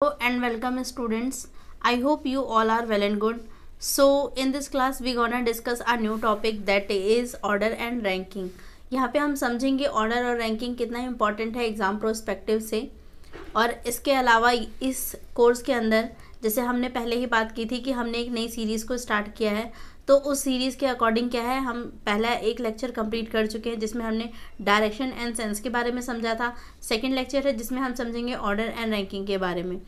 hello and welcome students i hope you all are well and good so in this class we gonna discuss a new topic that is order and ranking यहाँ पे हम समझेंगे order और ranking कितना important है exam prospective से और इसके अलावा इस कोर्स के अंदर जैसे हमने पहले ही बात की थी कि हमने एक नई सीरीज़ को स्टार्ट किया है तो उस सीरीज़ के अकॉर्डिंग क्या है हम पहला एक लेक्चर कंप्लीट कर चुके हैं जिसमें हमने डायरेक्शन एंड सेंस के बारे में समझा था सेकेंड लेक्चर है जिसमें हम समझेंगे ऑर्डर एंड रैंकिंग के बारे में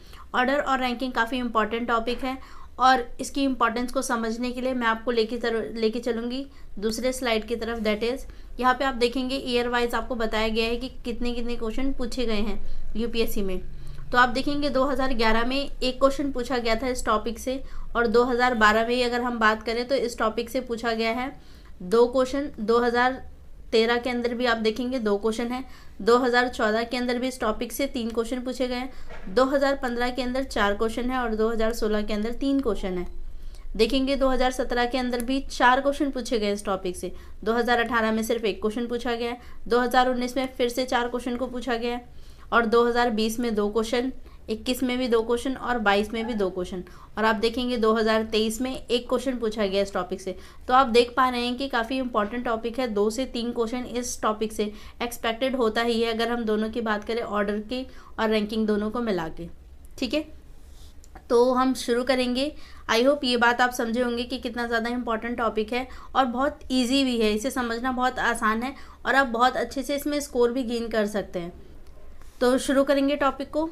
ऑर्डर और रैंकिंग काफ़ी इंपॉर्टेंट टॉपिक है और इसकी इम्पॉर्टेंस को समझने के लिए मैं आपको लेके लेके चलूँगी दूसरे स्लाइड की तरफ दैट इज़ यहाँ पे आप देखेंगे ईयर वाइज आपको बताया गया है कि कितने कितने क्वेश्चन पूछे गए हैं यूपीएससी में तो आप देखेंगे 2011 में एक क्वेश्चन पूछा गया था इस टॉपिक से और 2012 में ही अगर हम बात करें तो इस टॉपिक से पूछा गया है दो क्वेश्चन 2013 के अंदर भी आप देखेंगे दो क्वेश्चन हैं 2014 के अंदर भी इस टॉपिक से तीन क्वेश्चन पूछे गए हैं 2015 के अंदर चार क्वेश्चन है और 2016 के अंदर तीन क्वेश्चन है देखेंगे 2017 के अंदर भी चार क्वेश्चन पूछे गए इस टॉपिक से 2018 में सिर्फ एक क्वेश्चन पूछा गया है 2019 में फिर से चार क्वेश्चन को पूछा गया है और 2020 में दो क्वेश्चन इक्कीस में भी दो क्वेश्चन और बाईस में भी दो क्वेश्चन और आप देखेंगे 2023 में एक क्वेश्चन पूछा गया इस टॉपिक से तो आप देख पा रहे हैं कि काफ़ी इंपॉर्टेंट टॉपिक है दो से तीन क्वेश्चन इस टॉपिक से एक्सपेक्टेड होता ही है अगर हम दोनों की बात करें ऑर्डर की और रैंकिंग दोनों को मिला के ठीक है तो हम शुरू करेंगे आई होप ये बात आप समझे होंगे कि कितना ज़्यादा इंपॉर्टेंट टॉपिक है और बहुत ईजी भी है इसे समझना बहुत आसान है और आप बहुत अच्छे से इसमें स्कोर भी गेन कर सकते हैं तो शुरू करेंगे टॉपिक को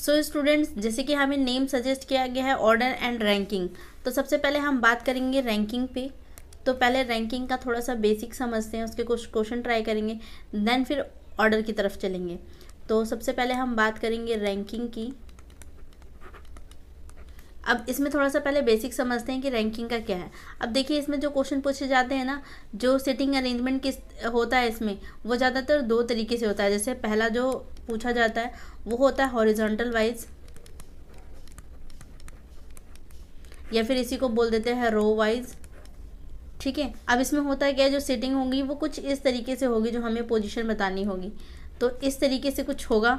सो so, स्टूडेंट्स जैसे कि हमें नेम सजेस्ट किया गया है ऑर्डर एंड रैंकिंग तो सबसे पहले हम बात करेंगे रैंकिंग पे तो पहले रैंकिंग का थोड़ा सा बेसिक समझते हैं उसके कुछ क्वेश्चन ट्राई करेंगे देन फिर ऑर्डर की तरफ चलेंगे तो सबसे पहले हम बात करेंगे रैंकिंग की अब इसमें थोड़ा सा पहले बेसिक समझते हैं कि रैंकिंग का क्या है अब देखिए इसमें जो क्वेश्चन पूछे जाते हैं ना जो सिटिंग अरेंजमेंट किस होता है इसमें वो ज़्यादातर दो तरीके से होता है जैसे पहला जो पूछा जाता है वो होता है हॉरिजॉन्टल वाइज या फिर इसी को बोल देते हैं रो वाइज ठीक है अब इसमें होता है क्या जो सिटिंग होगी वो कुछ इस तरीके से होगी जो हमें पोजिशन बतानी होगी तो इस तरीके से कुछ होगा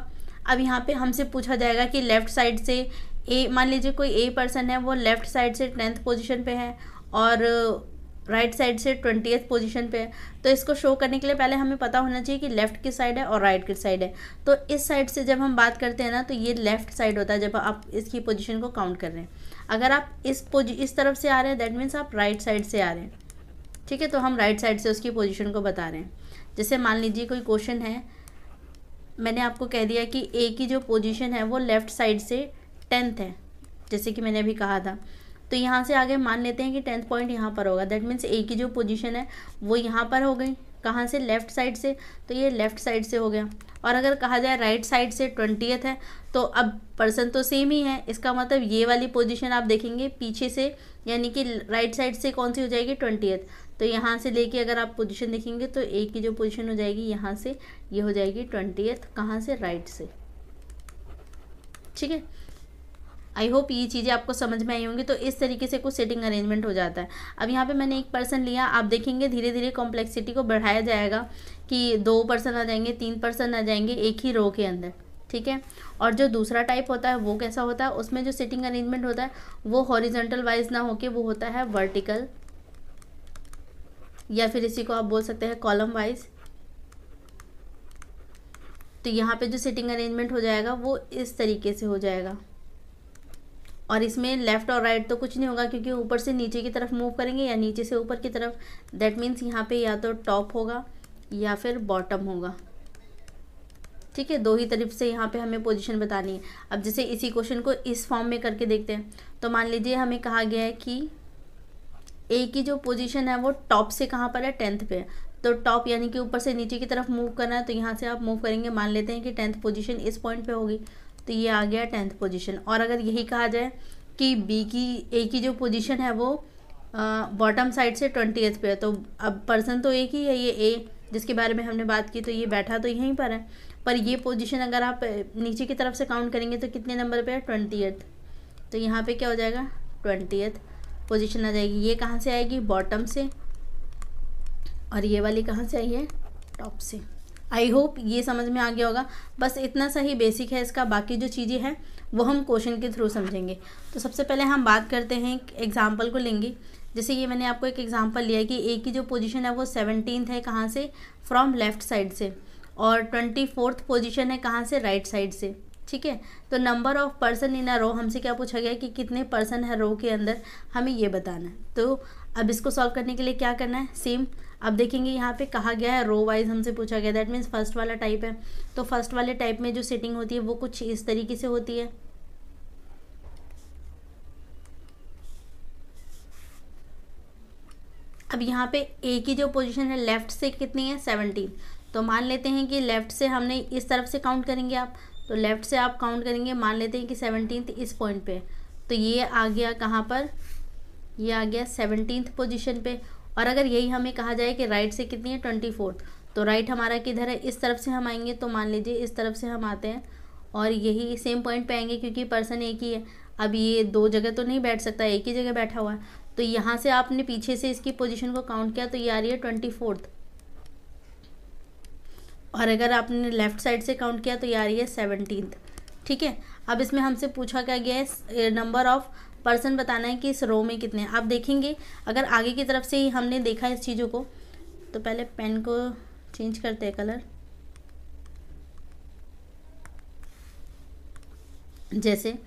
अब यहाँ पे हमसे पूछा जाएगा कि लेफ़्ट साइड से ए मान लीजिए कोई ए पर्सन है वो लेफ़्ट साइड से टेंथ पोजीशन पे है और राइट uh, right साइड से ट्वेंटीथ पोजीशन पे है तो इसको शो करने के लिए पहले हमें पता होना चाहिए कि लेफ़्ट की साइड है और राइट right की साइड है तो इस साइड से जब हम बात करते हैं ना तो ये लेफ़्ट साइड होता है जब आप इसकी पोजीशन को काउंट कर रहे हैं अगर आप इस पोजी इस तरफ से आ रहे हैं दैट मीन्स आप राइट right साइड से आ रहे हैं ठीक है तो हम राइट साइड से उसकी पोजिशन को बता रहे हैं जैसे मान लीजिए कोई क्वेश्चन है मैंने आपको कह दिया कि ए की जो पोजिशन है वो लेफ़्ट साइड से टेंथ है जैसे कि मैंने अभी कहा था तो यहाँ से आगे मान लेते हैं कि टेंथ पॉइंट यहाँ पर होगा दैट मीन्स ए की जो पोजिशन है वो यहाँ पर हो गई कहाँ से लेफ़्ट साइड से तो ये लेफ़्ट साइड से हो गया और अगर कहा जाए राइट साइड से ट्वेंटियथ है तो अब पर्सन तो सेम ही है इसका मतलब ये वाली पोजीशन आप देखेंगे पीछे से यानी कि राइट साइड से कौन सी हो जाएगी ट्वेंटियथ तो यहाँ से लेके अगर आप पोजीशन देखेंगे तो ए की जो पोजीशन हो जाएगी यहाँ से ये यह हो जाएगी ट्वेंटियथ कहाँ से राइट से ठीक है आई होप ये चीज़ें आपको समझ में आई होंगी तो इस तरीके से कुछ सेटिंग अरेंजमेंट हो जाता है अब यहाँ पे मैंने एक पर्सन लिया आप देखेंगे धीरे धीरे कॉम्प्लेक्सिटी को बढ़ाया जाएगा कि दो पर्सन आ जाएंगे तीन पर्सन आ जाएंगे एक ही रो के अंदर ठीक है और जो दूसरा टाइप होता है वो कैसा होता है उसमें जो सेटिंग अरेंजमेंट होता है वो हॉरिजेंटल वाइज ना होके वो होता है वर्टिकल या फिर इसी को आप बोल सकते हैं कॉलम वाइज तो यहाँ पे जो सेटिंग अरेंजमेंट हो जाएगा वो इस तरीके से हो जाएगा और इसमें लेफ़्ट और राइट तो कुछ नहीं होगा क्योंकि ऊपर से नीचे की तरफ मूव करेंगे या नीचे से ऊपर की तरफ दैट मीन्स यहाँ पे या तो टॉप होगा या फिर बॉटम होगा ठीक है दो ही तरफ से यहाँ पे हमें पोजीशन बतानी है अब जैसे इसी क्वेश्चन को इस फॉर्म में करके देखते हैं तो मान लीजिए हमें कहा गया है कि ए की जो पोजीशन है वो टॉप से कहाँ पर है टेंथ पे है तो टॉप यानी कि ऊपर से नीचे की तरफ मूव करना है तो यहाँ से आप मूव करेंगे मान लेते हैं कि टेंथ पोजीशन इस पॉइंट पे होगी तो ये आ गया टेंथ पोजीशन और अगर यही कहा जाए कि बी की ए की जो पोजीशन है वो बॉटम साइड से ट्वेंटी पे है तो अब पर्सन तो एक ही है ये ए जिसके बारे में हमने बात की तो ये बैठा तो यहीं पर है पर ये पोजीशन अगर आप नीचे की तरफ से काउंट करेंगे तो कितने नंबर पे है ट्वेंटी तो यहाँ पे क्या हो जाएगा ट्वेंटी पोजीशन आ जाएगी ये कहाँ से आएगी बॉटम से और ये वाली कहाँ से आई है टॉप से आई होप ये समझ में आ गया होगा बस इतना सा ही बेसिक है इसका बाकी जो चीज़ें हैं वो हम क्वेश्चन के थ्रू समझेंगे तो सबसे पहले हम बात करते हैं एग्ज़ाम्पल को लेंगे जैसे ये मैंने आपको एक एग्ज़ाम्पल लिया कि ए की जो पोजीशन है वो सेवनटीन है कहाँ से फ्रॉम लेफ़्ट साइड से और ट्वेंटी फोर्थ पोजिशन है कहाँ से राइट right साइड से ठीक है तो number of person in a row हमसे क्या पूछा गया कि कितने पर्सन है रो के अंदर हमें ये बताना है तो अब इसको सॉल्व करने के लिए क्या करना है सेम अब देखेंगे यहाँ पे कहा गया है रो वाइज हमसे पूछा गया दैट मीन्स फर्स्ट वाला टाइप है तो फर्स्ट वाले टाइप में जो सेटिंग होती है वो कुछ इस तरीके से होती है अब यहाँ पे ए की जो पोजीशन है लेफ़्ट से कितनी है सेवनटीन तो मान लेते हैं कि लेफ़्ट से हमने इस तरफ से काउंट करेंगे आप तो लेफ़्ट से आप काउंट करेंगे मान लेते हैं कि सेवनटीन इस पॉइंट पे तो ये आ गया कहाँ पर ये आ गया सेवनटीन पोजिशन पे और अगर यही हमें कहा जाए कि राइट से कितनी है ट्वेंटी फोर्थ तो राइट हमारा किधर है इस तरफ से हम आएंगे तो मान लीजिए इस तरफ से हम आते हैं और यही सेम पॉइंट पे आएंगे क्योंकि पर्सन एक ही है अब ये दो जगह तो नहीं बैठ सकता एक ही जगह बैठा हुआ है तो यहाँ से आपने पीछे से इसकी पोजिशन को काउंट किया तो ये आ रही है ट्वेंटी फोर्थ और अगर आपने लेफ़्ट साइड से काउंट किया तो ये आ रही है सेवनटीन ठीक है अब इसमें हमसे पूछा क्या गया है नंबर ऑफ़ परसेंट बताना है कि इस रो में कितने आप देखेंगे अगर आगे की तरफ से ही हमने देखा इस चीज़ों को तो पहले पेन को चेंज करते हैं कलर जैसे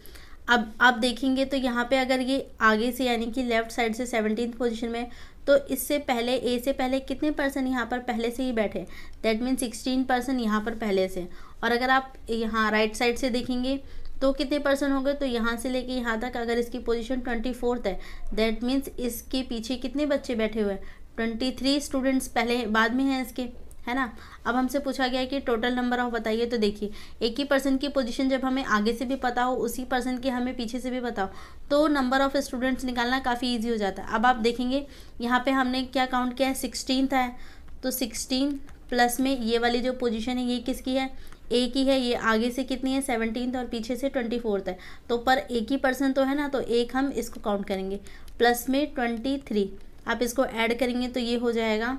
अब आप देखेंगे तो यहाँ पे अगर ये आगे से यानी कि लेफ्ट साइड से सेवनटीन पोजीशन में तो इससे पहले ए से पहले कितने परसेंट यहाँ पर पहले से ही बैठे दैट मीन्स सिक्सटीन परसेंट यहाँ पर पहले से और अगर आप यहाँ राइट साइड से देखेंगे तो कितने पर्सन हो गए तो यहाँ से लेके यहाँ तक अगर इसकी पोजीशन ट्वेंटी फोर्थ है दैट मीन्स इसके पीछे कितने बच्चे बैठे हुए हैं ट्वेंटी थ्री स्टूडेंट्स पहले बाद में हैं इसके है ना अब हमसे पूछा गया कि टोटल नंबर ऑफ बताइए तो देखिए एक ही पर्सन की पोजीशन जब हमें आगे से भी पता हो उसी पर्सन की हमें पीछे से भी पता हो तो नंबर ऑफ़ स्टूडेंट्स निकालना काफ़ी ईजी हो जाता है अब आप देखेंगे यहाँ पर हमने क्या काउंट किया है सिक्सटीन था है तो सिक्सटीन प्लस में ये वाली जो पोजीशन है ये किसकी है एक ही है ये आगे से कितनी है सेवनटीन और पीछे से ट्वेंटी फोर्थ है तो पर एक ही पर्सन तो है ना तो एक हम इसको काउंट करेंगे प्लस में ट्वेंटी थ्री आप इसको ऐड करेंगे तो ये हो जाएगा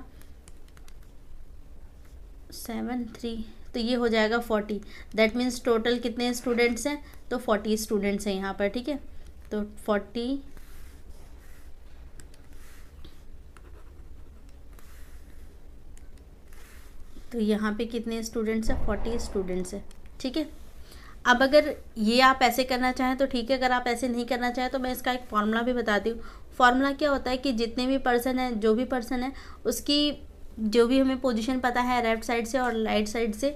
सेवन थ्री तो ये हो जाएगा फोर्टी दैट मीन्स टोटल कितने स्टूडेंट्स हैं तो फोर्टी स्टूडेंट्स हैं यहाँ पर ठीक है तो फोर्टी तो यहाँ पे कितने स्टूडेंट्स हैं फोर्टी स्टूडेंट्स हैं ठीक है अब अगर ये आप ऐसे करना चाहें तो ठीक है अगर आप ऐसे नहीं करना चाहें तो मैं इसका एक फार्मूला भी बताती हूँ फार्मूला क्या होता है कि जितने भी पर्सन हैं जो भी पर्सन है उसकी जो भी हमें पोजिशन पता है लेफ्ट साइड से और राइट साइड से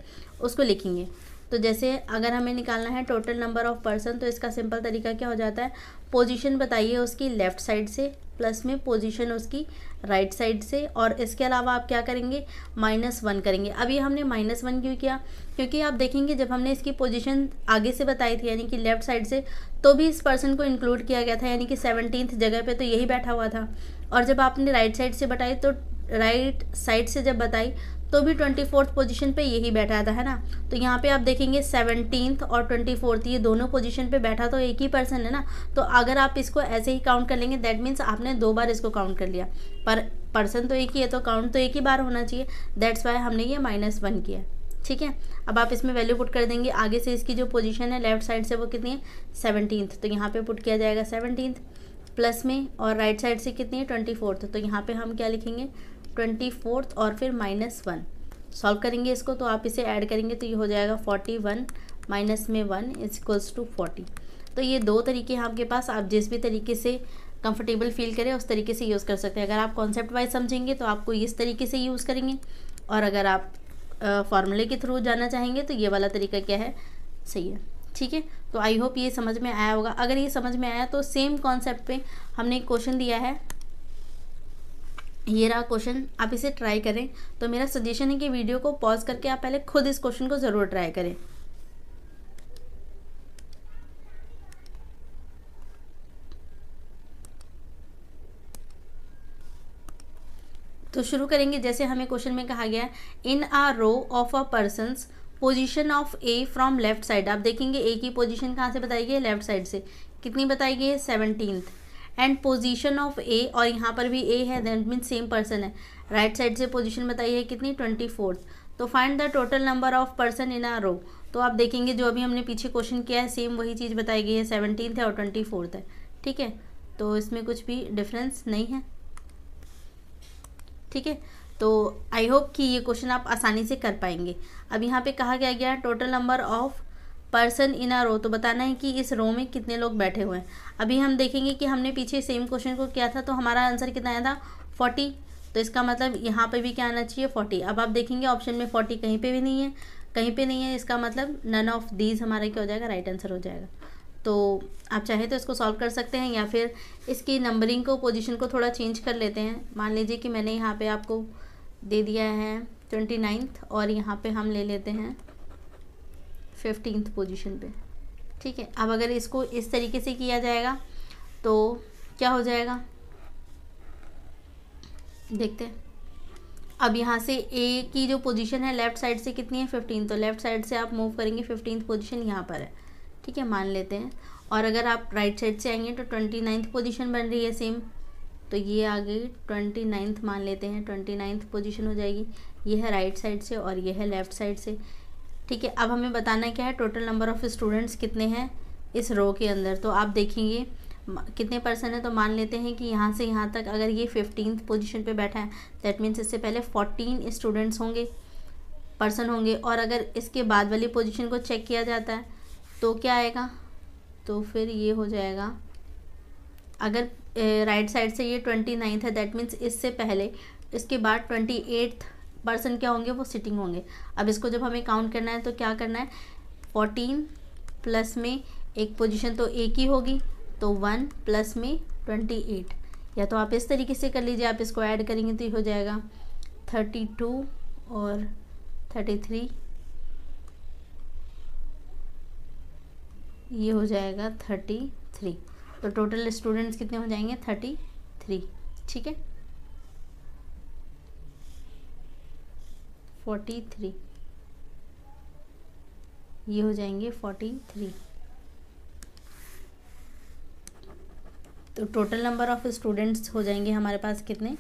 उसको लिखेंगे तो जैसे अगर हमें निकालना है टोटल नंबर ऑफ़ पर्सन तो इसका सिंपल तरीका क्या हो जाता है पोजीशन बताइए उसकी लेफ़्ट साइड से प्लस में पोजीशन उसकी राइट right साइड से और इसके अलावा आप क्या करेंगे माइनस वन करेंगे अभी हमने माइनस वन क्यों किया क्योंकि आप देखेंगे जब हमने इसकी पोजीशन आगे से बताई थी यानी कि लेफ्ट साइड से तो भी इस पर्सन को इंक्लूड किया गया था यानी कि सेवनटीन्थ जगह पे तो यही बैठा हुआ था और जब आपने राइट right साइड से बताई तो राइट right साइड से जब बताई तो भी ट्वेंटी फोर्थ पोजिशन पर यही बैठा था है ना तो यहाँ पे आप देखेंगे सेवनटीन्थ और ट्वेंटी फोर्थ ये दोनों पोजिशन पर बैठा तो एक ही पर्सन है ना तो अगर आप इसको ऐसे ही काउंट कर लेंगे दैट मीन्स आपने दो बार इसको काउंट कर लिया पर पर्सन तो एक ही है तो काउंट तो एक ही बार होना चाहिए दैट्स वाई हमने ये माइनस वन किया ठीक है अब आप इसमें वैल्यू पुट कर देंगे आगे से इसकी जो पोजीशन है लेफ्ट साइड से वो कितनी है सेवनटीन्थ तो यहाँ पे पुट किया जाएगा सेवनटीन्थ प्लस में और राइट right साइड से कितनी है ट्वेंटी फोर्थ तो यहाँ पे हम क्या लिखेंगे ट्वेंटी फोर्थ और फिर माइनस वन सॉल्व करेंगे इसको तो आप इसे ऐड करेंगे तो ये हो जाएगा फोर्टी वन माइनस में one is equals to forty तो ये दो तरीके हैं आपके पास आप जिस भी तरीके से कंफर्टेबल फील करें उस तरीके से यूज़ कर सकते हैं अगर आप कॉन्सेप्ट वाइज समझेंगे तो आपको इस तरीके से यूज़ करेंगे और अगर आप फॉर्मूले के थ्रू जाना चाहेंगे तो ये वाला तरीका क्या है सही है ठीक है तो आई होप ये समझ में आया होगा अगर ये समझ में आया तो सेम कॉन्सेप्ट पे हमने क्वेश्चन दिया है ये रहा क्वेश्चन आप इसे ट्राई करें तो मेरा सजेशन है कि वीडियो को पॉज करके आप पहले खुद इस क्वेश्चन को ज़रूर ट्राई करें तो शुरू करेंगे जैसे हमें क्वेश्चन में कहा गया है in a row of a persons position of A from left side आप देखेंगे ए की पोजीशन कहाँ से बताई गई है लेफ्ट साइड से कितनी बताई गई है seventeenth and position of A और यहाँ पर भी ए है दैट मीन सेम पर्सन है राइट right साइड से पोजिशन बताई है कितनी ट्वेंटी फोर्थ तो find the total number of person in a row तो आप देखेंगे जो अभी हमने पीछे क्वेश्चन किया है सेम वही चीज़ बताई गई है सेवनटीन है और ट्वेंटी फोर्थ है ठीक है तो इसमें कुछ भी डिफरेंस नहीं है ठीक है तो आई होप कि ये क्वेश्चन आप आसानी से कर पाएंगे अब यहाँ पे कहा गया गया total number of person in a row तो बताना है कि इस रो में कितने लोग बैठे हुए हैं अभी हम देखेंगे कि हमने पीछे सेम क्वेश्चन को किया था तो हमारा आंसर कितना आया था फोर्टी तो इसका मतलब यहाँ पे भी क्या आना चाहिए फोर्टी अब आप देखेंगे ऑप्शन में फोर्टी कहीं पे भी नहीं है कहीं पे नहीं है इसका मतलब नन ऑफ दीज हमारा क्या हो जाएगा राइट आंसर हो जाएगा तो आप चाहे तो इसको सॉल्व कर सकते हैं या फिर इसकी नंबरिंग को पोजिशन को थोड़ा चेंज कर लेते हैं मान लीजिए कि मैंने यहाँ पर आपको दे दिया है ट्वेंटी नाइन्थ और यहाँ पर हम ले लेते हैं फिफ्टीन पोजीशन पे ठीक है अब अगर इसको इस तरीके से किया जाएगा तो क्या हो जाएगा देखते हैं अब यहाँ से ए की जो पोजीशन है लेफ़्ट साइड से कितनी है फिफ्टीन तो लेफ़्ट साइड से आप मूव करेंगे फिफ्टीन पोजीशन यहाँ पर है ठीक है मान लेते हैं और अगर आप राइट साइड से आएंगे तो ट्वेंटी नाइन्थ पोजिशन बन रही है सेम तो ये आ गई ट्वेंटी नाइन्थ मान लेते हैं ट्वेंटी नाइन्थ पोजिशन हो जाएगी ये है राइट साइड से और ये है लेफ़्ट साइड से ठीक है अब हमें बताना क्या है टोटल नंबर ऑफ़ स्टूडेंट्स कितने हैं इस रो के अंदर तो आप देखेंगे कितने पर्सन है तो मान लेते हैं कि यहाँ से यहाँ तक अगर ये फिफ्टीन पोजीशन पर बैठा है दैट मीन्स इससे पहले फोर्टीन स्टूडेंट्स होंगे पर्सन होंगे और अगर इसके बाद वाली पोजीशन को चेक किया जाता है तो क्या आएगा तो फिर ये हो जाएगा अगर राइट साइड से ये ट्वेंटी नाइन्थ है दैट मीन्स इससे पहले इसके बाद ट्वेंटी एट्थ पर्सन क्या होंगे वो सिटिंग होंगे अब इसको जब हमें काउंट करना है तो क्या करना है फोर्टीन प्लस में एक पोजीशन तो एक ही होगी तो वन प्लस में ट्वेंटी एट या तो आप इस तरीके से कर लीजिए आप इसको ऐड करेंगे तो ये हो जाएगा थर्टी टू और थर्टी थ्री ये हो जाएगा थर्टी थ्री तो टोटल स्टूडेंट्स कितने हो जाएंगे थर्टी थ्री ठीक है फोर्टी थ्री ये हो जाएंगे फोर्टी थ्री तो टोटल नंबर ऑफ़ स्टूडेंट्स हो जाएंगे हमारे पास कितने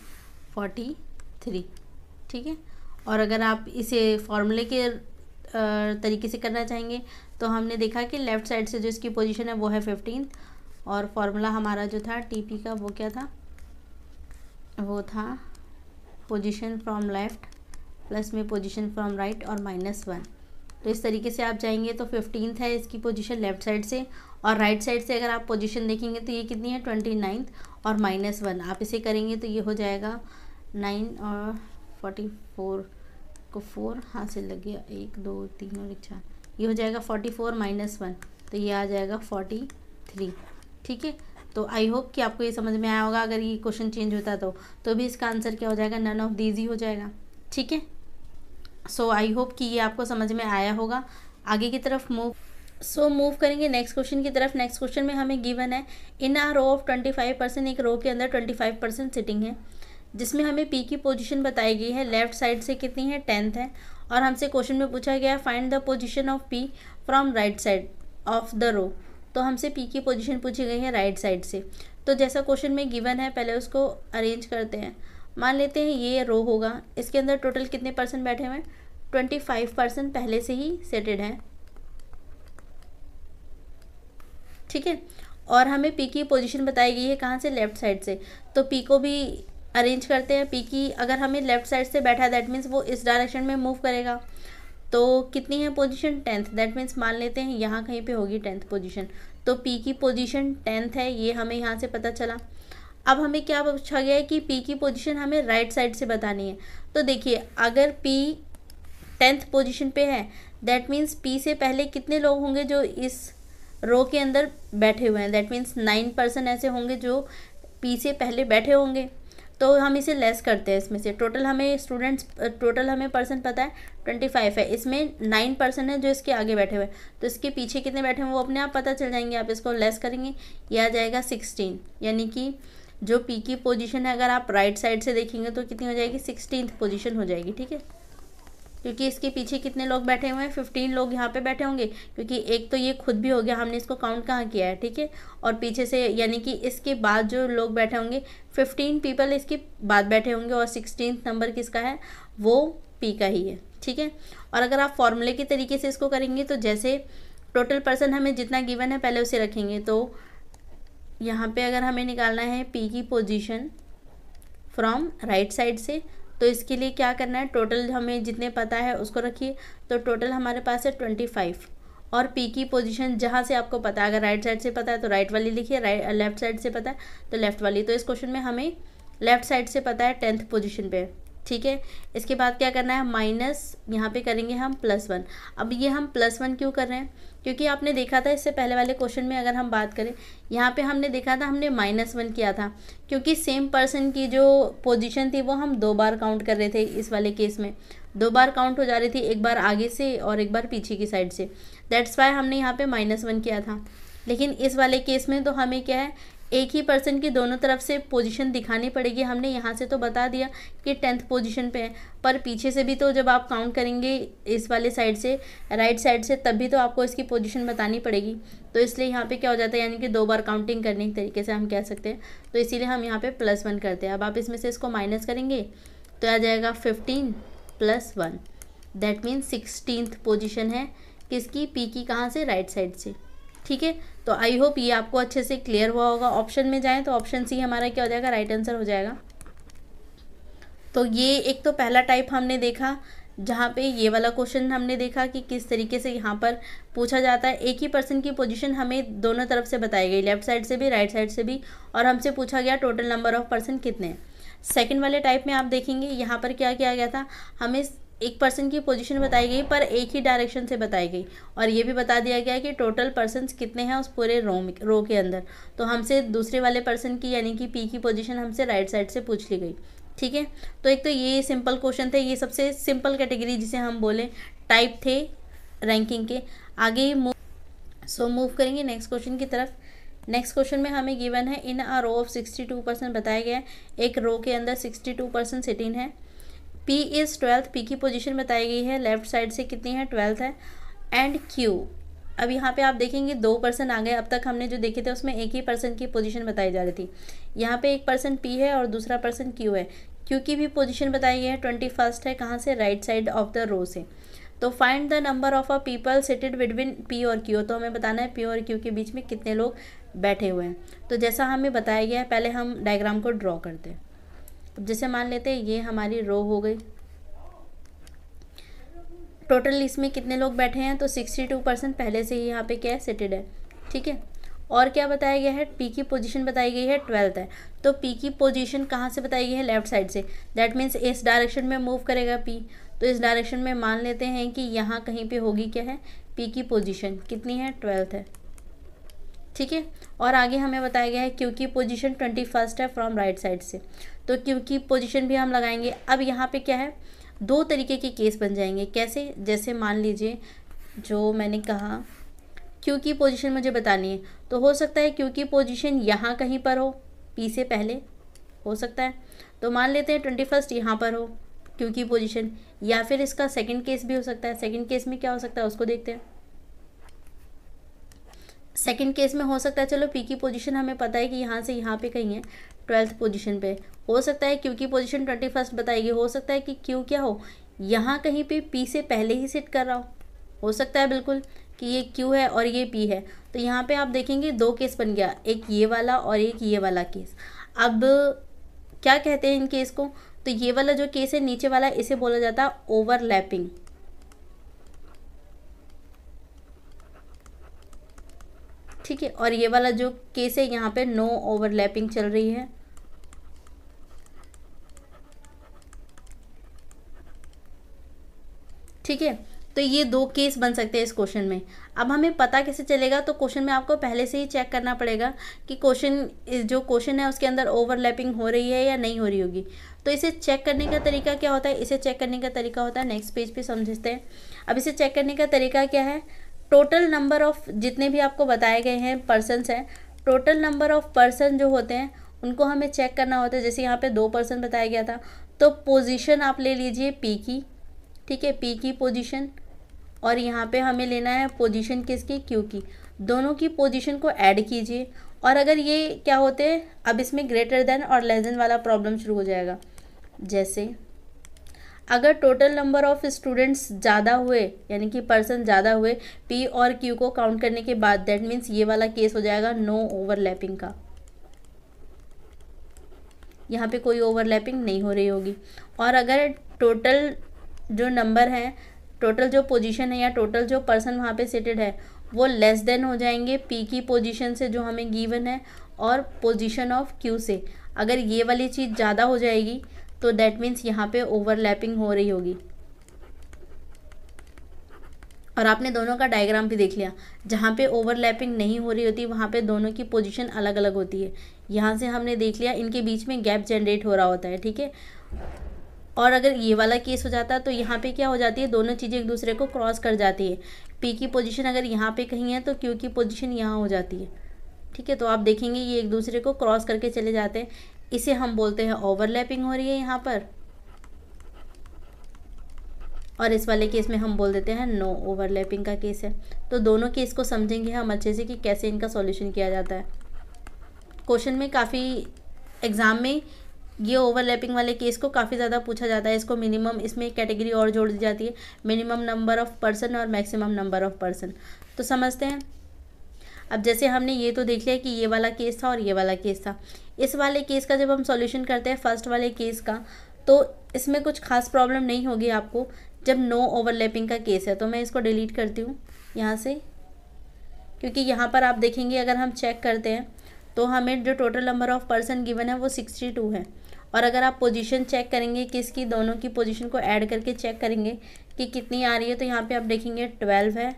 फोर्टी थ्री ठीक है और अगर आप इसे फॉर्मूले के तरीके से करना चाहेंगे तो हमने देखा कि लेफ़्ट साइड से जो इसकी पोजीशन है वो है फिफ्टीन और फार्मूला हमारा जो था टीपी का वो क्या था वो था पोजीशन फ्रॉम लेफ़्ट प्लस में पोजीशन फ्रॉम राइट और माइनस वन तो इस तरीके से आप जाएंगे तो फिफ्टींथ है इसकी पोजीशन लेफ्ट साइड से और राइट साइड से अगर आप पोजीशन देखेंगे तो ये कितनी है ट्वेंटी नाइन्थ और माइनस वन आप इसे करेंगे तो ये हो जाएगा नाइन और फोर्टी फोर को फोर हाँ से लग गया एक दो तीन और एक चार ये हो जाएगा फोर्टी फोर माइनस वन तो ये आ जाएगा फोर्टी थ्री ठीक है तो आई होप कि आपको ये समझ में आया होगा अगर ये क्वेश्चन चेंज होता तो तो भी इसका आंसर क्या हो जाएगा नन ऑफ दीज ही हो जाएगा ठीक है सो आई होप कि ये आपको समझ में आया होगा आगे की तरफ मूव सो मूव करेंगे नेक्स्ट क्वेश्चन की तरफ नेक्स्ट क्वेश्चन में हमें गिवन है in a row of twenty five percent एक रो के अंदर ट्वेंटी फाइव परसेंट सिटिंग है जिसमें हमें पी की पोजीशन बताई गई है लेफ्ट साइड से कितनी है टेंथ है और हमसे क्वेश्चन में पूछा गया है find the position of P from right side of the row तो हमसे पी की पोजिशन पूछी गई है राइट right साइड से तो जैसा क्वेश्चन में गिवन है पहले उसको अरेंज करते हैं मान लेते हैं ये रो होगा इसके अंदर टोटल कितने परसेंट बैठे हुए हैं ट्वेंटी फाइव परसेंट पहले से ही सेटेड हैं ठीक है और हमें पी की पोजीशन बताई गई है कहाँ से लेफ़्ट साइड से तो पी को भी अरेंज करते हैं पी की अगर हमें लेफ़्ट साइड से बैठा है दैट मीन्स वो इस डायरेक्शन में मूव करेगा तो कितनी है पोजीशन टेंथ दैट मीन्स मान लेते हैं यहाँ कहीं पे होगी टेंथ पोजीशन तो पी की पोजीशन टेंथ है ये हमें यहाँ से पता चला अब हमें क्या पूछा गया है कि पी की पोजीशन हमें राइट साइड से बतानी है तो देखिए अगर पी टेंथ पोजीशन पे है दैट मीन्स पी से पहले कितने लोग होंगे जो इस रो के अंदर बैठे हुए हैं दैट मीन्स नाइन पर्सन ऐसे होंगे जो पी से पहले बैठे होंगे तो हम इसे लेस करते हैं इसमें से टोटल हमें स्टूडेंट्स टोटल हमें पर्सन पता है ट्वेंटी फाइव है इसमें नाइन पर्सन है जो इसके आगे बैठे हुए हैं तो इसके पीछे कितने बैठे हैं वो अपने आप पता चल जाएंगे आप इसको लेस करेंगे यह आ जाएगा सिक्सटीन यानी कि जो पी की पोजीशन है अगर आप राइट साइड से देखेंगे तो कितनी हो जाएगी सिक्सटीन पोजीशन हो जाएगी ठीक है क्योंकि इसके पीछे कितने लोग बैठे हुए हैं फिफ्टीन लोग यहाँ पे बैठे होंगे क्योंकि एक तो ये खुद भी हो गया हमने इसको काउंट कहाँ किया है ठीक है और पीछे से यानी कि इसके बाद जो लोग बैठे होंगे फिफ्टीन पीपल इसके बाद बैठे होंगे और सिक्सटीन नंबर किसका है वो पी का ही है ठीक है और अगर आप फॉर्मूले के तरीके से इसको करेंगे तो जैसे टोटल पर्सन हमें जितना गिवन है पहले उसे रखेंगे तो यहाँ पे अगर हमें निकालना है पी की पोजीशन फ्रॉम राइट साइड से तो इसके लिए क्या करना है टोटल हमें जितने पता है उसको रखिए तो टोटल हमारे पास है ट्वेंटी फाइव और पी की पोजीशन जहाँ से आपको पता है अगर राइट साइड से पता है तो राइट वाली लिखिए राइट लेफ्ट साइड से पता है तो लेफ्ट वाली तो इस क्वेश्चन में हमें लेफ्ट साइड से पता है टेंथ पोजिशन पर ठीक है इसके बाद क्या करना है माइनस यहाँ पर करेंगे हम प्लस वन अब ये हम प्लस वन क्यों कर रहे हैं क्योंकि आपने देखा था इससे पहले वाले क्वेश्चन में अगर हम बात करें यहाँ पे हमने देखा था हमने माइनस वन किया था क्योंकि सेम पर्सन की जो पोजीशन थी वो हम दो बार काउंट कर रहे थे इस वाले केस में दो बार काउंट हो जा रही थी एक बार आगे से और एक बार पीछे की साइड से दैट्स वाई हमने यहाँ पर माइनस वन किया था लेकिन इस वाले केस में तो हमें क्या है एक ही पर्सन की दोनों तरफ से पोजीशन दिखानी पड़ेगी हमने यहाँ से तो बता दिया कि टेंथ पोजीशन पे है पर पीछे से भी तो जब आप काउंट करेंगे इस वाले साइड से राइट साइड से तब भी तो आपको इसकी पोजीशन बतानी पड़ेगी तो इसलिए यहाँ पे क्या हो जाता है यानी कि दो बार काउंटिंग करने के तरीके से हम कह सकते हैं तो इसीलिए हम यहाँ पर प्लस वन करते हैं अब आप इसमें से इसको माइनस करेंगे तो आ जाएगा fifteen plus one that means sixteen position है किसकी पी की कहाँ से राइट साइड से ठीक है तो आई होप ये आपको अच्छे से क्लियर हुआ होगा ऑप्शन में जाएँ तो ऑप्शन सी हमारा क्या हो जाएगा राइट आंसर हो जाएगा तो ये एक तो पहला टाइप हमने देखा जहाँ पे ये वाला क्वेश्चन हमने देखा कि किस तरीके से यहाँ पर पूछा जाता है एक ही पर्सन की पोजीशन हमें दोनों तरफ से बताई गई लेफ्ट साइड से भी राइट साइड से भी और हमसे पूछा गया टोटल नंबर ऑफ़ पर्सन कितने हैं सेकेंड वाले टाइप में आप देखेंगे यहाँ पर क्या किया गया था हमें एक पर्सन की पोजीशन बताई गई पर एक ही डायरेक्शन से बताई गई और ये भी बता दिया गया कि टोटल पर्सन कितने हैं उस पूरे रो में रो के अंदर तो हमसे दूसरे वाले पर्सन की यानी कि पी की पोजीशन हमसे राइट साइड से पूछ ली गई ठीक है तो एक तो ये सिंपल क्वेश्चन थे ये सबसे सिंपल कैटेगरी जिसे हम बोलें टाइप थे रैंकिंग के आगे मूव सो मूव करेंगे नेक्स्ट क्वेश्चन की तरफ नेक्स्ट क्वेश्चन में हमें गिवन है in a row of sixty two percent बताया गया है एक रो के अंदर सिक्सटी टू परसेंट सिटिंग है पी इज़ ट्वेल्थ पी की पोजीशन बताई गई है लेफ्ट साइड से कितनी है ट्वेल्थ है एंड क्यू अब यहाँ पे आप देखेंगे दो पर्सन आ गए अब तक हमने जो देखे थे उसमें एक ही पर्सन की पोजीशन बताई जा रही थी यहाँ पे एक पर्सन पी है और दूसरा पर्सन क्यू है क्यू की भी पोजीशन बताई गई है ट्वेंटी फर्स्ट है कहाँ से right side of the row से तो find the number of a people seated between P और क्यू तो हमें बताना है पी और क्यू के बीच में कितने लोग बैठे हुए हैं तो जैसा हमें बताया गया है पहले हम डायग्राम को ड्रॉ करते हैं जैसे मान लेते हैं ये हमारी रो हो गई टोटल इसमें कितने लोग बैठे हैं तो सिक्सटी टू परसेंट पहले से ही यहाँ पे क्या है सेटेड है ठीक है और क्या बताया गया है पी की पोजीशन बताई गई है ट्वेल्थ है तो पी की पोजीशन कहाँ से बताई गई है लेफ्ट साइड से दैट मीन्स इस डायरेक्शन में मूव करेगा पी तो इस डायरेक्शन में मान लेते हैं कि यहाँ कहीं पे होगी क्या है पी की पोजीशन कितनी है ट्वेल्थ है ठीक है और आगे हमें बताया गया है क्योंकि पोजीशन ट्वेंटी फर्स्ट है फ्रॉम राइट साइड से तो क्योंकि पोजीशन भी हम लगाएंगे अब यहाँ पे क्या है दो तरीके के केस बन जाएंगे कैसे जैसे मान लीजिए जो मैंने कहा क्योंकि पोजीशन मुझे बतानी है तो हो सकता है क्योंकि पोजीशन यहाँ कहीं पर हो पी से पहले हो सकता है तो मान लेते हैं ट्वेंटी फर्स्ट यहाँ पर हो क्योंकि पोजिशन या फिर इसका सेकेंड केस भी हो सकता है सेकेंड केस में क्या हो सकता है उसको देखते हैं सेकेंड केस में हो सकता है चलो पी की पोजिशन हमें पता है कि यहाँ से यहाँ पे कहीं है ट्वेल्थ पोजिशन पे हो सकता है क्यू की पोजिशन ट्वेंटी फर्स्ट बताएगी हो सकता है कि क्यू क्या हो यहाँ कहीं पे पी से पहले ही सिट कर रहा हो हो सकता है बिल्कुल कि ये क्यू है और ये पी है तो यहाँ पे आप देखेंगे दो केस बन गया एक ये वाला और एक ये वाला केस अब क्या कहते हैं इन केस को तो ये वाला जो केस है नीचे वाला इसे बोला जाता है ओवरलैपिंग ठीक है और ये वाला जो केस है यहाँ पे नो ओवरलैपिंग चल रही है ठीक है तो ये दो केस बन सकते हैं इस क्वेश्चन में अब हमें पता कैसे चलेगा तो क्वेश्चन में आपको पहले से ही चेक करना पड़ेगा कि क्वेश्चन जो क्वेश्चन है उसके अंदर ओवरलैपिंग हो रही है या नहीं हो रही होगी तो इसे चेक करने का तरीका क्या होता है इसे चेक करने का तरीका होता है नेक्स्ट पेज पे समझते हैं अब इसे चेक करने का तरीका क्या है टोटल नंबर ऑफ़ जितने भी आपको बताए गए हैं पर्सनस हैं टोटल नंबर ऑफ़ पर्सन जो होते हैं उनको हमें चेक करना होता है जैसे यहाँ पे दो पर्सन बताया गया था तो पोजीशन आप ले लीजिए पी की ठीक है पी की पोजीशन और यहाँ पे हमें लेना है पोजीशन किसकी क्यू की दोनों की पोजीशन को ऐड कीजिए और अगर ये क्या होते हैं अब इसमें ग्रेटर देन और लेस देन वाला प्रॉब्लम शुरू हो जाएगा जैसे अगर टोटल नंबर ऑफ स्टूडेंट्स ज़्यादा हुए यानी कि पर्सन ज़्यादा हुए पी और क्यू को काउंट करने के बाद दैट मीन्स ये वाला केस हो जाएगा नो ओवरलैपिंग का यहाँ पे कोई ओवरलैपिंग नहीं हो रही होगी और अगर टोटल जो नंबर है टोटल जो पोजीशन है या टोटल जो पर्सन वहाँ पे सेटेड है वो लेस देन हो जाएंगे पी की पोजीशन से जो हमें गिवन है और पोजीशन ऑफ क्यू से अगर ये वाली चीज़ ज़्यादा हो जाएगी तो दैट मीन्स यहाँ पे ओवरलैपिंग हो रही होगी और आपने दोनों का डायग्राम भी देख लिया जहाँ पे ओवरलैपिंग नहीं हो रही होती वहाँ पे दोनों की पोजीशन अलग अलग होती है यहाँ से हमने देख लिया इनके बीच में गैप जनरेट हो रहा होता है ठीक है और अगर ये वाला केस हो जाता तो यहाँ पे क्या हो जाती है दोनों चीज़ें एक दूसरे को क्रॉस कर जाती है पी की पोजिशन अगर यहाँ पर कहीं है तो क्यू की पोजिशन यहाँ हो जाती है ठीक है तो आप देखेंगे ये एक दूसरे को क्रॉस करके चले जाते हैं इसे हम बोलते हैं ओवरलैपिंग हो रही है यहाँ पर और इस वाले केस में हम बोल देते हैं नो ओवरलैपिंग का केस है तो दोनों केस को समझेंगे हम अच्छे से कि कैसे इनका सॉल्यूशन किया जाता है क्वेश्चन में काफ़ी एग्ज़ाम में ये ओवरलैपिंग वाले केस को काफ़ी ज़्यादा पूछा जाता है इसको मिनिमम इसमें एक कैटेगरी और जोड़ दी जाती है मिनिमम नंबर ऑफ़ पर्सन और मैक्सिमम नंबर ऑफ़ पर्सन तो समझते हैं अब जैसे हमने ये तो देख लिया कि ये वाला केस था और ये वाला केस था इस वाले केस का जब हम सॉल्यूशन करते हैं फर्स्ट वाले केस का तो इसमें कुछ खास प्रॉब्लम नहीं होगी आपको जब नो ओवरलैपिंग का केस है तो मैं इसको डिलीट करती हूँ यहाँ से क्योंकि यहाँ पर आप देखेंगे अगर हम चेक करते हैं तो हमें जो total number of person given है वो सिक्सटी टू है और अगर आप पोजीशन चेक करेंगे किसकी दोनों की पोजीशन को ऐड करके चेक करेंगे कि कितनी आ रही है तो यहाँ पे आप देखेंगे ट्वेल्व है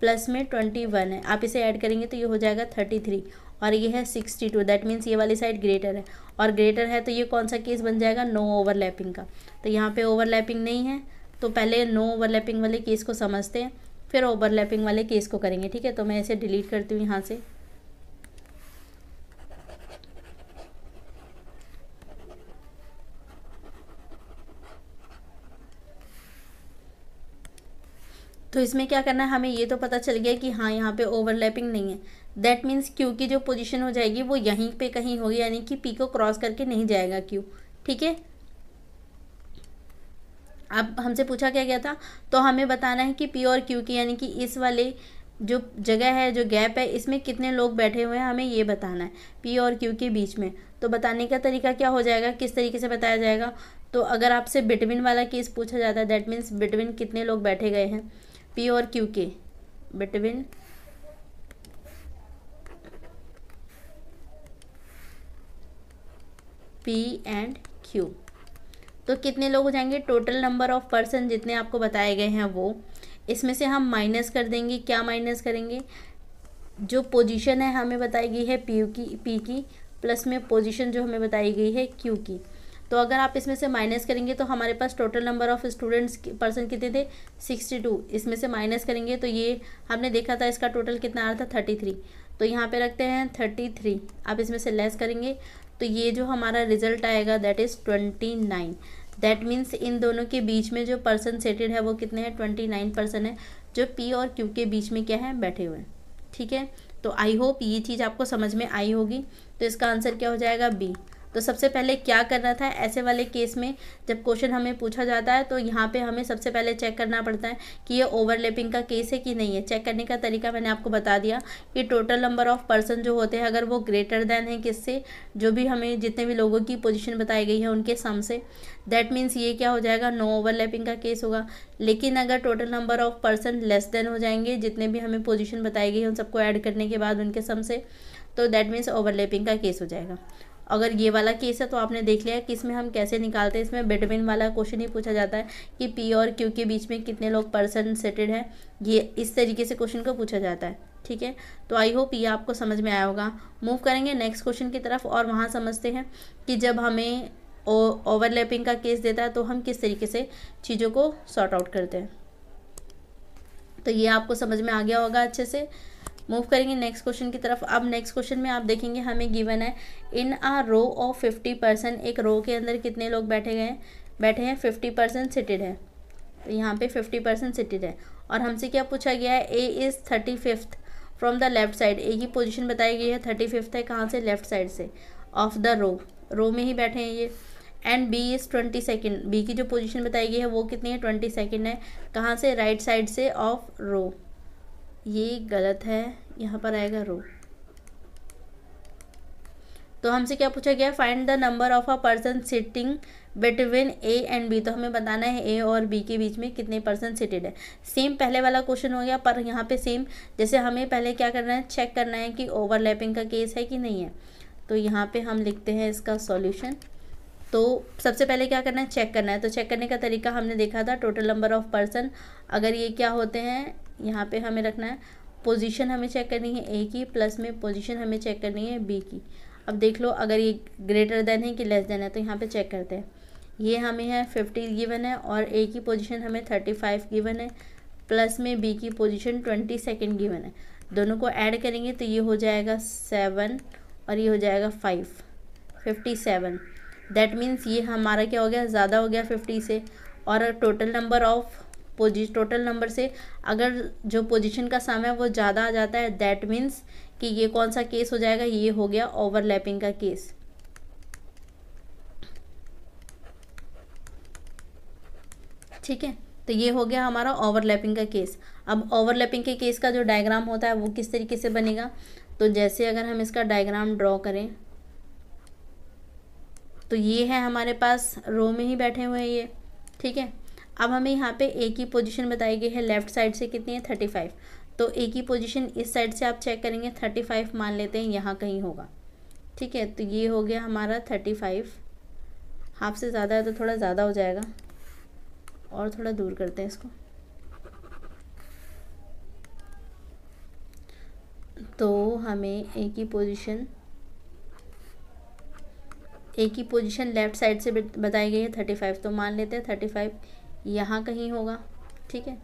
प्लस में ट्वेंटी वन है आप इसे ऐड करेंगे तो ये हो जाएगा थर्टी थ्री और ये है सिक्सटी टू दैट मीन्स ये वाली साइड ग्रेटर है और ग्रेटर है तो ये कौन सा केस बन जाएगा नो ओवरलैपिंग का तो यहाँ पे ओवरलैपिंग नहीं है तो पहले नो ओवरलैपिंग वाले केस को समझते हैं फिर ओवरलैपिंग वाले केस को करेंगे ठीक है तो मैं इसे डिलीट करती हूँ यहाँ से तो इसमें क्या करना है हमें ये तो पता चल गया कि हाँ यहाँ पे ओवरलैपिंग नहीं है दैट मीन्स क्यू की जो पोजीशन हो जाएगी वो यहीं पर कहीं होगी यानी कि पी को क्रॉस करके नहीं जाएगा क्यू ठीक है अब हमसे पूछा क्या गया था तो हमें बताना है कि पी और क्यू की यानी कि इस वाले जो जगह है जो गैप है इसमें कितने लोग बैठे हुए हैं हमें ये बताना है पी और क्यू के बीच में तो बताने का तरीका क्या हो जाएगा किस तरीके से बताया जाएगा तो अगर आपसे बिटविन वाला केस पूछा जाता है दैट मीन्स बिटविन कितने लोग बैठे गए हैं पी और क्यू के बिटविन पी एंड क्यू तो कितने लोग हो जाएंगे टोटल नंबर ऑफ पर्सन जितने आपको बताए गए हैं वो इसमें से हम माइनस कर देंगे क्या माइनस करेंगे जो पोजीशन है हमें बताई गई है पी की पी की प्लस में पोजीशन जो हमें बताई गई है क्यू की तो अगर आप इसमें से माइनस करेंगे तो हमारे पास total number of students person कितने थे सिक्सटी टू इसमें से माइनस करेंगे तो ये हमने देखा था इसका टोटल कितना आ रहा था थर्टी थ्री तो यहाँ पे रखते हैं थर्टी थ्री आप इसमें से लेस करेंगे तो ये जो हमारा रिजल्ट आएगा that is twenty nine that means इन दोनों के बीच में जो पर्सन सेटेड है वो कितने हैं ट्वेंटी नाइन पर्सन है जो पी और क्यू के बीच में क्या है बैठे हुए हैं ठीक है तो आई होप ये चीज़ आपको समझ में आई होगी तो इसका आंसर क्या हो जाएगा बी तो सबसे पहले क्या करना था ऐसे वाले केस में जब क्वेश्चन हमें पूछा जाता है तो यहाँ पे हमें सबसे पहले चेक करना पड़ता है कि ये ओवरलैपिंग का केस है कि नहीं है चेक करने का तरीका मैंने आपको बता दिया कि टोटल नंबर ऑफ़ पर्सन जो होते हैं अगर वो ग्रेटर देन है किससे जो भी हमें जितने भी लोगों की पोजिशन बताई गई है उनके सम से दैट मीन्स ये क्या हो जाएगा नो ओवरलैपिंग का केस होगा लेकिन अगर total number of person less than हो जाएंगे जितने भी हमें पोजिशन बताई गई है उन सबको ऐड करने के बाद उनके सम से तो दैट मीन्स ओवरलैपिंग का केस हो जाएगा अगर ये वाला केस है तो आपने देख लिया कि इसमें हम कैसे निकालते हैं इसमें विटामिन वाला क्वेश्चन ही पूछा जाता है कि पी और क्यू के बीच में कितने लोग पर्सन सेटेड हैं ये इस तरीके से क्वेश्चन को पूछा जाता है ठीक है तो आई होप ये आपको समझ में आया होगा मूव करेंगे नेक्स्ट क्वेश्चन की तरफ और वहाँ समझते हैं कि जब हमें ओवरलैपिंग का केस देता है तो हम किस तरीके से चीज़ों को सॉर्ट आउट करते हैं तो ये आपको समझ में आ गया होगा अच्छे से मूव करेंगे नेक्स्ट क्वेश्चन की तरफ अब नेक्स्ट क्वेश्चन में आप देखेंगे हमें गिवन है in a row of fifty percent एक रो के अंदर कितने लोग बैठे गए बैठे हैं फिफ्टी परसेंट सिटेड है तो यहाँ पे फिफ्टी परसेंट सिटेड है और हमसे क्या पूछा गया है A is thirty fifth from the left side A की पोजिशन बताई गई है थर्टी फिफ्थ है कहाँ से लेफ्ट साइड से ऑफ द रो रो में ही बैठे हैं ये and B is twenty second B की जो पोजीशन बताई गई है वो कितनी है ट्वेंटी सेकेंड है कहाँ से राइट right साइड से ऑफ रो ये गलत है यहाँ पर आएगा रो तो हमसे क्या पूछा गया find the number of a person sitting between A and B तो हमें बताना है ए और बी के बीच में कितने पर्सन सिटेड है सेम पहले वाला क्वेश्चन हो गया पर यहाँ पे सेम जैसे हमें पहले क्या करना है चेक करना है कि ओवरलैपिंग का केस है कि नहीं है तो यहाँ पे हम लिखते हैं इसका सॉल्यूशन तो सबसे पहले क्या करना है चेक करना है तो चेक करने का तरीका हमने देखा था टोटल नंबर ऑफ़ पर्सन अगर ये क्या होते हैं यहाँ पे हमें रखना है पोजीशन हमें चेक करनी है ए की प्लस में पोजीशन हमें चेक करनी है बी की अब देख लो अगर ये ग्रेटर देन है कि लेस देन है तो यहाँ पे चेक करते हैं ये हमें है फिफ्टी गिवन है और ए की पोजीशन हमें थर्टी फाइव गिवन है प्लस में बी की पोजीशन ट्वेंटी सेकेंड गिवन है दोनों को ऐड करेंगे तो ये हो जाएगा सेवन और ये हो जाएगा five fifty seven that means ये हमारा क्या हो गया ज़्यादा हो गया फिफ्टी से और total number of position total number से अगर जो पोजीशन का सम है वो ज़्यादा आ जाता है दैट मीन्स कि ये कौन सा केस हो जाएगा ये हो गया ओवरलैपिंग का केस ठीक है तो ये हो गया हमारा ओवरलैपिंग का केस अब ओवरलैपिंग के केस का जो डायग्राम होता है वो किस तरीके से बनेगा तो जैसे अगर हम इसका डायग्राम ड्रॉ करें तो ये है हमारे पास रो में ही बैठे हुए हैं ये ठीक है अब हमें यहाँ पे ए की पोजीशन बताई गई है लेफ्ट साइड से कितनी है थर्टी फाइव तो ए की पोजीशन इस साइड से आप चेक करेंगे थर्टी फाइव मान लेते हैं यहाँ कहीं होगा ठीक है तो ये हो गया हमारा थर्टी फाइव हाफ से ज़्यादा है तो थोड़ा ज़्यादा हो जाएगा और थोड़ा दूर करते हैं इसको तो हमें ए की पोजीशन ए की पोजीशन लेफ़्ट साइड से बताई गई है थर्टी फाइव तो मान लेते हैं थर्टी फाइव यहाँ कहीं होगा ठीक है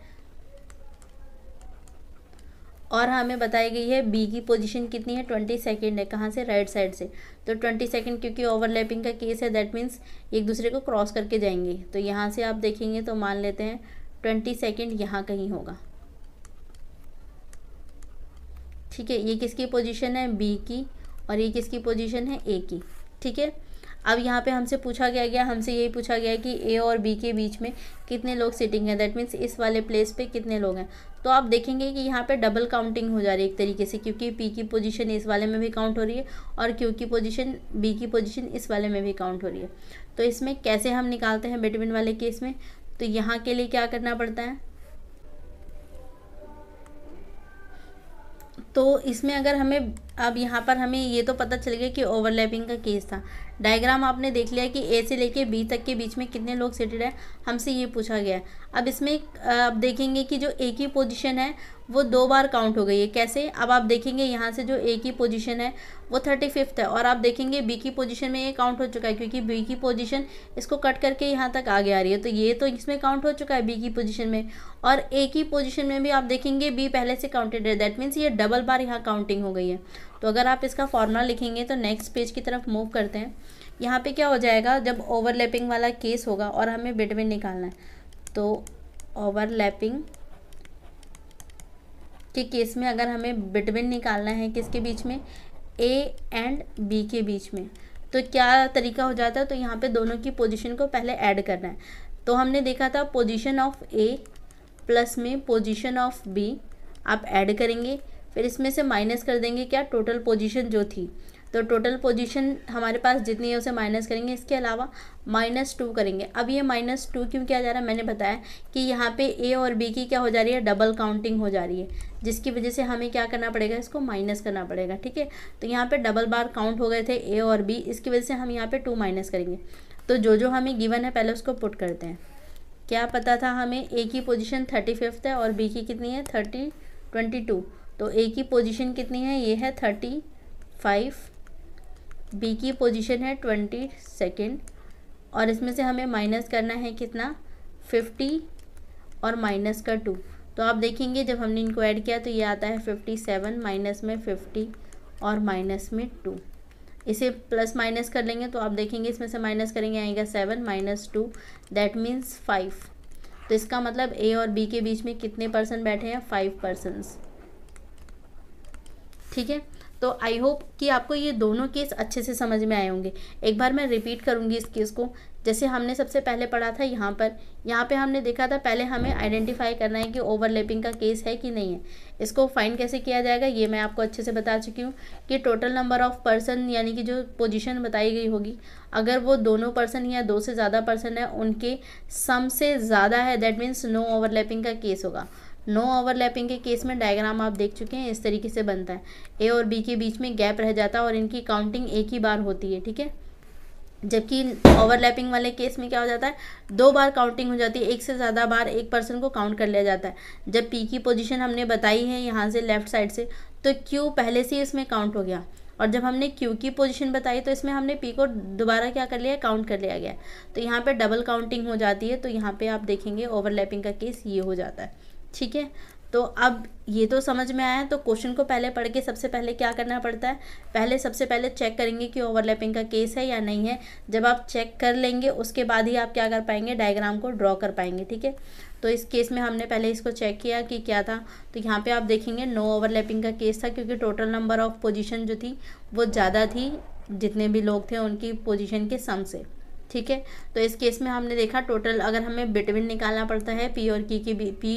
और हाँ, हमें बताई गई है बी की पोजीशन कितनी है ट्वेंटी सेकेंड है कहाँ से राइट right साइड से तो ट्वेंटी सेकेंड क्योंकि ओवरलैपिंग का केस है दैट मीन्स एक दूसरे को क्रॉस करके जाएंगे तो यहाँ से आप देखेंगे तो मान लेते हैं ट्वेंटी सेकेंड यहाँ कहीं होगा ठीक है ये किसकी पोजीशन है बी की और ये किसकी पोजीशन है ए की ठीक है अब यहाँ पे हमसे पूछा गया गया हमसे यही पूछा गया कि ए और बी के बीच में कितने लोग सिटिंग हैं दैट मीन्स इस वाले प्लेस पे कितने लोग हैं तो आप देखेंगे कि यहाँ पे डबल काउंटिंग हो जा रही है एक तरीके से क्योंकि पी की पोजीशन इस वाले में भी काउंट हो रही है और क्यू की पोजीशन बी की पोजीशन इस वाले में भी काउंट हो रही है तो इसमें कैसे हम निकालते हैं बिटवीन वाले केस में तो यहाँ के लिए क्या करना पड़ता है तो इसमें अगर हमें अब यहाँ पर हमें ये तो पता चल गया कि ओवरलैपिंग का केस था डायग्राम आपने देख लिया कि ए से लेके बी तक के बीच में कितने लोग सेटेड है हमसे ये पूछा गया है अब इसमें अब देखेंगे कि जो ए की पोजीशन है वो दो बार काउंट हो गई है कैसे अब आप देखेंगे यहाँ से जो ए की पोजीशन है वो थर्टी फिफ्थ है और आप देखेंगे बी की पोजीशन में ये काउंट हो चुका है क्योंकि बी की पोजीशन इसको कट करके यहाँ तक आगे आ रही है तो ये तो इसमें काउंट हो चुका है बी की पोजीशन में और ए की पोजीशन में भी आप देखेंगे बी पहले से काउंटेड है दैट मीन्स ये डबल बार यहाँ काउंटिंग हो गई है तो अगर आप इसका फॉर्मूला लिखेंगे तो नेक्स्ट पेज की तरफ मूव करते हैं यहाँ पर क्या हो जाएगा जब ओवरलैपिंग वाला केस होगा और हमें बिटवीन निकालना है तो ओवरलैपिंग के केस में अगर हमें बिटवीन निकालना है किसके बीच में ए एंड बी के बीच में तो क्या तरीका हो जाता है तो यहाँ पे दोनों की पोजीशन को पहले ऐड करना है तो हमने देखा था पोजीशन ऑफ ए प्लस में पोजीशन ऑफ बी आप ऐड करेंगे फिर इसमें से माइनस कर देंगे क्या टोटल पोजीशन जो थी तो टोटल पोजीशन हमारे पास जितनी है उसे माइनस करेंगे इसके अलावा माइनस टू करेंगे अब ये माइनस टू क्यों किया जा रहा है मैंने बताया कि यहाँ पे ए और बी की क्या हो जा रही है डबल काउंटिंग हो जा रही है जिसकी वजह से हमें क्या करना पड़ेगा इसको माइनस करना पड़ेगा ठीक है तो यहाँ पर डबल बार काउंट हो गए थे ए और बी इसकी वजह से हम यहाँ पर टू माइनस करेंगे तो जो जो हमें गिवन है पहले उसको पुट करते हैं क्या पता था हमें ए की पोजिशन थर्टी फिफ्थ है और बी की कितनी है थर्टी ट्वेंटी टू तो ए की पोजीशन कितनी है ये है थर्टी फाइव बी की पोजीशन है ट्वेंटी सेकेंड और इसमें से हमें माइनस करना है कितना फिफ्टी और माइनस का टू तो आप देखेंगे जब हमने इनको ऐड किया तो ये आता है फिफ्टी सेवन माइनस में फिफ्टी और माइनस में टू इसे प्लस माइनस कर लेंगे तो आप देखेंगे इसमें से माइनस करेंगे आएगा seven minus two that means five तो इसका मतलब ए और बी के बीच में कितने पर्सन बैठे हैं फाइव पर्सनस ठीक है तो आई होप कि आपको ये दोनों केस अच्छे से समझ में आए होंगे एक बार मैं रिपीट करूँगी इस केस को जैसे हमने सबसे पहले पढ़ा था यहाँ पर यहाँ पे हमने देखा था पहले हमें आइडेंटिफाई करना है कि ओवरलैपिंग का केस है कि नहीं है इसको फाइंड कैसे किया जाएगा ये मैं आपको अच्छे से बता चुकी हूँ कि टोटल नंबर ऑफ पर्सन यानी कि जो पोजीशन बताई गई होगी अगर वो दोनों पर्सन या दो से ज़्यादा पर्सन है उनके सम से ज़्यादा है दैट मीन्स नो ओवरलैपिंग का केस होगा नो ओवरलैपिंग के केस में डायग्राम आप देख चुके हैं इस तरीके से बनता है ए और बी के बीच में गैप रह जाता है और इनकी काउंटिंग एक ही बार होती है ठीक है जबकि ओवरलैपिंग वाले केस में क्या हो जाता है दो बार काउंटिंग हो जाती है एक से ज़्यादा बार एक पर्सन को काउंट कर लिया जाता है जब पी की पोजीशन हमने बताई है यहाँ से लेफ्ट साइड से तो क्यू पहले से ही इसमें काउंट हो गया और जब हमने क्यू की पोजीशन बताई तो इसमें हमने पी को दोबारा क्या कर लिया काउंट कर लिया गया तो यहाँ पर डबल काउंटिंग हो जाती है तो यहाँ पर आप देखेंगे ओवरलैपिंग का केस ये हो जाता है ठीक है तो अब ये तो समझ में आया तो क्वेश्चन को पहले पढ़ के सबसे पहले क्या करना पड़ता है पहले सबसे पहले चेक करेंगे कि ओवरलैपिंग का केस है या नहीं है जब आप चेक कर लेंगे उसके बाद ही आप क्या कर पाएंगे डायग्राम को ड्रॉ कर पाएंगे ठीक है तो इस केस में हमने पहले इसको चेक किया कि क्या था तो यहाँ पे आप देखेंगे नो ओवरलैपिंग का केस था क्योंकि टोटल नंबर ऑफ पोजिशन जो थी वो ज़्यादा थी जितने भी लोग थे उनकी पोजिशन के सम से ठीक है तो इस केस में हमने देखा टोटल अगर हमें बिटवीन निकालना पड़ता है पी और की की पी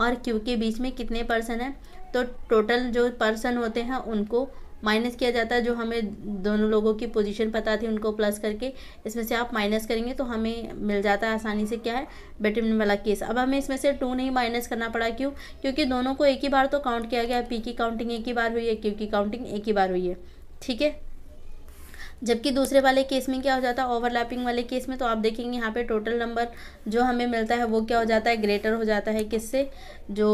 और क्यू के बीच में कितने पर्सन हैं तो टोटल जो पर्सन होते हैं उनको माइनस किया जाता है जो हमें दोनों लोगों की पोजीशन पता थी उनको प्लस करके इसमें से आप माइनस करेंगे तो हमें मिल जाता है आसानी से क्या है बेटमन वाला केस अब हमें इसमें से टू नहीं माइनस करना पड़ा क्यों क्योंकि दोनों को एक ही बार तो काउंट किया गया पी की काउंटिंग एक ही बार हुई है क्यू की काउंटिंग एक ही बार हुई है ठीक है जबकि दूसरे वाले केस में क्या हो जाता है ओवरलैपिंग वाले केस में तो आप देखेंगे यहाँ पे टोटल नंबर जो हमें मिलता है वो क्या हो जाता है ग्रेटर हो जाता है किससे जो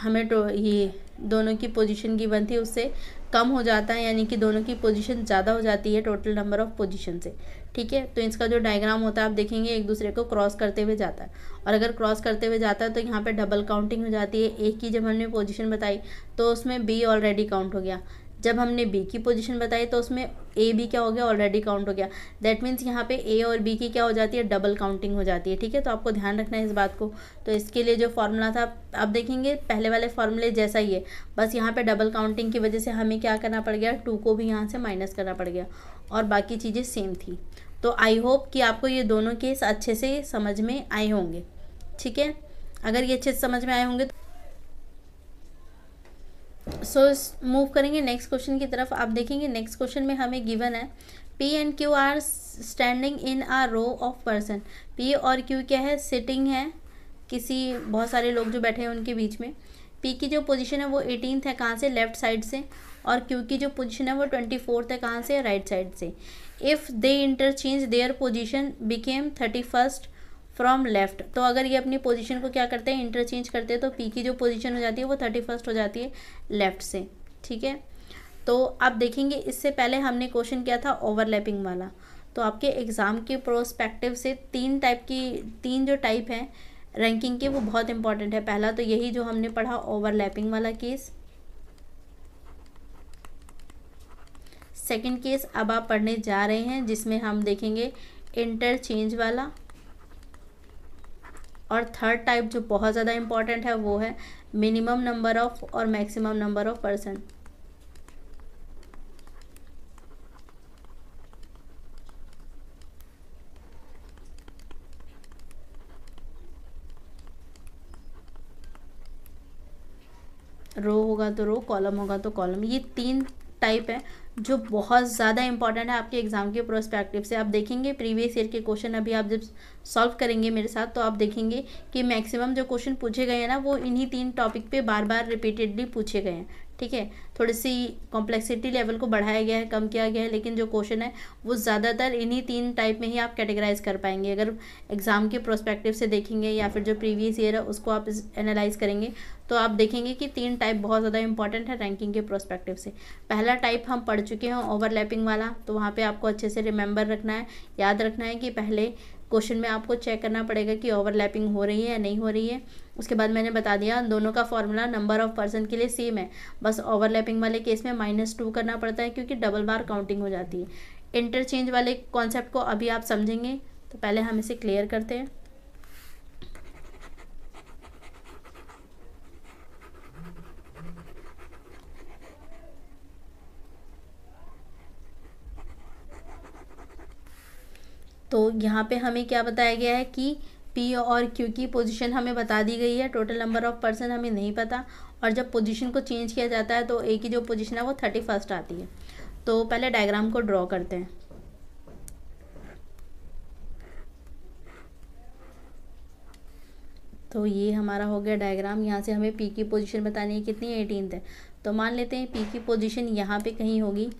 हमें तो ये दोनों की पोजीशन की बन थी उससे कम हो जाता है यानी कि दोनों की पोजीशन ज़्यादा हो जाती है टोटल नंबर ऑफ पोजिशन से ठीक है तो इसका जो डायग्राम होता है आप देखेंगे एक दूसरे को क्रॉस करते हुए जाता है और अगर क्रॉस करते हुए जाता है तो यहाँ पर डबल काउंटिंग हो जाती है एक की जब हमने पोजिशन बताई तो उसमें बी ऑलरेडी काउंट हो गया जब हमने बी की पोजीशन बताई तो उसमें ए बी क्या हो गया ऑलरेडी काउंट हो गया दैट मीन्स यहाँ पे ए और बी की क्या हो जाती है डबल काउंटिंग हो जाती है ठीक है तो आपको ध्यान रखना है इस बात को तो इसके लिए जो फॉर्मूला था आप देखेंगे पहले वाले फॉर्मूले जैसा ही है बस यहाँ पे डबल काउंटिंग की वजह से हमें क्या करना पड़ गया टू को भी यहाँ से माइनस करना पड़ गया और बाकी चीज़ें सेम थी तो आई होप कि आपको ये दोनों केस अच्छे से समझ में आए होंगे ठीक है अगर ये अच्छे से समझ में आए होंगे तो सो so, मूव करेंगे नेक्स्ट क्वेश्चन की तरफ आप देखेंगे नेक्स्ट क्वेश्चन में हमें गिवन है P and Q are standing in a row of person P और क्यू क्या है सिटिंग है किसी बहुत सारे लोग जो बैठे हैं उनके बीच में पी की जो पोजीशन है वो एटीनथ है कहाँ से लेफ्ट साइड से और क्यू की जो पोजीशन है वो ट्वेंटी फोर्थ है कहाँ से राइट साइड से if they interchange their position became thirty first from left तो अगर ये अपनी पोजिशन को क्या करते हैं इंटरचेंज करते हैं तो पी की जो पोजिशन हो जाती है वो थर्टी फर्स्ट हो जाती है लेफ्ट से ठीक है तो आप देखेंगे इससे पहले हमने क्वेश्चन किया था ओवरलैपिंग वाला तो आपके एग्ज़ाम के प्रोस्पेक्टिव से तीन टाइप की तीन जो टाइप हैं रैंकिंग के वो बहुत इंपॉर्टेंट है पहला तो यही जो हमने पढ़ा ओवरलैपिंग वाला केस सेकंड केस अब आप पढ़ने जा रहे हैं जिसमें हम देखेंगे इंटरचेंज वाला और थर्ड टाइप जो बहुत ज़्यादा इम्पॉर्टेंट है वो है मिनिमम नंबर ऑफ और maximum number of person row होगा तो रो कॉलम होगा तो कॉलम ये तीन टाइप है जो बहुत ज़्यादा इंपॉर्टेंट है आपके एग्ज़ाम के प्रोस्पेक्टिव से आप देखेंगे प्रीवियस ईयर के क्वेश्चन अभी आप जब सॉल्व करेंगे मेरे साथ तो आप देखेंगे कि मैक्सिमम जो क्वेश्चन पूछे गए हैं ना वो इन्हीं तीन टॉपिक पे बार बार रिपीटेडली पूछे गए हैं ठीक है थोड़ी सी कॉम्प्लेक्सिटी लेवल को बढ़ाया गया है कम किया गया है लेकिन जो क्वेश्चन है वो ज़्यादातर इन्हीं तीन टाइप में ही आप कैटेगराइज कर पाएंगे अगर एग्ज़ाम के प्रोस्पेक्टिव से देखेंगे या फिर जो प्रीवियस ईयर है उसको आप एनालाइज करेंगे तो आप देखेंगे कि तीन टाइप बहुत ज़्यादा इंपॉर्टेंट है रैंकिंग के प्रोस्पेक्टिव से पहला टाइप हम पढ़ चुके हैं ओवरलैपिंग वाला तो वहाँ पर आपको अच्छे से रिमेंबर रखना है याद रखना है कि पहले क्वेश्चन में आपको चेक करना पड़ेगा कि ओवरलैपिंग हो रही है या नहीं हो रही है उसके बाद मैंने बता दिया दोनों का फॉर्मूला नंबर ऑफ पर्सन के लिए सेम है बस ओवरलैपिंग वाले केस में माइनस टू करना पड़ता है क्योंकि डबल बार काउंटिंग हो जाती है इंटरचेंज वाले कॉन्सेप्ट को अभी आप समझेंगे तो पहले हम इसे क्लियर करते हैं तो यहाँ पे हमें क्या बताया गया है कि पी और क्यू की पोजीशन हमें बता दी गई है टोटल नंबर ऑफ पर्सन हमें नहीं पता और जब पोजीशन को चेंज किया जाता है तो ए की जो पोजीशन है वो थर्टी फर्स्ट आती है तो पहले डायग्राम को ड्रॉ करते हैं तो ये हमारा हो गया डायग्राम यहाँ से हमें पी की पोजीशन बतानी है कितनी एटीनथ है तो मान लेते हैं पी की पोजिशन यहाँ पर कहीं होगी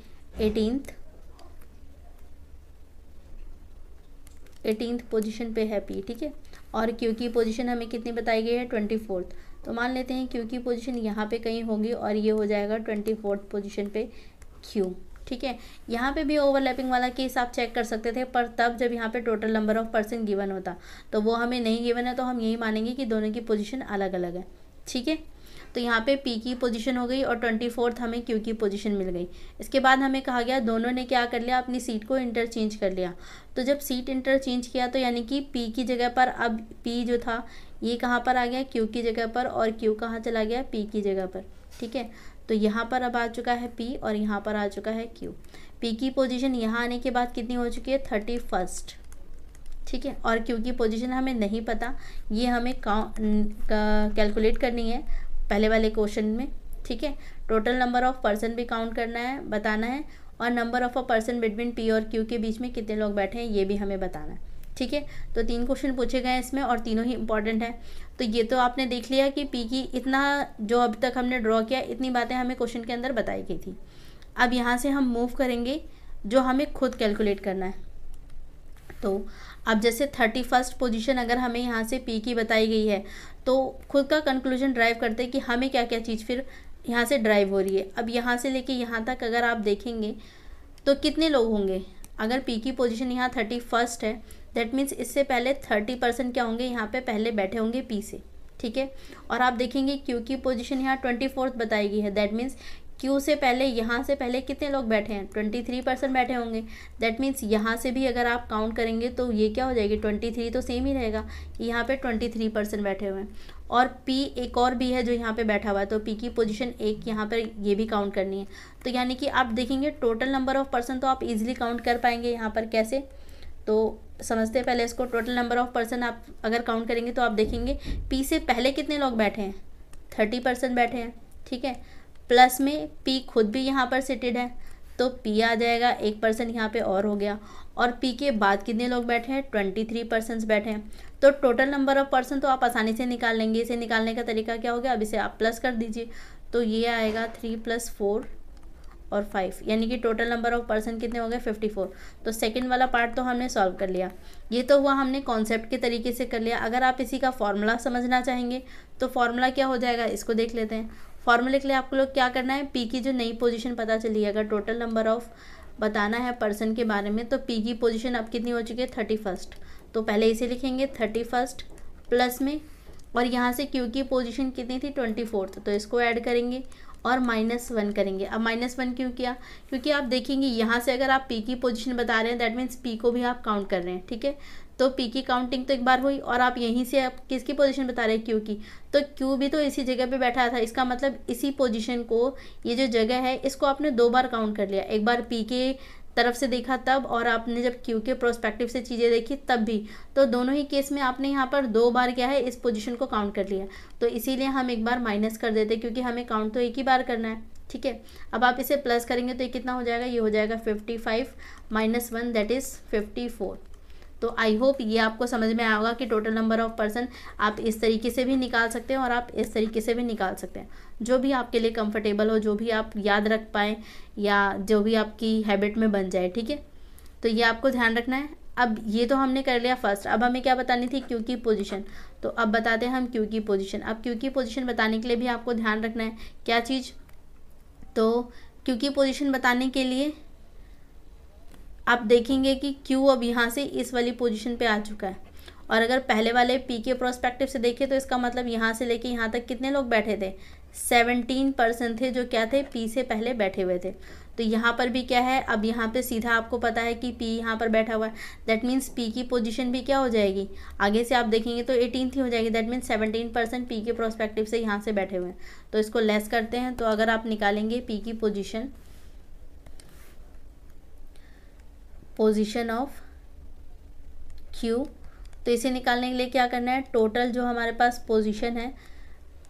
एटीनथ एटीन पोजीशन पे है पी ठीक है और क्यू की पोजीशन हमें कितनी बताई गई है ट्वेंटी फोर्थ तो मान लेते हैं क्यू की पोजीशन यहाँ पे कहीं होगी और ये हो जाएगा ट्वेंटी फोर्थ पोजिशन पे क्यू ठीक है यहाँ पे भी ओवरलैपिंग वाला केस आप चेक कर सकते थे पर तब जब यहाँ पे total number of person given होता तो वो हमें नहीं गिवन है तो हम यही मानेंगे कि दोनों की पोजिशन अलग अलग है ठीक है तो यहाँ पे पी की पोजीशन हो गई और ट्वेंटी फोर्थ हमें क्यू की पोजीशन मिल गई इसके बाद हमें कहा गया दोनों ने क्या कर लिया अपनी सीट को इंटरचेंज कर लिया तो जब सीट इंटरचेंज किया तो यानी कि पी की जगह पर अब पी जो था ये कहाँ पर आ गया क्यू की जगह पर और क्यू कहाँ चला गया पी की जगह पर ठीक है तो यहाँ पर अब आ चुका है पी और यहाँ पर आ चुका है क्यू पी की पोजिशन यहाँ आने के बाद कितनी हो चुकी है थर्टी फर्स्ट ठीक है और क्योंकि पोजीशन हमें नहीं पता ये हमें कैलकुलेट करनी है पहले वाले क्वेश्चन में ठीक है टोटल नंबर ऑफ पर्सन भी काउंट करना है बताना है और number of a person between P और क्यू के बीच में कितने लोग बैठे हैं ये भी हमें बताना है ठीक है तो तीन क्वेश्चन पूछे गए हैं इसमें और तीनों ही इंपॉर्टेंट हैं तो ये तो आपने देख लिया कि पी की इतना जो अब तक हमने ड्रॉ किया इतनी बातें हमें क्वेश्चन के अंदर बताई गई थी अब यहाँ से हम मूव करेंगे जो हमें खुद कैलकुलेट करना है तो अब जैसे थर्टी फर्स्ट पोजिशन अगर हमें यहाँ से पी की बताई गई है तो खुद का कंक्लूजन ड्राइव करते हैं कि हमें क्या क्या चीज़ फिर यहाँ से ड्राइव हो रही है अब यहाँ से लेके यहाँ तक अगर आप देखेंगे तो कितने लोग होंगे अगर पी की पोजिशन यहाँ थर्टी फर्स्ट है दैट मीन्स इससे पहले थर्टी परसेंट क्या होंगे यहाँ पे पहले बैठे होंगे पी से ठीक है और आप देखेंगे क्यू की पोजिशन यहाँ ट्वेंटी फोर्थ बताई गई है दैट मीन्स क्यू से पहले यहाँ से पहले कितने लोग बैठे हैं ट्वेंटी थ्री परसेंट बैठे होंगे दैट मीन्स यहाँ से भी अगर आप काउंट करेंगे तो ये क्या हो जाएगी ट्वेंटी थ्री तो सेम ही रहेगा यहाँ पे ट्वेंटी थ्री परसेंट बैठे हुए हैं और पी एक और भी है जो यहाँ पे बैठा हुआ है तो पी की पोजीशन एक यहाँ पर ये भी काउंट करनी है तो यानी कि आप देखेंगे टोटल नंबर ऑफ़ पर्सन तो आप इजिली काउंट कर पाएंगे यहाँ पर कैसे तो समझते पहले इसको टोटल नंबर ऑफ़ पर्सन आप अगर काउंट करेंगे तो आप देखेंगे पी से पहले कितने लोग बैठे हैं थर्टी परसेंट बैठे हैं ठीक है प्लस में पी खुद भी यहाँ पर सिटेड है तो पी आ जाएगा एक पर्सन यहाँ पे और हो गया और पी के बाद कितने लोग बैठे हैं ट्वेंटी थ्री पर्सन बैठे हैं तो टोटल नंबर ऑफ पर्सन तो आप आसानी से निकाल लेंगे इसे निकालने का तरीका क्या हो गया अब इसे आप प्लस कर दीजिए तो ये आएगा थ्री प्लस फोर और फाइव यानी कि टोटल नंबर ऑफ पर्सन कितने हो गए फिफ्टी फोर तो सेकेंड वाला पार्ट तो हमने सॉल्व कर लिया ये तो हुआ हमने कॉन्सेप्ट के तरीके से कर लिया अगर आप इसी का फॉर्मूला समझना चाहेंगे तो फॉर्मूला क्या हो जाएगा इसको देख लेते हैं फॉर्मूले के लिए आपको लोग क्या करना है पी की जो नई पोजीशन पता चली है अगर टोटल नंबर ऑफ बताना है पर्सन के बारे में तो पी की पोजीशन अब कितनी हो चुकी है थर्टी फर्स्ट तो पहले इसे लिखेंगे थर्टी फर्स्ट प्लस में और यहाँ से क्यू की पोजीशन कितनी थी ट्वेंटी फोर्थ तो इसको ऐड करेंगे और माइनस वन करेंगे अब माइनस वन क्यों किया क्योंकि आप देखेंगे यहाँ से अगर आप पी की पोजीशन बता रहे हैं दैट मीन्स पी को भी आप काउंट कर रहे हैं ठीक है तो पी की काउंटिंग तो एक बार हुई और आप यहीं से आप किसकी पोजीशन बता रहे हैं क्यू की तो क्यू भी तो इसी जगह पे बैठा था इसका मतलब इसी पोजीशन को ये जो जगह है इसको आपने दो बार काउंट कर लिया एक बार पी के तरफ से देखा तब और आपने जब क्यू के प्रोस्पेक्टिव से चीज़ें देखी तब भी तो दोनों ही केस में आपने यहाँ पर दो बार क्या है इस पोजिशन को काउंट कर लिया तो इसीलिए हम एक बार माइनस कर देते क्योंकि हमें काउंट तो एक ही बार करना है ठीक है अब आप इसे प्लस करेंगे तो ये कितना हो जाएगा ये हो जाएगा fifty five minus one that is fifty four तो आई होप ये आपको समझ में आएगा कि टोटल नंबर ऑफ़ पर्सन आप इस तरीके से भी निकाल सकते हैं और आप इस तरीके से भी निकाल सकते हैं जो भी आपके लिए कंफर्टेबल हो जो भी आप याद रख पाएँ या जो भी आपकी हैबिट में बन जाए ठीक है तो ये आपको ध्यान रखना है अब ये तो हमने कर लिया फर्स्ट अब हमें क्या बतानी थी क्योंकि पोजिशन तो अब बताते हैं हम क्योंकि पोजिशन अब क्योंकि पोजिशन बताने के लिए भी आपको ध्यान रखना है क्या चीज़ तो क्योंकि पोजिशन बताने के लिए आप देखेंगे कि क्यू अब यहाँ से इस वाली पोजिशन पर आ चुका है और अगर पहले वाले पी के प्रोस्पेक्टिव से देखें तो इसका मतलब यहाँ से लेके यहाँ तक कितने लोग बैठे थे सेवनटीन परसेंट थे जो क्या थे पी से पहले बैठे हुए थे तो यहाँ पर भी क्या है अब यहाँ पे सीधा आपको पता है कि पी यहाँ पर बैठा हुआ है दैट मीन्स पी की पोजीशन भी क्या हो जाएगी आगे से आप देखेंगे तो एटीन ही हो जाएगी that means seventeen percent P के प्रोस्पेक्टिव से यहाँ से बैठे हुए हैं तो इसको लेस करते हैं तो अगर आप निकालेंगे पी की पोजिशन पोजीशन ऑफ क्यू तो इसे निकालने के लिए क्या करना है टोटल जो हमारे पास पोजीशन है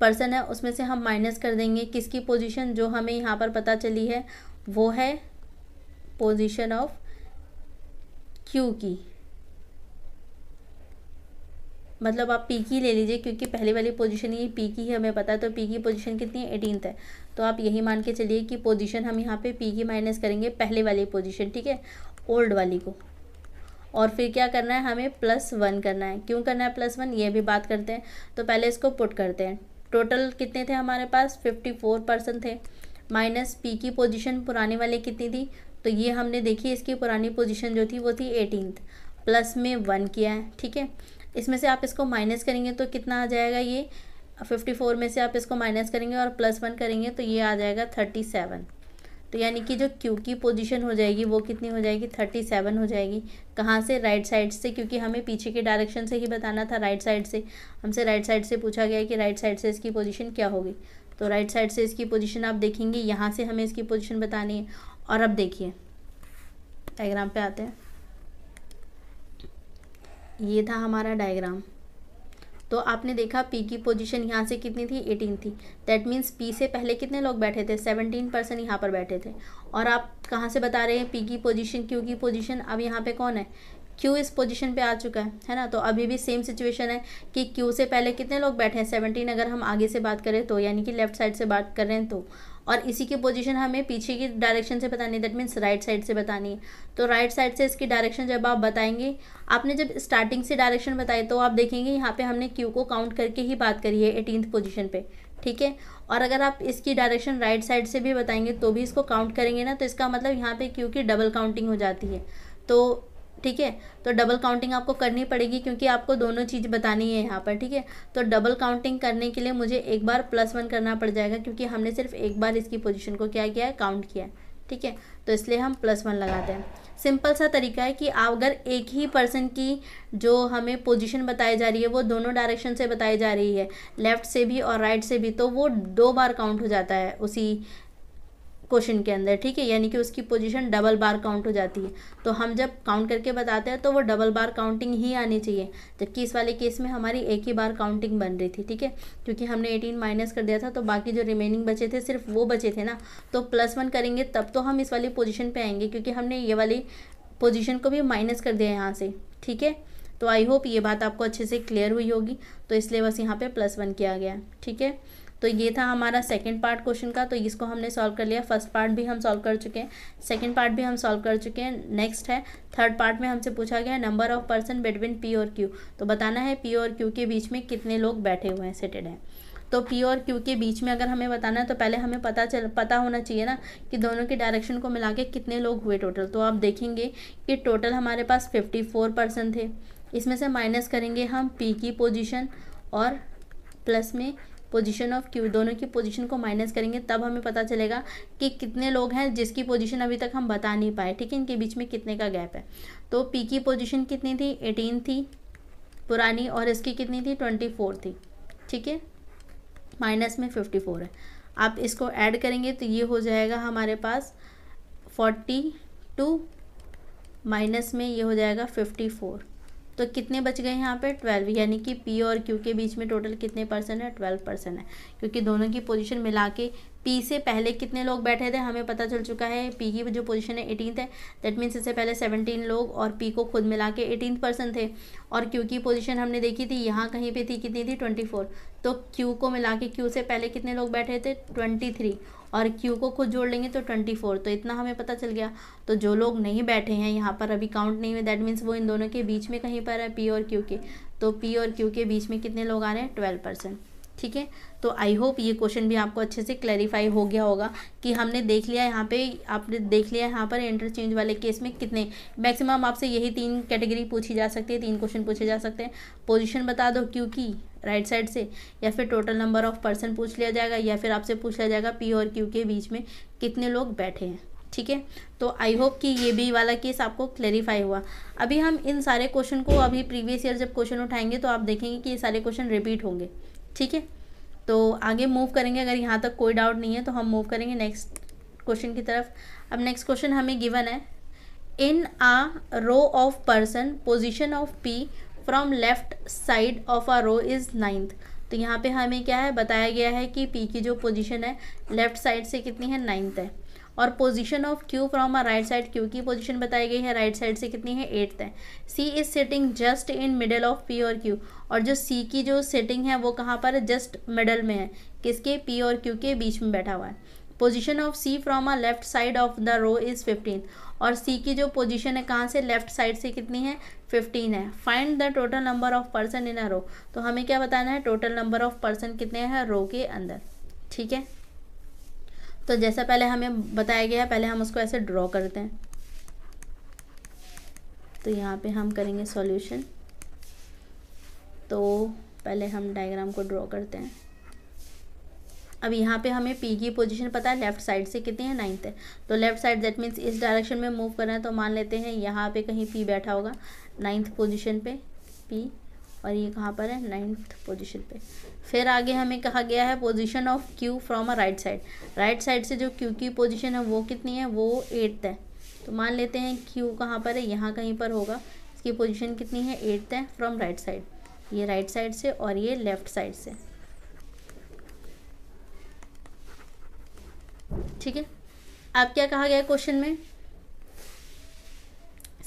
पर्सन है उसमें से हम माइनस कर देंगे किसकी पोजीशन जो हमें यहाँ पर पता चली है वो है पोजीशन ऑफ क्यू की मतलब आप पी की ले लीजिए क्योंकि पहले वाली पोजीशन ये पी की है हमें पता है तो पी की पोजीशन कितनी है एटीनथ है तो आप यही मान के चलिए कि पोजीशन हम यहाँ पे पी की माइनस करेंगे पहले वाली पोजीशन ठीक है ओल्ड वाली को और फिर क्या करना है हमें प्लस वन करना है क्यों करना है प्लस वन ये भी बात करते हैं तो पहले इसको पुट करते हैं टोटल कितने थे हमारे पास फिफ्टी फोर परसेंट थे माइनस पी की पोजीशन पुराने वाले कितनी थी तो ये हमने देखी इसकी पुरानी पोजीशन जो थी वो थी एटीनथ प्लस में वन किया है ठीक है इसमें से आप इसको माइनस करेंगे तो कितना आ जाएगा ये फिफ्टी फोर में से आप इसको माइनस करेंगे और प्लस वन करेंगे तो ये आ जाएगा थर्टी सेवन तो यानी कि जो क्यू की पोजीशन हो जाएगी वो कितनी हो जाएगी थर्टी सेवन हो जाएगी कहाँ से राइट साइड से क्योंकि हमें पीछे के डायरेक्शन से ही बताना था राइट साइड से हमसे राइट साइड से पूछा गया कि राइट साइड से इसकी पोजीशन क्या होगी तो राइट साइड से इसकी पोजीशन आप देखेंगे यहाँ से हमें इसकी पोजिशन बतानी है और अब देखिए डायग्राम पर आते हैं ये था हमारा डायग्राम तो आपने देखा पी की पोजीशन यहाँ से कितनी थी एटीन थी दैट मीन्स पी से पहले कितने लोग बैठे थे सेवनटीन परसेंट यहाँ पर बैठे थे और आप कहाँ से बता रहे हैं पी की पोजीशन क्यू की पोजीशन अब यहाँ पे कौन है क्यू इस पोजीशन पे आ चुका है है ना तो अभी भी सेम सिचुएशन है कि क्यू से पहले कितने लोग बैठे हैं सेवनटीन अगर हम आगे से बात करें तो यानी कि लेफ्ट साइड से बात कर रहे हैं तो और इसी की पोजीशन हमें पीछे की डायरेक्शन से बतानी है दैट मीन्स राइट साइड से बतानी है तो राइट साइड से इसकी डायरेक्शन जब आप बताएंगे आपने जब स्टार्टिंग से डायरेक्शन बताई तो आप देखेंगे यहाँ पे हमने क्यू को काउंट करके ही बात करी है एटीनथ पोजीशन पे ठीक है और अगर आप इसकी डायरेक्शन राइट साइड से भी बताएंगे तो भी इसको काउंट करेंगे ना तो इसका मतलब यहाँ पर क्यू की डबल काउंटिंग हो जाती है तो ठीक है तो डबल काउंटिंग आपको करनी पड़ेगी क्योंकि आपको दोनों चीज़ बतानी है यहाँ पर ठीक है तो डबल काउंटिंग करने के लिए मुझे एक बार प्लस वन करना पड़ जाएगा क्योंकि हमने सिर्फ एक बार इसकी पोजीशन को क्या किया है काउंट किया है ठीक है तो इसलिए हम प्लस वन लगाते हैं सिंपल सा तरीका है कि आप अगर एक ही पर्सन की जो हमें पोजीशन बताई जा रही है वो दोनों डायरेक्शन से बताई जा रही है लेफ़्ट से भी और राइट right से भी तो वो दो बार काउंट हो जाता है उसी क्वेश्चन के अंदर ठीक है यानी कि उसकी पोजीशन डबल बार काउंट हो जाती है तो हम जब काउंट करके बताते हैं तो वो डबल बार काउंटिंग ही आनी चाहिए जबकि इस वाले केस में हमारी एक ही बार काउंटिंग बन रही थी ठीक है क्योंकि हमने एटीन माइनस कर दिया था तो बाकी जो रिमेनिंग बचे थे सिर्फ वो बचे थे ना तो प्लस वन करेंगे तब तो हम इस वाली पोजिशन पर आएंगे क्योंकि हमने ये वाली पोजिशन को भी माइनस कर दिया यहाँ से ठीक है तो आई होप ये बात आपको अच्छे से क्लियर हुई होगी तो इसलिए बस यहाँ पर प्लस वन किया गया ठीक है तो ये था हमारा सेकेंड पार्ट क्वेश्चन का तो इसको हमने सॉल्व कर लिया फर्स्ट पार्ट भी हम सॉल्व कर चुके हैं सेकेंड पार्ट भी हम सॉल्व कर चुके हैं नेक्स्ट है थर्ड पार्ट में हमसे पूछा गया number of person between P और क्यू तो बताना है पी और क्यू के बीच में कितने लोग बैठे हुए हैं सेटेड हैं तो पी और क्यू के बीच में अगर हमें बताना है तो पहले हमें पता चल पता होना चाहिए ना कि दोनों के डायरेक्शन को मिला के कितने लोग हुए टोटल तो आप देखेंगे कि टोटल हमारे पास फिफ्टी फोर परसेंट थे इसमें से माइनस करेंगे हम पी की पोजीशन और प्लस में पोजीशन ऑफ क्यू दोनों की पोजीशन को माइनस करेंगे तब हमें पता चलेगा कि कितने लोग हैं जिसकी पोजीशन अभी तक हम बता नहीं पाए ठीक है इनके बीच में कितने का गैप है तो पी की पोजीशन कितनी थी एटीन थी पुरानी और इसकी कितनी थी ट्वेंटी फोर थी ठीक है माइनस में फिफ्टी फोर है आप इसको ऐड करेंगे तो ये हो जाएगा हमारे पास फोर्टी टू माइनस में ये हो जाएगा फिफ्टी फोर तो कितने बच गए यहाँ पे ट्वेल्व यानी कि पी और क्यू के बीच में टोटल कितने परसेंट है ट्वेल्व परसेंट है क्योंकि दोनों की पोजीशन मिला के पी से पहले कितने लोग बैठे थे हमें पता चल चुका है पी की जो पोजीशन है एटीनथ है दैट मीन्स इससे पहले सेवनटीन लोग और पी को खुद मिला के एटीन पर्सन थे और क्यू की पोजीशन हमने देखी थी यहाँ कहीं पे थी कितनी थी ट्वेंटी फोर तो क्यू को मिला के क्यू से पहले कितने लोग बैठे थे ट्वेंटी थ्री और क्यू को खुद जोड़ लेंगे तो ट्वेंटी फोर तो इतना हमें पता चल गया तो जो लोग नहीं बैठे हैं यहाँ पर अभी काउंट नहीं हुए दैट मीन्स वो इन दोनों के बीच में कहीं पर है पी और क्यू के तो पी और क्यू के बीच में कितने लोग आ रहे हैं ट्वेल्व परसेंट ठीक है तो आई होप ये क्वेश्चन भी आपको अच्छे से क्लैरिफाई हो गया होगा कि हमने देख लिया यहाँ पे आपने देख लिया यहाँ पर इंटरचेंज वाले केस में कितने मैक्सिमम आपसे यही तीन कैटेगरी पूछी जा सकती है तीन क्वेश्चन पूछे जा सकते हैं पोजीशन बता दो क्योंकि राइट साइड से या फिर टोटल नंबर ऑफ पर्सन पूछ लिया जाएगा या फिर आपसे पूछ लिया जाएगा पी और क्यू के बीच में कितने लोग बैठे हैं ठीक है तो आई होप कि ये भी वाला केस आपको क्लेरिफाई हुआ अभी हम इन सारे क्वेश्चन को अभी प्रीवियस ईयर जब क्वेश्चन उठाएंगे तो आप देखेंगे कि ये सारे क्वेश्चन रिपीट होंगे ठीक है तो आगे मूव करेंगे अगर यहाँ तक कोई डाउट नहीं है तो हम मूव करेंगे नेक्स्ट क्वेश्चन की तरफ अब नेक्स्ट क्वेश्चन हमें गिवन है in a row of person position of P from left side of a row is ninth तो यहाँ पे हमें क्या है बताया गया है कि पी की जो पोजीशन है लेफ्ट साइड से कितनी है नाइन्थ है और position of Q from a right side Q की पोजीशन बताई गई है राइट साइड से कितनी है एट्थ है C is sitting just in middle of P और क्यू और जो सी की जो सेटिंग है वो कहाँ पर है जस्ट मिडल में है किसके पी और क्यू के बीच में बैठा हुआ है position of C from a left side of the row is fifteen और सी की जो पोजिशन है कहाँ से लेफ्ट साइड से कितनी है फिफ्टीन है find the total number of person in a row तो हमें क्या बताना है टोटल नंबर ऑफ पर्सन कितने हैं रो के अंदर ठीक है तो जैसा पहले हमें बताया गया है पहले हम उसको ऐसे ड्रॉ करते हैं तो यहाँ पे हम करेंगे सॉल्यूशन तो पहले हम डायग्राम को ड्रॉ करते हैं अब यहाँ पे हमें पी की पोजीशन पता है लेफ्ट साइड से कितनी है नाइन्थ है तो लेफ्ट साइड दैट मीन्स इस डायरेक्शन में मूव कर रहे हैं तो मान लेते हैं यहाँ पे कहीं पी बैठा होगा नाइन्थ पोजीशन पे पी और ये कहाँ पर है नाइन्थ पोजीशन पे फिर आगे हमें कहा गया है position of Q from a right side right side से जो क्यू की पोजीशन है वो कितनी है वो एट्थ है तो मान लेते हैं क्यू कहाँ पर है यहाँ कहीं पर होगा इसकी पोजीशन कितनी है एट्थ है फ्रॉम राइट साइड ये राइट साइड से और ये लेफ्ट साइड से ठीक है अब क्या कहा गया क्वेश्चन में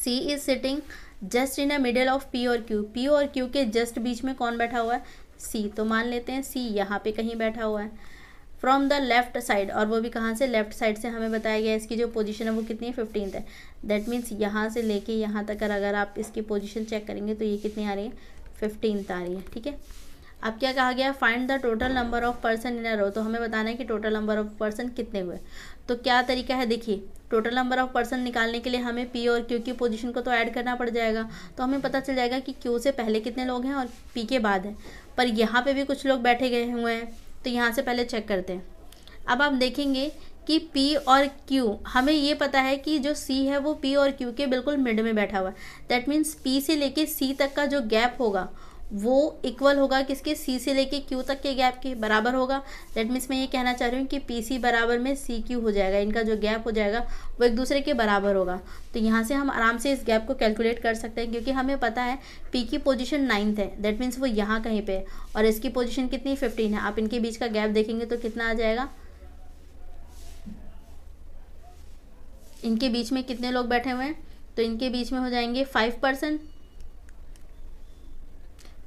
C is sitting just in a middle of P और क्यू पी और क्यू के जस्ट बीच में कौन बैठा हुआ है सी तो मान लेते हैं सी यहाँ पे कहीं बैठा हुआ है फ्रॉम द लेफ्ट साइड और वो भी कहाँ से लेफ्ट साइड से हमें बताया गया इसकी जो पोजिशन है वो कितनी है फिफ्टींथ है दैट मीन्स यहाँ से लेके यहाँ तक अगर आप इसकी पोजिशन चेक करेंगे तो ये कितनी आ रही है फिफ्टींथ आ रही है ठीक है अब क्या कहा गया find the total number of person in a row तो हमें बताना है कि टोटल नंबर ऑफ पर्सन कितने हुए तो क्या तरीका है देखिए टोटल नंबर ऑफ पर्सन निकालने के लिए हमें पी और क्यू की पोजीशन को तो ऐड करना पड़ जाएगा तो हमें पता चल जाएगा कि क्यू से पहले कितने लोग हैं और पी के बाद हैं पर यहाँ पे भी कुछ लोग बैठे गए हुए हैं तो यहाँ से पहले चेक करते हैं अब आप देखेंगे कि पी और क्यू हमें ये पता है कि जो सी है वो पी और क्यू के बिल्कुल मिड में बैठा हुआ है दैट मीन्स पी से लेके सी तक का जो गैप होगा वो इक्वल होगा किसके सी से लेके क्यू तक के गैप के बराबर होगा दैट मीन्स मैं ये कहना चाह रही हूँ कि पी सी बराबर में सी क्यू हो जाएगा इनका जो गैप हो जाएगा वो एक दूसरे के बराबर होगा तो यहाँ से हम आराम से इस गैप को कैलकुलेट कर सकते हैं क्योंकि हमें पता है पी की पोजिशन नाइन्थ है दैट मीन्स वो यहाँ कहीं पर और इसकी पोजिशन कितनी फिफ्टीन है आप इनके बीच का गैप देखेंगे तो कितना आ जाएगा इनके बीच में कितने लोग बैठे हुए हैं तो इनके बीच में हो जाएंगे फाइव परसेंट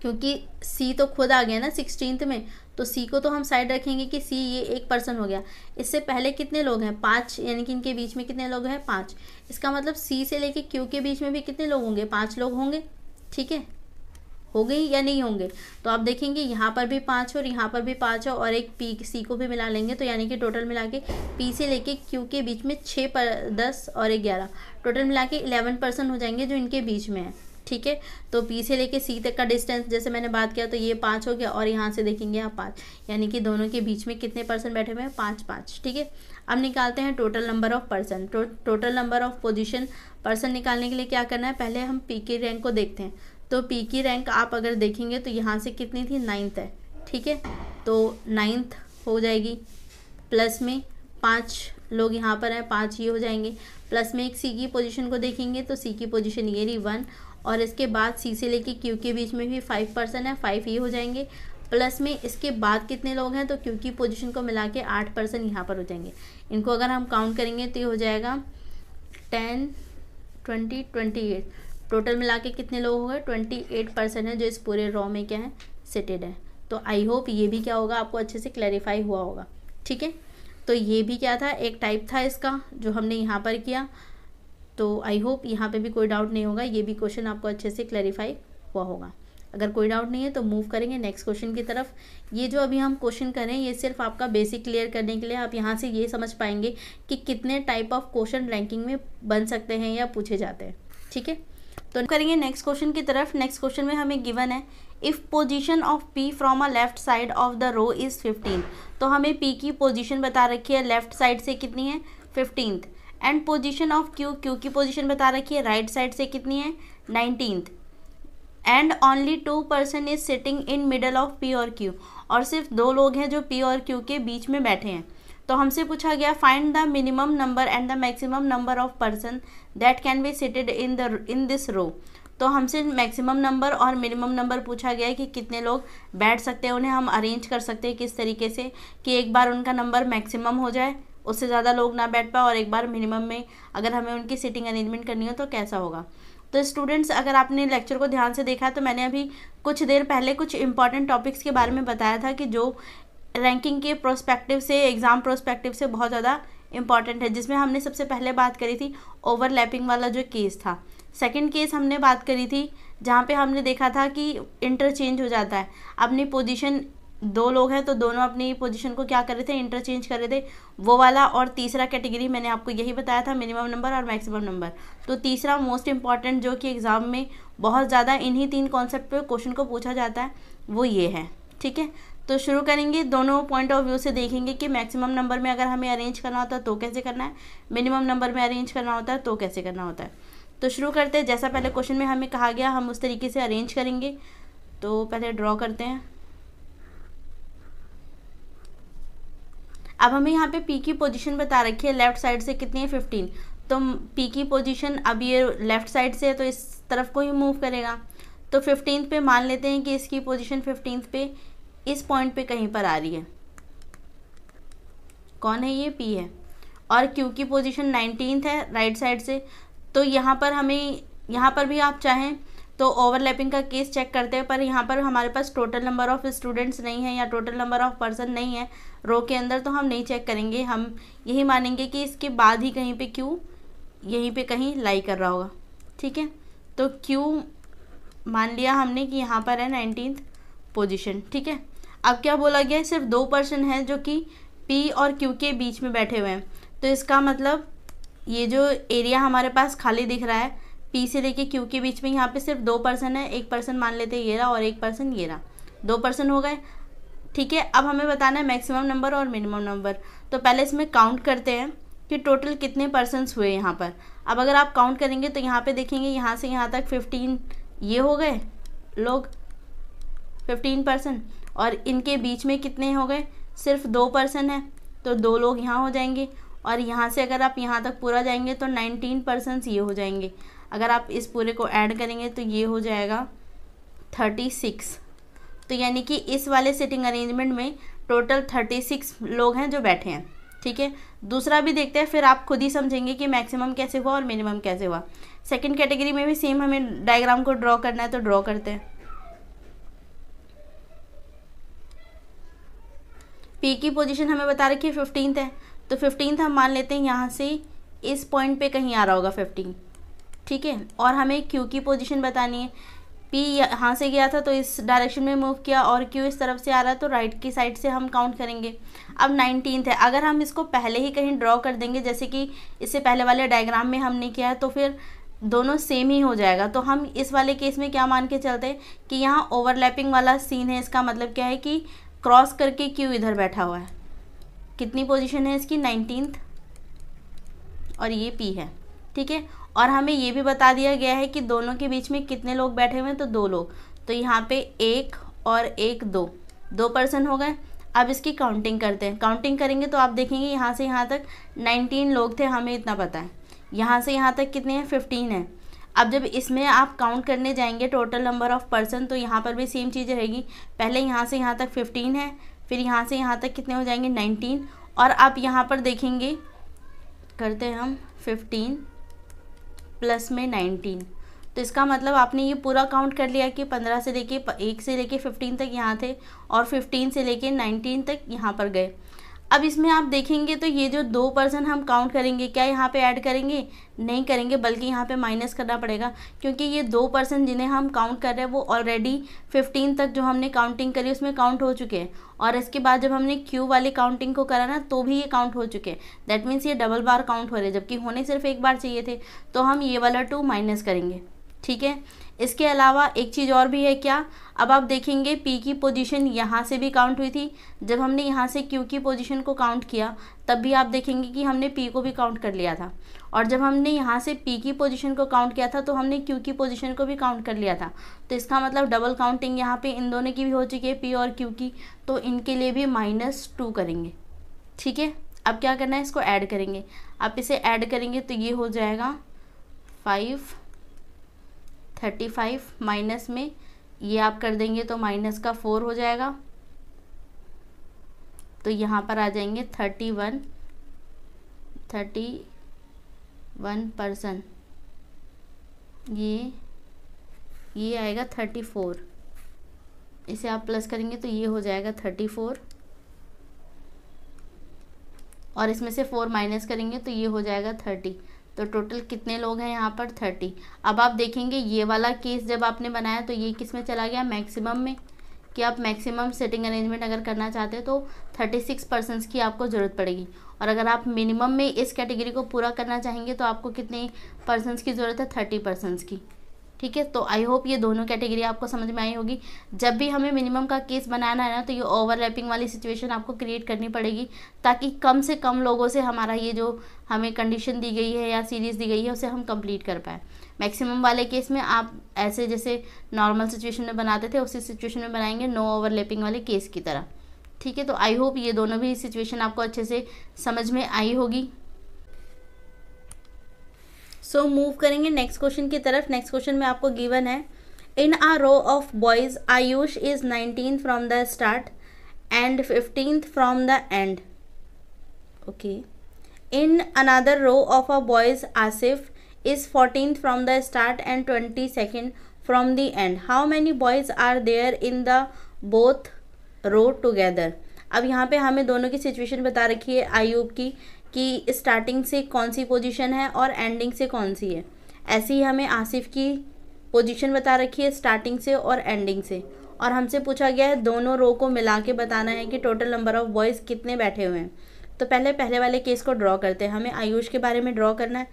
क्योंकि सी तो खुद आ गया ना सिक्सटीन में तो सी को तो हम साइड रखेंगे कि सी ये एक पर्सन हो गया इससे पहले कितने लोग हैं पाँच यानी कि इनके बीच में कितने लोग हैं पाँच इसका मतलब सी से लेके क्यू के बीच में भी कितने लोग होंगे पाँच लोग होंगे ठीक है हो गई या नहीं होंगे तो आप देखेंगे यहाँ पर भी पाँच और यहाँ पर भी पाँच और एक पी सी को भी मिला लेंगे तो यानी कि टोटल मिला के पी से लेके क्यू के बीच में छः पर दस और एक ग्यारह टोटल मिला के इलेवन पर्सन हो जाएंगे जो इनके बीच में है ठीक है तो पी से लेके सी तक का डिस्टेंस जैसे मैंने बात किया तो ये पाँच हो गया और यहाँ से देखेंगे आप पाँच यानी कि दोनों के बीच में कितने पर्सन बैठे हुए हैं पाँच पाँच ठीक है अब निकालते हैं total number of person total number of position person निकालने के लिए क्या करना है पहले हम पी की रैंक को देखते हैं तो पी की रैंक आप अगर देखेंगे तो यहाँ से कितनी थी नाइन्थ है ठीक है तो नाइन्थ हो जाएगी प्लस में पाँच लोग यहाँ पर हैं पाँच ये हो जाएंगे प्लस में एक सी की पोजीशन को देखेंगे तो सी की पोजीशन ये रही वन और इसके बाद सी से लेके क्यू के बीच में भी फाइव परसेंट है फाइव ही हो जाएंगे प्लस में इसके बाद कितने लोग हैं तो क्यू की पोजिशन को मिला के आठ परसेंट यहाँ पर हो जाएंगे इनको अगर हम काउंट करेंगे तो ये हो जाएगा ten twenty twenty eight total मिला के कितने लोग हो गए ट्वेंटी एट परसेंट है जो इस पूरे रॉ में क्या है सेटेड है तो आई होप ये भी क्या होगा आपको अच्छे से क्लैरिफाई हुआ होगा ठीक है तो ये भी क्या था एक टाइप था इसका जो हमने यहाँ पर किया तो आई होप यहाँ पे भी कोई डाउट नहीं होगा ये भी क्वेश्चन आपको अच्छे से क्लैरिफाई हुआ होगा अगर कोई डाउट नहीं है तो मूव करेंगे नेक्स्ट क्वेश्चन की तरफ ये जो अभी हम क्वेश्चन करें ये सिर्फ आपका बेसिक क्लियर करने के लिए आप यहाँ से ये समझ पाएंगे कि कितने टाइप ऑफ क्वेश्चन रैंकिंग में बन सकते हैं या पूछे जाते हैं ठीक है तो करेंगे नेक्स्ट क्वेश्चन की तरफ नेक्स्ट क्वेश्चन में हमें गिवन है if position of P from a left side of the row is fifteen तो हमें पी की पोजिशन बता रखी है लेफ्ट साइड से कितनी है fifteen and position of Q Q की पोजिशन बता रखी है राइट साइड से कितनी है nineteenth and only two person is sitting in middle of P और क्यू और सिर्फ दो लोग हैं जो पी और क्यू के बीच में बैठे हैं तो हमसे पूछा गया find the minimum number and the maximum number of person that can be seated in the in this row तो हमसे मैक्सिमम नंबर और मिनिमम नंबर पूछा गया है कि कितने लोग बैठ सकते हैं उन्हें हम अरेंज कर सकते हैं किस तरीके से कि एक बार उनका नंबर मैक्सिमम हो जाए उससे ज़्यादा लोग ना बैठ पाए और एक बार मिनिमम में अगर हमें उनकी सीटिंग अरेंजमेंट करनी हो तो कैसा होगा तो स्टूडेंट्स अगर आपने लेक्चर को ध्यान से देखा तो मैंने अभी कुछ देर पहले कुछ इंपॉर्टेंट टॉपिक्स के बारे में बताया था कि जो रैंकिंग के प्रोस्पेक्टिव से एग्ज़ाम प्रोस्पेक्टिव से बहुत ज़्यादा इंपॉर्टेंट है जिसमें हमने सबसे पहले बात करी थी ओवरलैपिंग वाला जो केस था सेकेंड केस हमने बात करी थी जहाँ पे हमने देखा था कि इंटरचेंज हो जाता है अपनी पोजीशन दो लोग हैं तो दोनों अपनी पोजीशन को क्या कर रहे थे इंटरचेंज कर रहे थे वो वाला और तीसरा कैटेगरी मैंने आपको यही बताया था मिनिमम नंबर और मैक्सिमम नंबर तो तीसरा मोस्ट इंपॉर्टेंट जो कि एग्ज़ाम में बहुत ज़्यादा इन्हीं तीन कॉन्सेप्ट पे क्वेश्चन को पूछा जाता है वो ये है ठीक है तो शुरू करेंगे दोनों पॉइंट ऑफ व्यू से देखेंगे कि मैक्सिमम नंबर में अगर हमें अरेंज करना होता है तो कैसे करना है मिनिमम नंबर में अरेंज करना होता है तो कैसे करना होता है तो शुरू करते हैं जैसा पहले क्वेश्चन में हमें कहा गया हम उस तरीके से अरेंज करेंगे तो पहले ड्रॉ करते हैं अब हमें यहाँ पे पी की पोजीशन बता रखी है लेफ्ट साइड से कितनी है फिफ्टीन तो पी की पोजीशन अब ये लेफ्ट साइड से है तो इस तरफ को ही मूव करेगा तो फिफ्टीन पे मान लेते हैं कि इसकी पोजीशन फिफ्टीन पे इस पॉइंट पे कहीं पर आ रही है कौन है ये पी है और क्यू की पोजिशन नाइनटीन है राइट साइड से तो यहाँ पर हमें यहाँ पर भी आप चाहें तो ओवरलैपिंग का केस चेक करते हैं पर यहाँ पर हमारे पास टोटल नंबर ऑफ़ स्टूडेंट्स नहीं है या टोटल नंबर ऑफ़ पर्सन नहीं है रो के अंदर तो हम नहीं चेक करेंगे हम यही मानेंगे कि इसके बाद ही कहीं पे क्यू यहीं पे कहीं लाई कर रहा होगा ठीक है तो क्यू मान लिया हमने कि यहाँ पर है नाइनटीन पोजिशन ठीक है अब क्या बोला गया सिर्फ दो पर्सन हैं जो कि पी और क्यू के बीच में बैठे हुए हैं तो इसका मतलब ये जो एरिया हमारे पास खाली दिख रहा है पी से लेके क्यू के बीच में यहाँ पे सिर्फ दो पर्सन है एक पर्सन मान लेते ये रहा और एक पर्सन ये रहा दो पर्सन हो गए ठीक है अब हमें बताना है मैक्सिमम नंबर और मिनिमम नंबर तो पहले इसमें काउंट करते हैं कि टोटल कितने पर्सनस हुए यहाँ पर अब अगर आप काउंट करेंगे तो यहाँ पर देखेंगे यहाँ से यहाँ तक फिफ्टीन ये हो गए लोग फिफ्टीन पर्सन और इनके बीच में कितने हो गए सिर्फ दो पर्सन है तो दो लोग यहाँ हो जाएंगे और यहाँ से अगर आप यहाँ तक पूरा जाएंगे तो नाइनटीन पर्सनस ये हो जाएंगे अगर आप इस पूरे को ऐड करेंगे तो ये हो जाएगा थर्टी सिक्स तो यानी कि इस वाले सिटिंग अरेंजमेंट में टोटल थर्टी सिक्स लोग हैं जो बैठे हैं ठीक है दूसरा भी देखते हैं फिर आप खुद ही समझेंगे कि मैक्सिमम कैसे हुआ और मिनिमम कैसे हुआ सेकेंड कैटेगरी में भी सेम हमें डायग्राम को ड्रॉ करना है तो ड्रॉ करते हैं पी की पोजीशन हमें बता रखी है फिफ्टींथ है तो फिफ्टींथ हम मान लेते हैं यहाँ से इस पॉइंट पे कहीं आ रहा होगा फिफ्टीन ठीक है और हमें क्यू की पोजीशन बतानी है पी यहाँ से गया था तो इस डायरेक्शन में मूव किया और क्यू इस तरफ से आ रहा है तो राइट की साइड से हम काउंट करेंगे अब नाइनटीन है अगर हम इसको पहले ही कहीं ड्रॉ कर देंगे जैसे कि इससे पहले वाले डायग्राम में हमने किया है तो फिर दोनों सेम ही हो जाएगा तो हम इस वाले केस में क्या मान के चलते हैं कि यहाँ ओवरलैपिंग वाला सीन है इसका मतलब क्या है कि क्रॉस करके क्यू इधर बैठा हुआ है कितनी पोजीशन है इसकी नाइनटीन्थ और ये पी है ठीक है और हमें ये भी बता दिया गया है कि दोनों के बीच में कितने लोग बैठे हुए हैं तो दो लोग तो यहाँ पे एक और एक दो दो पर्सन हो गए अब इसकी काउंटिंग करते हैं काउंटिंग करेंगे तो आप देखेंगे यहाँ से यहाँ तक नाइनटीन लोग थे हमें इतना पता है यहाँ से यहाँ तक कितने हैं फिफ्टीन है अब जब इसमें आप काउंट करने जाएंगे टोटल नंबर ऑफ़ पर्सन तो यहाँ पर भी सेम चीज़ रहेगी पहले यहाँ से यहाँ तक फिफ्टीन है फिर यहाँ से यहाँ तक कितने हो जाएंगे नाइनटीन और आप यहाँ पर देखेंगे करते हैं हम फिफ्टीन प्लस में नाइनटीन तो इसका मतलब आपने ये पूरा काउंट कर लिया कि पंद्रह से लेके एक से लेके फिफ्टीन तक यहाँ थे और फिफ्टीन से लेके नाइनटीन तक यहाँ पर गए अब इसमें आप देखेंगे तो ये जो दो पर्सन हम काउंट करेंगे क्या यहाँ पे ऐड करेंगे नहीं करेंगे बल्कि यहाँ पे माइनस करना पड़ेगा क्योंकि ये दो पर्सन जिन्हें हम काउंट कर रहे हैं वो ऑलरेडी फिफ्टीन तक जो हमने काउंटिंग करी उसमें काउंट हो चुके हैं और इसके बाद जब हमने क्यू वाली काउंटिंग को करा ना तो भी ये काउंट हो चुके हैं दैट मीन्स ये डबल बार काउंट हो रहे हैं जबकि होने सिर्फ एक बार चाहिए थे तो हम ये वाला टू माइनस करेंगे ठीक है इसके अलावा एक चीज़ और भी है क्या अब आप देखेंगे पी की पोजीशन यहाँ से भी काउंट हुई थी जब हमने यहाँ से क्यू की पोजीशन को काउंट किया तब भी आप देखेंगे कि हमने पी को भी काउंट कर लिया था और जब हमने यहाँ से पी की पोजीशन को काउंट किया था तो हमने क्यू की पोजीशन को भी काउंट कर लिया था तो इसका मतलब डबल काउंटिंग यहाँ पे इन दोनों की भी हो चुकी है पी और क्यू की तो इनके लिए भी माइनस टू करेंगे ठीक है अब क्या करना है इसको ऐड करेंगे आप इसे ऐड करेंगे तो ये हो जाएगा फाइव थर्टी फाइव माइनस में ये आप कर देंगे तो माइनस का फोर हो जाएगा तो यहाँ पर आ जाएंगे thirty one thirty one percent ये ये आएगा थर्टी फोर इसे आप प्लस करेंगे तो ये हो जाएगा थर्टी फोर और इसमें से फोर माइनस करेंगे तो ये हो जाएगा थर्टी तो टोटल कितने लोग हैं यहाँ पर थर्टी अब आप देखेंगे ये वाला केस जब आपने बनाया तो ये किस में चला गया मैक्सिमम में कि आप मैक्सिमम सेटिंग अरेंजमेंट अगर करना चाहते हैं तो थर्टी सिक्स परसेंट्स की आपको ज़रूरत पड़ेगी और अगर आप मिनिमम में इस कैटेगरी को पूरा करना चाहेंगे तो आपको कितने पर्सनस की ज़रूरत है थर्टी पर्सनस की ठीक है तो आई होप ये दोनों कैटेगरी आपको समझ में आई होगी जब भी हमें मिनिमम का केस बनाना है ना तो ये ओवरलैपिंग वाली सिचुएशन आपको क्रिएट करनी पड़ेगी ताकि कम से कम लोगों से हमारा ये जो हमें कंडीशन दी गई है या सीरीज़ दी गई है उसे हम कंप्लीट कर पाएँ मैक्सिमम वाले केस में आप ऐसे जैसे नॉर्मल सिचुएशन में बनाते थे उसी सिचुएशन में बनाएंगे नो ओवरलैपिंग वाले केस की तरह ठीक है तो आई होप ये दोनों भी सिचुएशन आपको अच्छे से समझ में आई होगी सो so, मूव करेंगे नेक्स्ट क्वेश्चन की तरफ नेक्स्ट क्वेश्चन में आपको गिवन है in a row of boys Ayush is nineteen from the start and fifteen from the end okay in another row of a boys Asif is fourteen from the start and twenty second from the end how many boys are there in the both row together अब यहाँ पे हमें दोनों की situation बता रखी है आयुब की कि स्टार्टिंग से कौन सी पोजीशन है और एंडिंग से कौन सी है ऐसे ही हमें आसिफ की पोजीशन बता रखी है स्टार्टिंग से और एंडिंग से और हमसे पूछा गया है दोनों रो को मिला के बताना है कि टोटल नंबर ऑफ़ बॉयज़ कितने बैठे हुए हैं तो पहले पहले वाले केस को ड्रॉ करते हैं हमें आयुष के बारे में ड्रॉ करना है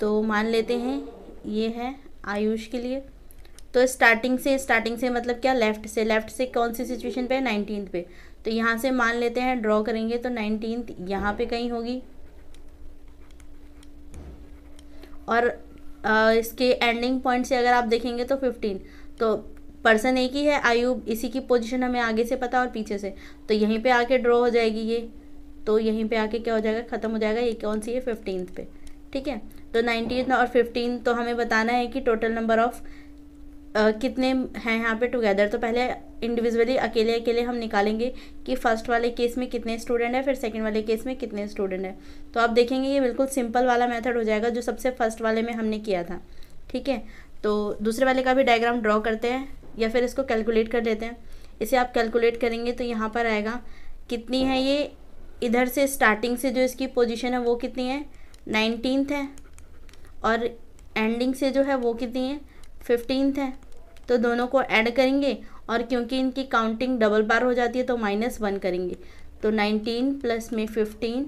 तो मान लेते हैं ये है आयुष के लिए तो स्टार्टिंग से स्टार्टिंग से मतलब क्या लेफ़्ट से लेफ़्ट से कौन सी सिचुएशन पे है नाइनटीन पे तो यहाँ से मान लेते हैं ड्रॉ करेंगे तो नाइनटीन यहाँ पे कहीं होगी और आ, इसके एंडिंग पॉइंट से अगर आप देखेंगे तो फिफ्टीन तो पर्सन एक ही है आयुब इसी की पोजीशन हमें आगे से पता और पीछे से तो यहीं पे आके ड्रॉ हो जाएगी ये तो यहीं पे आके क्या हो जाएगा ख़त्म हो जाएगा ये कौन सी है फिफ्टीन पे ठीक है तो नाइनटीन और फिफ्टीन तो हमें बताना है कि टोटल नंबर ऑफ़ कितने हैं यहाँ पे टुगेदर तो पहले इंडिविजुअली अकेले अकेले हम निकालेंगे कि फ़र्स्ट वाले केस में कितने स्टूडेंट हैं फिर सेकेंड वाले केस में कितने स्टूडेंट हैं तो आप देखेंगे ये बिल्कुल सिंपल वाला मेथड हो जाएगा जो सबसे फर्स्ट वाले में हमने किया था ठीक है तो दूसरे वाले का भी डायग्राम ड्रॉ करते हैं या फिर इसको कैलकुलेट कर लेते हैं इसे आप कैलकुलेट करेंगे तो यहाँ पर आएगा कितनी है ये इधर से स्टार्टिंग से जो इसकी पोजीशन है वो कितनी है नाइनटीन है और एंडिंग से जो है वो कितनी है फिफ्टीनथ है तो दोनों को ऐड करेंगे और क्योंकि इनकी काउंटिंग डबल बार हो जाती है तो माइनस वन करेंगे तो नाइनटीन प्लस में फिफ्टीन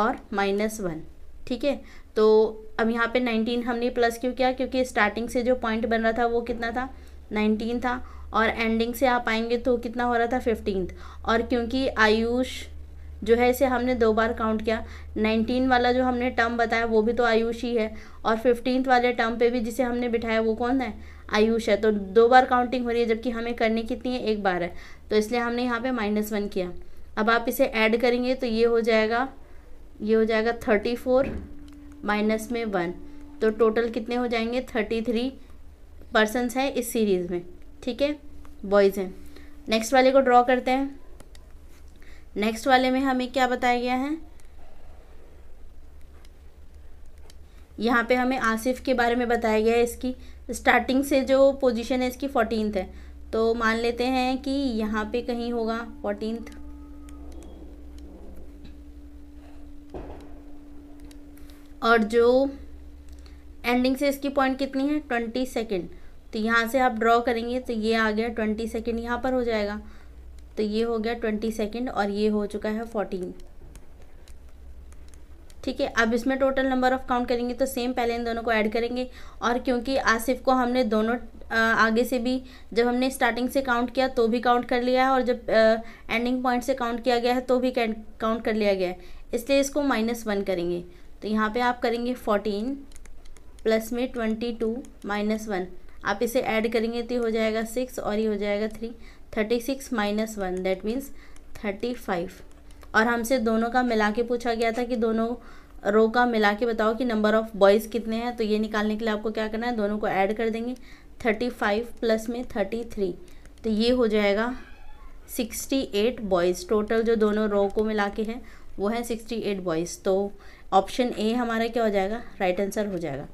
और माइनस वन ठीक है तो अब यहाँ पे नाइनटीन हमने प्लस क्यों किया क्योंकि स्टार्टिंग से जो पॉइंट बन रहा था वो कितना था नाइनटीन था और एंडिंग से आप आएंगे तो कितना हो रहा था फिफ्टीन और क्योंकि आयुष जो है इसे हमने दो बार काउंट किया नाइनटीन वाला जो हमने टर्म बताया वो भी तो आयुष ही है और फिफ्टीन वाले टर्म पे भी जिसे हमने बिठाया वो कौन है आयुष है तो दो बार काउंटिंग हो रही है जबकि हमें करनी कितनी है एक बार है तो इसलिए हमने यहाँ पे माइनस वन किया अब आप इसे ऐड करेंगे तो ये हो जाएगा ये हो जाएगा थर्टी फोर माइनस में वन तो टोटल कितने हो जाएंगे थर्टी थ्री पर्सनस हैं इस सीरीज़ में ठीक है बॉयज़ हैं नेक्स्ट वाले को ड्रॉ करते हैं नेक्स्ट वाले में हमें क्या बताया गया है यहाँ पे हमें आसिफ के बारे में बताया गया है इसकी स्टार्टिंग से जो पोजीशन है इसकी फोर्टीनथ है तो मान लेते हैं कि यहाँ पे कहीं होगा फोर्टीनथ और जो एंडिंग से इसकी पॉइंट कितनी है ट्वेंटी सेकेंड तो यहाँ से आप ड्रॉ करेंगे तो ये आ गया ट्वेंटी सेकेंड यहाँ पर हो जाएगा तो ये हो गया ट्वेंटी सेकेंड और ये हो चुका है फोर्टीन ठीक है अब इसमें टोटल नंबर ऑफ काउंट करेंगे तो सेम पहले इन दोनों को ऐड करेंगे और क्योंकि आसिफ को हमने दोनों आगे से भी जब हमने स्टार्टिंग से काउंट किया तो भी काउंट कर लिया है और जब एंडिंग पॉइंट से काउंट किया गया है तो भी काउंट कर लिया गया है इसलिए इसको माइनस वन करेंगे तो यहाँ पे आप करेंगे फोर्टीन प्लस में ट्वेंटी टू माइनस वन आप इसे ऐड करेंगे तो हो जाएगा सिक्स और ये हो जाएगा three thirty six minus one that means thirty five और हमसे दोनों का मिला के पूछा गया था कि दोनों रो का मिला के बताओ कि नंबर ऑफ़ बॉयज़ कितने हैं तो ये निकालने के लिए आपको क्या करना है दोनों को ऐड कर देंगे थर्टी फाइव प्लस में थर्टी थ्री तो ये हो जाएगा सिक्सटी एट बॉयज़ टोटल जो दोनों रो को मिला के हैं वो है सिक्सटी एट बॉयज़ तो ऑप्शन ए हमारा क्या हो जाएगा राइट right आंसर हो जाएगा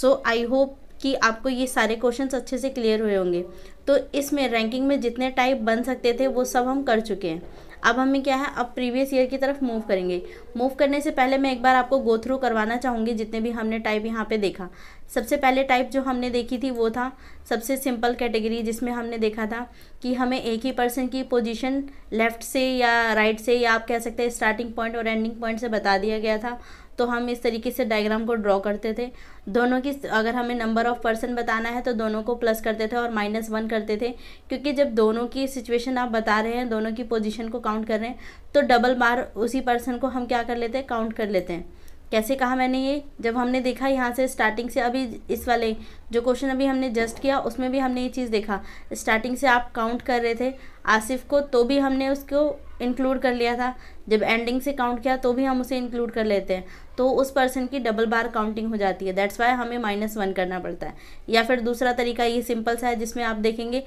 सो आई होप कि आपको ये सारे क्वेश्चन अच्छे से क्लियर हुए होंगे तो इसमें रैंकिंग में जितने टाइप बन सकते थे वो सब हम कर चुके हैं अब हमें क्या है अब प्रीवियस ईयर की तरफ मूव करेंगे मूव करने से पहले मैं एक बार आपको गो थ्रू करवाना चाहूँगी जितने भी हमने टाइप यहाँ पे देखा सबसे पहले टाइप जो हमने देखी थी वो था सबसे सिंपल कैटेगरी जिसमें हमने देखा था कि हमें एक ही पर्सन की पोजीशन लेफ़्ट से या राइट से या आप कह सकते हैं स्टार्टिंग पॉइंट और एंडिंग पॉइंट से बता दिया गया था तो हम इस तरीके से डायग्राम को ड्रॉ करते थे दोनों की अगर हमें नंबर ऑफ़ पर्सन बताना है तो दोनों को प्लस करते थे और माइनस वन करते थे क्योंकि जब दोनों की सिचुएशन आप बता रहे हैं दोनों की पोजिशन को काउंट कर रहे हैं तो डबल बार उसी पर्सन को हम क्या कर लेते हैं काउंट कर लेते हैं कैसे कहा मैंने ये जब हमने देखा यहाँ से स्टार्टिंग से अभी इस वाले जो क्वेश्चन अभी हमने जस्ट किया उसमें भी हमने ये चीज़ देखा स्टार्टिंग से आप काउंट कर रहे थे आसिफ को तो भी हमने उसको इंक्लूड कर लिया था जब एंडिंग से काउंट किया तो भी हम उसे इंक्लूड कर लेते हैं तो उस पर्सन की डबल बार काउंटिंग हो जाती है दैट्स वाई हमें माइनस वन करना पड़ता है या फिर दूसरा तरीका ये सिंपल सा है जिसमें आप देखेंगे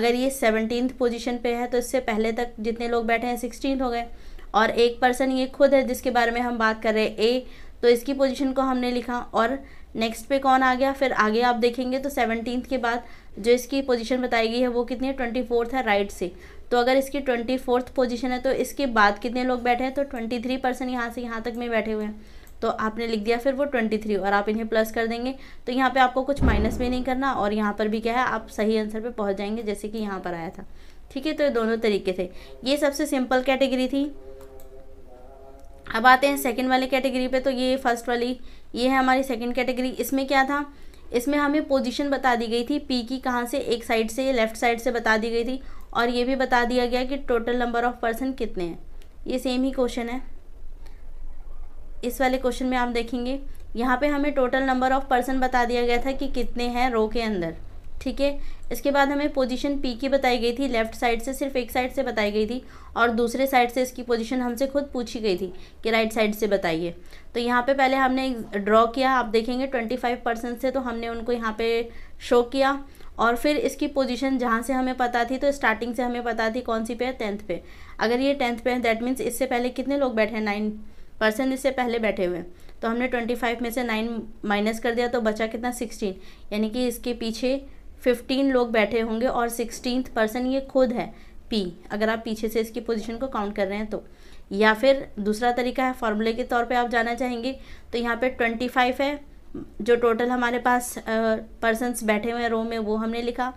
अगर ये सेवनटीन पोजिशन पर है तो इससे पहले तक जितने लोग बैठे हैं सिक्सटीन हो गए और एक पर्सन ये खुद है जिसके बारे में हम बात कर रहे हैं ए तो इसकी पोजीशन को हमने लिखा और नेक्स्ट पे कौन आ गया फिर आगे आप देखेंगे तो सेवनटीन के बाद जो इसकी पोजीशन बताई गई है वो कितनी है ट्वेंटी फोर्थ है राइट से तो अगर इसकी ट्वेंटी फोर्थ पोजिशन है तो इसके बाद कितने लोग बैठे हैं तो ट्वेंटी थ्री परसेंट यहाँ से यहाँ तक में बैठे हुए हैं तो आपने लिख दिया फिर वो ट्वेंटी थ्री और आप इन्हें प्लस कर देंगे तो यहाँ पे आपको कुछ माइनस भी नहीं करना और यहाँ पर भी क्या है आप सही आंसर पे पहुँच जाएंगे जैसे कि यहाँ पर आया था ठीक है तो ये दोनों तरीके थे ये सबसे सिंपल कैटेगरी थी अब आते हैं सेकेंड वाले कैटेगरी पे तो ये फर्स्ट वाली ये है हमारी सेकेंड कैटेगरी इसमें क्या था इसमें हमें पोजीशन बता दी गई थी पी की कहाँ से एक साइड से लेफ्ट साइड से बता दी गई थी और ये भी बता दिया गया कि टोटल नंबर ऑफ पर्सन कितने हैं ये सेम ही क्वेश्चन है इस वाले क्वेश्चन में आप देखेंगे यहाँ पे हमें टोटल नंबर ऑफ पर्सन बता दिया गया था कि कितने हैं रो के अंदर ठीक है इसके बाद हमें पोजीशन पी की बताई गई थी लेफ्ट साइड से सिर्फ एक साइड से बताई गई थी और दूसरे साइड से इसकी पोजीशन हमसे खुद पूछी गई थी कि राइट साइड से बताइए तो यहाँ पे पहले हमने ड्रॉ किया आप देखेंगे ट्वेंटी फाइव परसेंट से तो हमने उनको यहाँ पे शो किया और फिर इसकी पोजीशन जहाँ से हमें पता थी तो स्टार्टिंग से हमें पता थी कौन सी पे है टेंथ पे अगर ये टेंथ पे है दैट मीन्स इससे पहले कितने लोग बैठे हैं नाइन परसेंट इससे पहले बैठे हुए हैं तो हमने ट्वेंटी फाइव में से नाइन माइनस कर दिया तो बचा कितना सिक्सटीन यानी कि इसके पीछे फिफ्टीन लोग बैठे होंगे और सिक्सटीन पर्सन ये खुद है पी अगर आप पीछे से इसकी पोजिशन को काउंट कर रहे हैं तो या फिर दूसरा तरीका है फॉर्मूले के तौर पर आप जाना चाहेंगे तो यहाँ पर ट्वेंटी फाइव है जो टोटल हमारे पास पर्सनस बैठे हुए हैं रो में वो हमने लिखा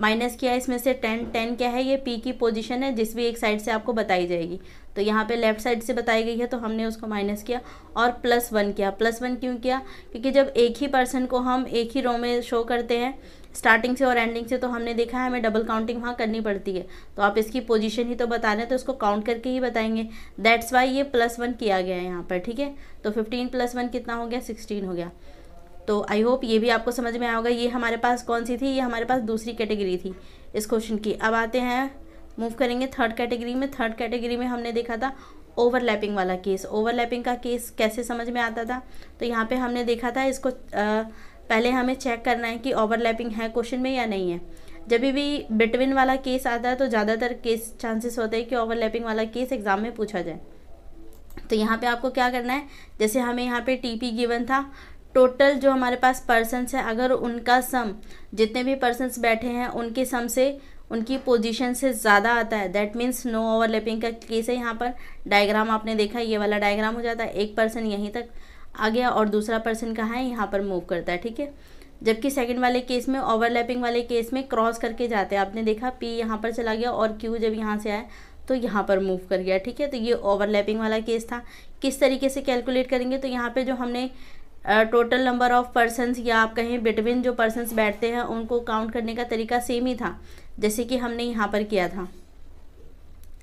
माइनस किया इसमें से टेन टेन क्या है ये पी की पोजीशन है जिस भी एक साइड से आपको बताई जाएगी तो यहाँ पे लेफ्ट साइड से बताई गई है तो हमने उसको माइनस किया और प्लस वन किया प्लस वन क्यों किया क्योंकि जब एक ही पर्सन को हम एक ही रो में शो करते हैं स्टार्टिंग से और एंडिंग से तो हमने देखा है हमें डबल काउंटिंग वहाँ करनी पड़ती है तो आप इसकी पोजीशन ही तो बता रहे हैं तो इसको काउंट करके ही बताएंगे दैट्स वाई ये प्लस वन किया गया है यहाँ पर ठीक है तो फिफ्टीन प्लस वन कितना हो गया सिक्सटीन हो गया तो आई होप ये भी आपको समझ में आओगे ये हमारे पास कौन सी थी ये हमारे पास दूसरी कैटेगरी थी इस क्वेश्चन की अब आते हैं मूव करेंगे थर्ड कैटेगरी में थर्ड कैटेगरी में हमने देखा था ओवरलैपिंग वाला केस ओवरलैपिंग का केस कैसे समझ में आता था तो यहाँ पे हमने देखा था इसको आ, पहले हमें चेक करना है कि ओवरलैपिंग है क्वेश्चन में या नहीं है जब भी बिटविन वाला केस आता है तो ज़्यादातर केस चांसेस होते हैं कि ओवरलैपिंग वाला केस एग्ज़ाम में पूछा जाए तो यहाँ पे आपको क्या करना है जैसे हमें यहाँ पे टीपी गिवन था टोटल जो हमारे पास पर्सनस है अगर उनका सम जितने भी पर्सनस बैठे हैं उनके सम से उनकी पोजीशन से ज़्यादा आता है दैट मीन्स नो ओवरलैपिंग का केस है यहाँ पर डायग्राम आपने देखा ये वाला डायग्राम हो जाता है एक पर्सन यहीं तक आ गया और दूसरा पर्सन कहाँ है यहाँ पर मूव करता है ठीक है जबकि सेकंड वाले केस में ओवरलैपिंग वाले केस में क्रॉस करके जाते हैं आपने देखा पी यहाँ पर चला गया और क्यू जब यहाँ से आए तो यहाँ पर मूव कर गया ठीक है तो ये ओवरलैपिंग वाला केस था किस तरीके से कैलकुलेट करेंगे तो यहाँ पे जो हमने टोटल नंबर ऑफ़ पर्सनस या आप कहें बिटवीन जो पर्सनस बैठते हैं उनको काउंट करने का तरीका सेम ही था जैसे कि हमने यहाँ पर किया था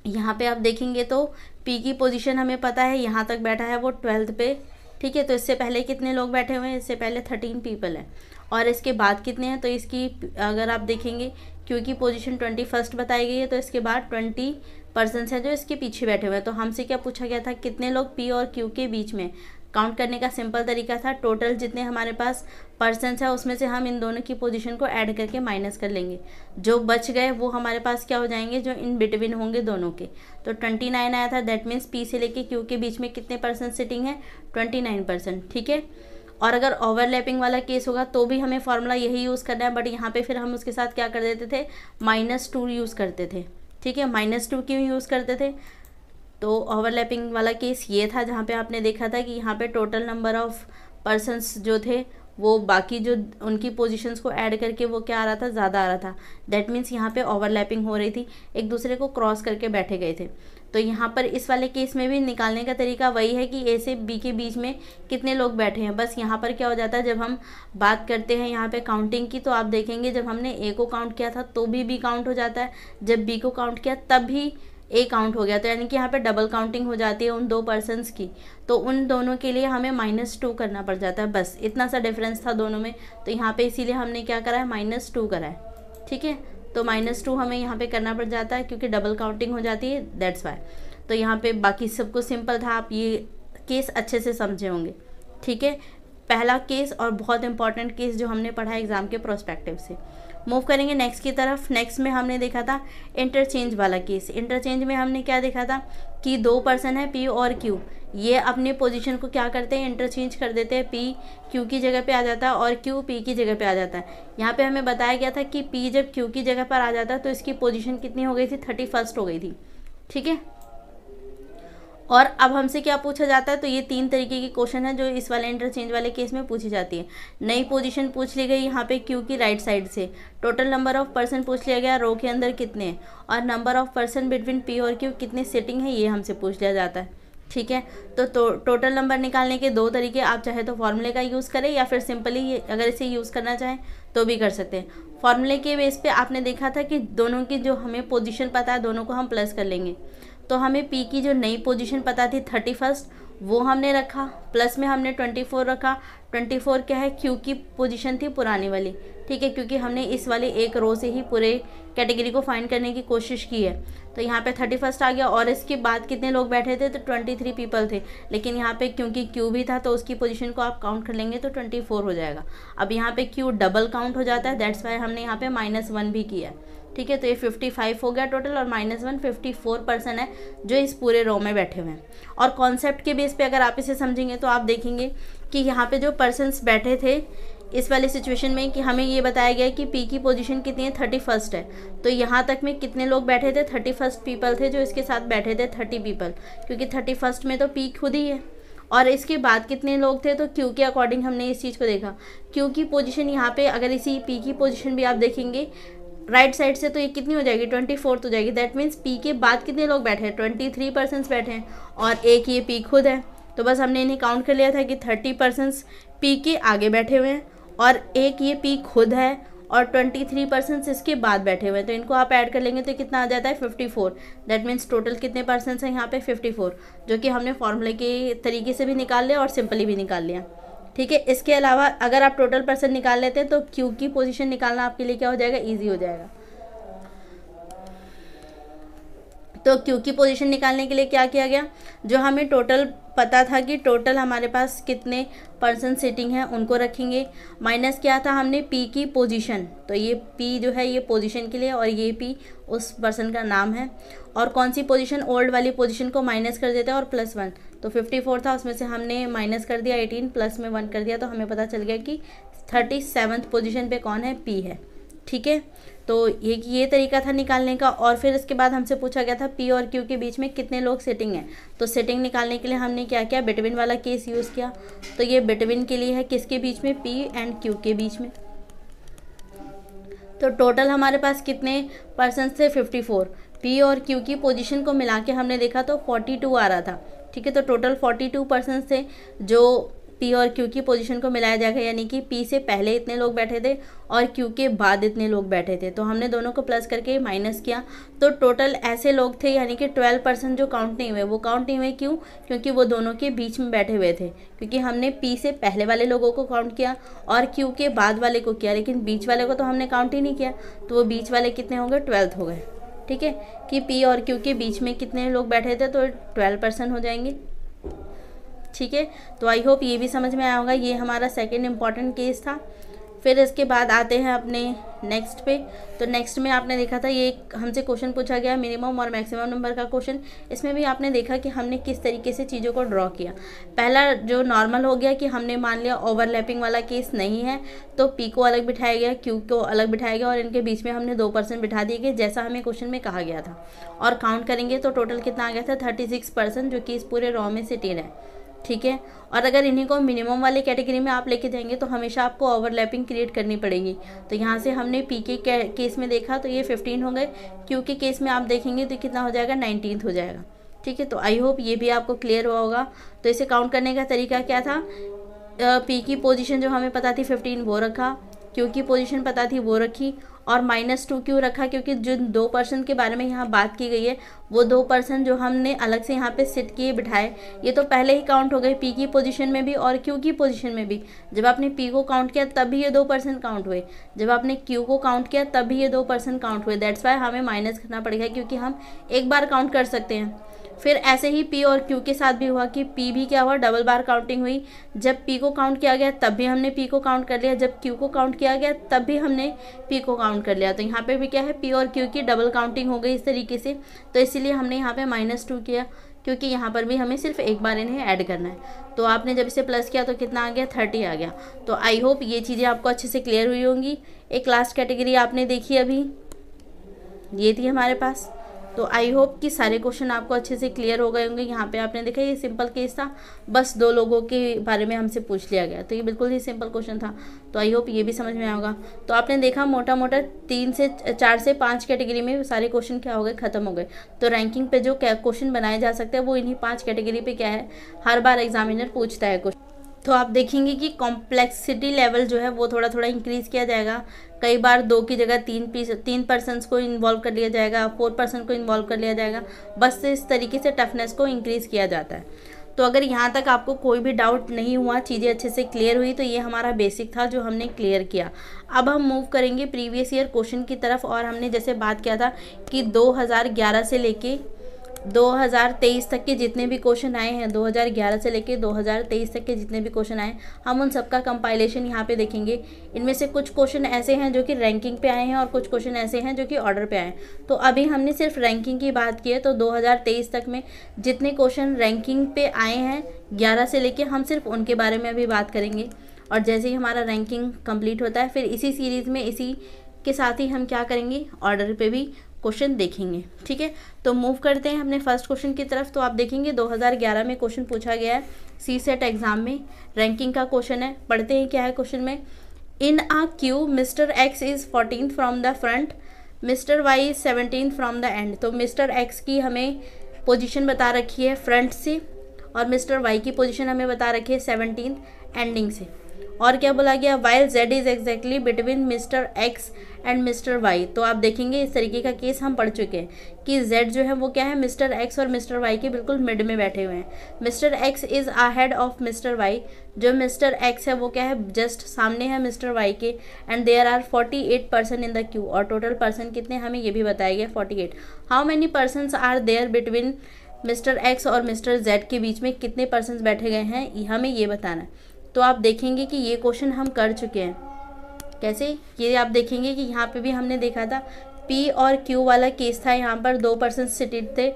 यहाँ पे आप देखेंगे तो पी की पोजीशन हमें पता है यहाँ तक बैठा है वो ट्वेल्थ पे ठीक है तो इससे पहले कितने लोग बैठे हुए हैं इससे पहले थर्टीन पीपल हैं और इसके बाद कितने हैं तो इसकी अगर आप देखेंगे क्योंकि पोजीशन ट्वेंटी फर्स्ट बताई गई है तो इसके बाद ट्वेंटी पर्सनस हैं जो इसके पीछे बैठे हुए हैं तो हमसे क्या पूछा गया था कितने लोग पी और क्यू के बीच में काउंट करने का सिंपल तरीका था टोटल जितने हमारे पास पर्सनस है उसमें से हम इन दोनों की पोजीशन को ऐड करके माइनस कर लेंगे जो बच गए वो हमारे पास क्या हो जाएंगे जो इन बिटवीन होंगे दोनों के तो ट्वेंटी नाइन आया था दैट मीन्स पी से लेके क्यू के बीच में कितने परसेंट सिटिंग है ट्वेंटी नाइन परसेंट ठीक है और अगर ओवरलैपिंग वाला केस होगा तो भी हमें फॉर्मूला यही यूज़ करना है बट यहाँ पर फिर हम उसके साथ क्या कर देते थे माइनस टू यूज़ करते थे ठीक है माइनस टू क्यों यूज़ करते थे तो ओवरलैपिंग वाला केस ये था जहाँ पे आपने देखा था कि यहाँ पे टोटल नंबर ऑफ पर्सनस जो थे वो बाकी जो उनकी पोजीशंस को ऐड करके वो क्या आ रहा था ज़्यादा आ रहा था दैट मीन्स यहाँ पे ओवरलैपिंग हो रही थी एक दूसरे को क्रॉस करके बैठे गए थे तो यहाँ पर इस वाले केस में भी निकालने का तरीका वही है कि ए से बी के बीच में कितने लोग बैठे हैं बस यहाँ पर क्या हो जाता है जब हम बात करते हैं यहाँ पे काउंटिंग की तो आप देखेंगे जब हमने ए को काउंट किया था तो भी बी काउंट हो जाता है जब बी को काउंट किया तब भी ए काउंट हो गया तो यानी कि यहाँ पे डबल काउंटिंग हो जाती है उन दो पर्सनस की तो उन दोनों के लिए हमें माइनस टू करना पड़ जाता है बस इतना सा डिफरेंस था दोनों में तो यहाँ पे इसीलिए हमने क्या करा है माइनस टू करा है ठीक है तो माइनस टू हमें यहाँ पे करना पड़ जाता है क्योंकि डबल काउंटिंग हो जाती है दैट्स वाई तो यहाँ पर बाकी सबको सिंपल था आप ये केस अच्छे से समझे होंगे ठीक है पहला केस और बहुत इंपॉर्टेंट केस जो हमने पढ़ा है एग्ज़ाम के प्रोस्पेक्टिव से मूव करेंगे नेक्स्ट की तरफ नेक्स्ट में हमने देखा था इंटरचेंज वाला केस इंटरचेंज में हमने क्या देखा था कि दो पर्सन है पी और क्यू ये अपने पोजीशन को क्या करते हैं इंटरचेंज कर देते हैं पी क्यू की जगह पे आ जाता है और क्यू पी की जगह पे आ जाता है यहाँ पे हमें बताया गया था कि पी जब क्यू की जगह पर आ जाता है तो इसकी पोजीशन कितनी हो गई थी थर्टी फर्स्ट हो गई थी ठीक है और अब हमसे क्या पूछा जाता है तो ये तीन तरीके के क्वेश्चन है जो इस वाले इंटरचेंज वाले केस में पूछी जाती है नई पोजीशन पूछ ली गई यहाँ पे क्यू की राइट साइड से टोटल नंबर ऑफ पर्सन पूछ लिया गया रो के अंदर कितने हैं और number of person between P और क्यू कितने सेटिंग है ये हमसे पूछ लिया जाता है ठीक है तो, तो टोटल नंबर निकालने के दो तरीके आप चाहे तो फॉर्मूले का यूज़ करें या फिर सिंपली अगर इसे यूज़ करना चाहें तो भी कर सकते हैं फॉर्मूले के बेस पे आपने देखा था कि दोनों की जो हमें पोजीशन पता है दोनों को हम प्लस कर लेंगे तो हमें पी की जो नई पोजीशन पता थी थर्टी फर्स्ट वो हमने रखा प्लस में हमने ट्वेंटी फोर रखा ट्वेंटी फोर क्या है क्यू की पोजीशन थी पुरानी वाली ठीक है क्योंकि हमने इस वाले एक रो से ही पूरे कैटेगरी को फाइंड करने की कोशिश की है तो यहाँ पे थर्टी फर्स्ट आ गया और इसके बाद कितने लोग बैठे थे तो ट्वेंटी थ्री पीपल थे लेकिन यहाँ पे क्योंकि क्यू भी था तो उसकी पोजीशन को आप काउंट कर लेंगे तो ट्वेंटी फोर हो जाएगा अब यहाँ पे क्यू डबल काउंट हो जाता है दैट्स वाई हमने यहाँ पे माइनस वन भी किया है ठीक है तो ये 55 हो गया टोटल और माइनस वन फिफ्टी पर्सन है जो इस पूरे रो में बैठे हुए हैं और कॉन्सेप्ट के बेस पे अगर आप इसे समझेंगे तो आप देखेंगे कि यहाँ पे जो पर्सनस बैठे थे इस वाले सिचुएशन में कि हमें ये बताया गया कि पी की पोजीशन कितनी है थर्टी फर्स्ट है तो यहाँ तक में कितने लोग बैठे थे थर्टी फर्स्ट पीपल थे जो इसके साथ बैठे थे थर्टी पीपल क्योंकि थर्टी फर्स्ट में तो पी खुद ही है और इसके बाद कितने लोग थे तो क्यू के अकॉर्डिंग हमने इस चीज़ को देखा क्यू की पोजीशन यहाँ पे अगर इसी पी की पोजीशन भी आप देखेंगे राइट साइड से तो ये कितनी हो जाएगी ट्वेंटी फोर्थ हो जाएगी दैट मीन्स पी के बाद कितने लोग बैठे हैं ट्वेंटी थ्री परसेंट्स बैठे हैं और एक ये पी खुद है तो बस हमने इन्हें काउंट कर लिया था कि थर्टी परसेंट्स पी के आगे बैठे हुए हैं और एक ये पी खुद है और ट्वेंटी थ्री परसेंट्स इसके बाद बैठे हुए हैं तो इनको आप ऐड कर लेंगे तो कितना आ जाता है fifty four that means total कितने परसेंट्स हैं यहाँ पे फिफ्टी फोर जो कि हमने फॉर्मूले के तरीके से भी निकाल लिया और सिंपली भी निकाल लिया ठीक है इसके अलावा अगर आप टोटल परसेंट निकाल लेते हैं तो क्यू की पोजीशन निकालना आपके लिए क्या हो जाएगा ईजी हो जाएगा तो क्यू की पोजीशन निकालने के लिए क्या किया गया जो हमें टोटल पता था कि टोटल हमारे पास कितने पर्सन सिटिंग हैं उनको रखेंगे माइनस क्या था हमने पी की पोजीशन तो ये पी जो है ये पोजीशन के लिए और ये पी उस पर्सन का नाम है और कौन सी पोजीशन ओल्ड वाली पोजीशन को माइनस कर देते हैं और प्लस वन तो फिफ्टी फोर था उसमें से हमने माइनस कर दिया एटीन प्लस में वन कर दिया तो हमें पता चल गया कि थर्टी सेवन्थ पोजिशन पर कौन है पी है ठीक है तो ये ये तरीका था निकालने का और फिर इसके बाद हमसे पूछा गया था पी और क्यू के बीच में कितने लोग सेटिंग हैं तो सेटिंग निकालने के लिए हमने क्या किया बिटविन वाला केस यूज़ किया तो ये बिटविन के लिए है किसके बीच में पी एंड क्यू के बीच में तो टोटल हमारे पास कितने पर्सन थे फिफ्टी फोर पी और क्यू की पोजीशन को मिला के हमने देखा तो फोर्टी टू आ रहा था ठीक है तो टोटल फोर्टी टू परसेंट थे जो पी और क्यू की पोजीशन को मिलाया जाएगा यानी कि पी से पहले इतने लोग बैठे थे और क्यू के बाद इतने लोग बैठे थे तो हमने दोनों को प्लस करके माइनस किया तो टोटल ऐसे लोग थे यानी कि ट्वेल्व परसेंट जो काउंट नहीं हुए वो काउंट नहीं हुए क्यों क्योंकि वो दोनों के बीच में बैठे हुए थे क्योंकि हमने पी से पहले वाले लोगों को काउंट किया और क्यू के बाद वाले को किया लेकिन बीच वाले को तो हमने काउंट ही नहीं किया तो वो बीच वाले कितने होंगे ट्वेल्थ हो गए ठीक है कि पी और क्यू के बीच में कितने लोग बैठे थे तो ट्वेल्व परसेंट हो जाएंगे ठीक है तो आई होप ये भी समझ में आया होगा ये हमारा सेकेंड इम्पॉर्टेंट केस था फिर इसके बाद आते हैं अपने नेक्स्ट पे तो नेक्स्ट में आपने देखा था ये हमसे क्वेश्चन पूछा गया मिनिमम और मैक्सिमम नंबर का क्वेश्चन इसमें भी आपने देखा कि हमने किस तरीके से चीज़ों को ड्रॉ किया पहला जो नॉर्मल हो गया कि हमने मान लिया ओवरलैपिंग वाला केस नहीं है तो पी को अलग बिठाया गया क्यू को अलग बिठाया गया और इनके बीच में हमने दो परसेंट बिठा दिए गए जैसा हमें क्वेश्चन में कहा गया था और काउंट करेंगे तो टोटल कितना आ गया था थर्टी सिक्स परसेंट जो कि इस पूरे रॉ में से है ठीक है और अगर इन्हीं को मिनिमम वाले कैटेगरी में आप लेके जाएंगे तो हमेशा आपको ओवरलैपिंग क्रिएट करनी पड़ेगी तो यहाँ से हमने पी के केस में देखा तो ये फिफ्टीन हो गए केस में आप देखेंगे तो कितना हो जाएगा नाइनटीन हो जाएगा ठीक है तो आई होप ये भी आपको क्लियर हुआ होगा तो इसे काउंट करने का तरीका क्या था पी की पोजिशन जो हमें पता थी फिफ्टीन वो रखा क्योंकि पोजिशन पता थी वो रखी और माइनस टू क्यों रखा क्योंकि जिन दो पर्सन के बारे में यहाँ बात की गई है वो दो पर्सन जो हमने अलग से यहाँ पे सिट किए बिठाए ये तो पहले ही काउंट हो गए पी की पोजीशन में भी और क्यू की पोजीशन में भी जब आपने पी को काउंट किया तब भी ये दो पर्सन काउंट हुए जब आपने क्यू को काउंट किया तब भी ये दो पर्सन काउंट हुए दैट्स वाई हमें माइनस करना पड़ेगा क्योंकि हम एक बार काउंट कर सकते हैं फिर ऐसे ही पी और क्यू के साथ भी हुआ कि पी भी क्या हुआ डबल बार काउंटिंग हुई जब पी को काउंट किया गया तब भी हमने पी को काउंट कर लिया जब क्यू को काउंट किया गया तब भी हमने पी को काउंट कर लिया तो यहाँ पे भी क्या है पी और क्यू की डबल काउंटिंग हो गई इस तरीके से तो इसीलिए हमने यहाँ पे माइनस टू किया क्योंकि यहाँ पर भी हमें सिर्फ एक बार इन्हें ऐड करना है तो आपने जब इसे प्लस किया तो कितना आ गया थर्टी आ गया तो आई होप ये चीज़ें आपको अच्छे से क्लियर हुई होंगी एक लास्ट कैटेगरी आपने देखी अभी ये थी हमारे पास तो आई होप कि सारे क्वेश्चन आपको अच्छे से क्लियर हो गए होंगे यहाँ पे आपने देखा ये सिंपल केस था बस दो लोगों के बारे में हमसे पूछ लिया गया तो ये बिल्कुल ही सिंपल क्वेश्चन था तो आई होप ये भी समझ में आएगा तो आपने देखा मोटा मोटा तीन से चार से पाँच कैटेगरी में सारे क्वेश्चन क्या हो गए ख़त्म हो गए तो रैंकिंग पे जो क्वेश्चन बनाए जा सकते हैं वो इन्हीं पाँच कैटेगरी पर क्या है हर बार एग्जामिनर पूछता है क्वेश्चन तो आप देखेंगे कि कॉम्प्लेक्सिटी लेवल जो है वो थोड़ा थोड़ा इंक्रीज़ किया जाएगा कई बार दो की जगह तीन पीस तीन पर्सनस को इन्वॉल्व कर लिया जाएगा फोर पर्सन को इन्वॉल्व कर लिया जाएगा बस इस तरीके से टफनेस को इंक्रीज़ किया जाता है तो अगर यहाँ तक आपको कोई भी डाउट नहीं हुआ चीज़ें अच्छे से क्लियर हुई तो ये हमारा बेसिक था जो हमने क्लियर किया अब हम मूव करेंगे प्रीवियस ईयर क्वेश्चन की तरफ और हमने जैसे बात किया था कि 2011 से लेके 2023 तक के जितने भी क्वेश्चन आए हैं 2011 से लेके 2023 तक के जितने भी क्वेश्चन आए हम उन सबका कंपाइलेशन यहाँ पे देखेंगे इनमें से कुछ क्वेश्चन ऐसे हैं जो कि रैंकिंग पे आए हैं और कुछ क्वेश्चन ऐसे हैं जो कि ऑर्डर पे आए हैं तो अभी हमने सिर्फ रैंकिंग की बात की है तो 2023 तक में जितने क्वेश्चन रैंकिंग पे आए हैं ग्यारह से लेके हम सिर्फ उनके बारे में अभी बात करेंगे और जैसे ही हमारा रैंकिंग कंप्लीट होता है फिर इसी सीरीज़ में इसी के साथ ही हम क्या करेंगे ऑर्डर पे भी क्वेश्चन देखेंगे ठीक है तो मूव करते हैं हमने फर्स्ट क्वेश्चन की तरफ तो आप देखेंगे 2011 में क्वेश्चन पूछा गया है सी सेट एग्ज़ाम में रैंकिंग का क्वेश्चन है पढ़ते हैं क्या है क्वेश्चन में in a queue mister X is fourteen from the front mister Y is seventeen from the end तो मिस्टर एक्स की हमें पोजिशन बता रखी है फ्रंट से और मिस्टर वाई की पोजिशन हमें बता रखी है सेवनटीन एंडिंग से और क्या बोला गया while Z is exactly between mister X and mister Y तो आप देखेंगे इस तरीके का केस हम पढ़ चुके हैं कि जेड जो है वो क्या है मिस्टर एक्स और मिस्टर वाई के बिल्कुल मिड में बैठे हुए हैं mister X is a head of mister Y जो मिस्टर एक्स है वो क्या है जस्ट सामने है मिस्टर वाई के and there are forty eight person in the queue और टोटल पर्सन कितने हमें ये भी बताया गया forty eight how many person are there between mister X और मिस्टर जेड के बीच में कितने पर्सन बैठे गए हैं हमें ये बताना है तो आप देखेंगे कि ये क्वेश्चन हम कर चुके हैं कैसे ये आप देखेंगे कि यहाँ पे भी हमने देखा था पी और क्यू वाला केस था यहाँ पर दो पर्सन सिटेड थे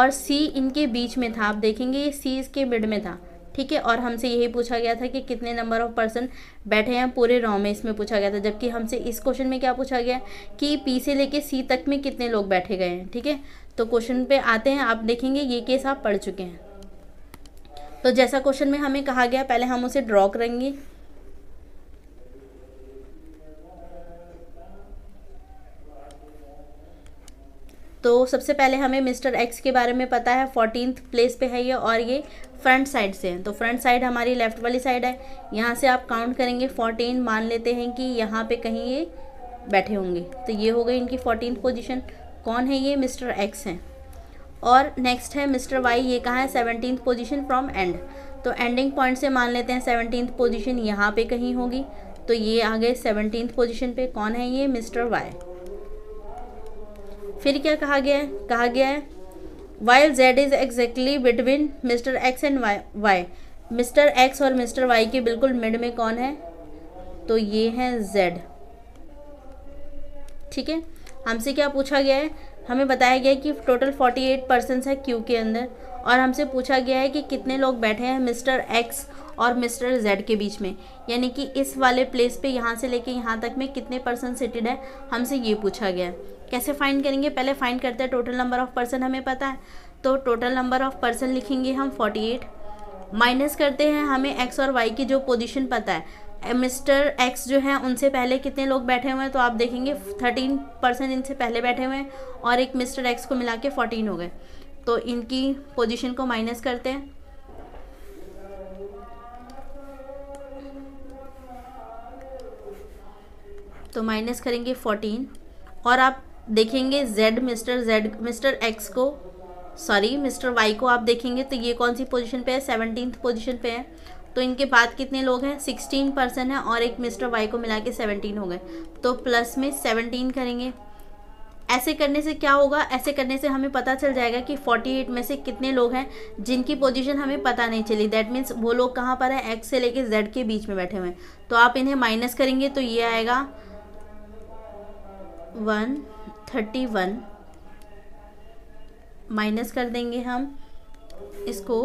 और सी इनके बीच में था आप देखेंगे ये सी इसके मिड में था ठीक है और हमसे यही पूछा गया था कि कितने नंबर ऑफ पर्सन बैठे हैं पूरे रॉ में इसमें पूछा गया था जबकि हमसे इस क्वेश्चन में क्या पूछा गया कि पी से लेके सी तक में कितने लोग बैठे गए हैं ठीक है तो क्वेश्चन पे आते हैं आप देखेंगे ये केस आप पढ़ चुके हैं तो जैसा क्वेश्चन में हमें कहा गया पहले हम उसे ड्रॉ करेंगे तो सबसे पहले हमें मिस्टर एक्स के बारे में पता है फोर्टीन प्लेस पे है ये और ये फ्रंट साइड से है तो फ्रंट साइड हमारी लेफ़्ट वाली साइड है यहाँ से आप काउंट करेंगे फोर्टीन मान लेते हैं कि यहाँ पे कहीं ये बैठे होंगे तो ये हो गई इनकी फोर्टीन पोजीशन कौन है ये मिस्टर एक्स हैं और नेक्स्ट है मिस्टर वाई ये कहाँ है सेवनटीन पोजीशन फ्रॉम एंड तो एंडिंग पॉइंट से मान लेते हैं सेवनटीन पोजीशन यहाँ पे कहीं होगी तो ये आ गए सेवनटीन पोजीशन पे कौन है ये मिस्टर वाई फिर क्या कहा गया है कहा गया है Y Z is exactly between mister X and Y mister X और मिस्टर वाई के बिल्कुल मिड में कौन है तो ये है जेड ठीक है हमसे क्या पूछा गया है हमें बताया गया है कि टोटल फोर्टी एट पर्सनस है क्यू के अंदर और हमसे पूछा गया है कि कितने लोग बैठे हैं मिस्टर एक्स और मिस्टर जेड के बीच में यानी कि इस वाले प्लेस पे यहाँ से लेके यहाँ तक में कितने पर्सन सिटेड है हमसे ये पूछा गया है कैसे फाइंड करेंगे पहले फाइंड करते हैं टोटल नंबर ऑफ़ पर्सन हमें पता है तो टोटल नंबर ऑफ़ पर्सन लिखेंगे हम फोर्टी एट माइनस करते हैं हमें एक्स और वाई की जो पोजीशन पता है मिस्टर एक्स जो हैं उनसे पहले कितने लोग बैठे हुए हैं तो आप देखेंगे थर्टीन परसेंट इनसे पहले बैठे हुए हैं और एक मिस्टर एक्स को मिला के फोर्टीन हो गए तो इनकी पोजीशन को माइनस करते हैं तो माइनस करेंगे फोर्टीन और आप देखेंगे Z mister Z mister X को सॉरी मिस्टर वाई को आप देखेंगे तो ये कौन सी पोजीशन पे है सेवनटीन पोजीशन पे है तो इनके बाद कितने लोग हैं सिक्सटीन पर्सन है और एक मिस्टर वाई को मिला के सेवनटीन हो गए तो प्लस में सेवनटीन करेंगे ऐसे करने से क्या होगा ऐसे करने से हमें पता चल जाएगा कि 48 में से कितने लोग हैं जिनकी पोजीशन हमें पता नहीं चली दैट मीन्स वो लोग कहाँ पर है एक्स से लेके जेड के बीच में बैठे हुए हैं तो आप इन्हें माइनस करेंगे तो ये आएगा वन थर्टी वन माइनस कर देंगे हम इसको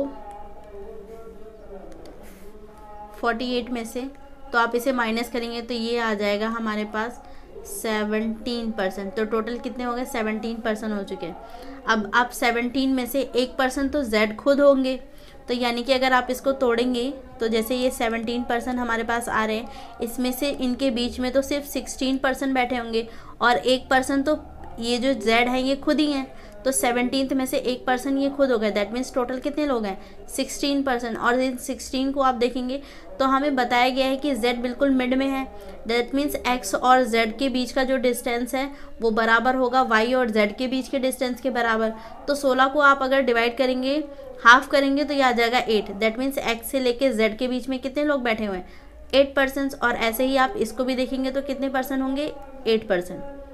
फोर्टी एट में से तो आप इसे माइनस करेंगे तो ये आ जाएगा हमारे पास सेवनटीन परसेंट तो टोटल कितने हो गए सेवनटीन परसेंट हो चुके हैं अब आप सेवनटीन में से एक परसेंट तो जेड खुद होंगे तो यानी कि अगर आप इसको तोड़ेंगे तो जैसे ये सेवनटीन परसेंट हमारे पास आ रहे हैं इसमें से इनके बीच में तो सिर्फ सिक्सटीन परसेंट बैठे होंगे और एक परसेंट तो ये जो जेड हैं ये खुद ही हैं तो सेवनटीन में से एक पर्सन ये खुद हो गए दैट मीन्स टोटल कितने लोग हैं सिक्सटीन पर्सन और इन सिक्सटीन को आप देखेंगे तो हमें बताया गया है कि z बिल्कुल मिड में है दैट मीन्स x और z के बीच का जो डिस्टेंस है वो बराबर होगा y और z के बीच के डिस्टेंस के बराबर तो 16 को आप अगर डिवाइड करेंगे हाफ करेंगे तो ये आ जाएगा एट दैट मीन्स एक्स से लेके जेड के बीच में कितने लोग बैठे हुए हैं एट परसेंट और ऐसे ही आप इसको भी देखेंगे तो कितने पर्सन होंगे एट परसेंट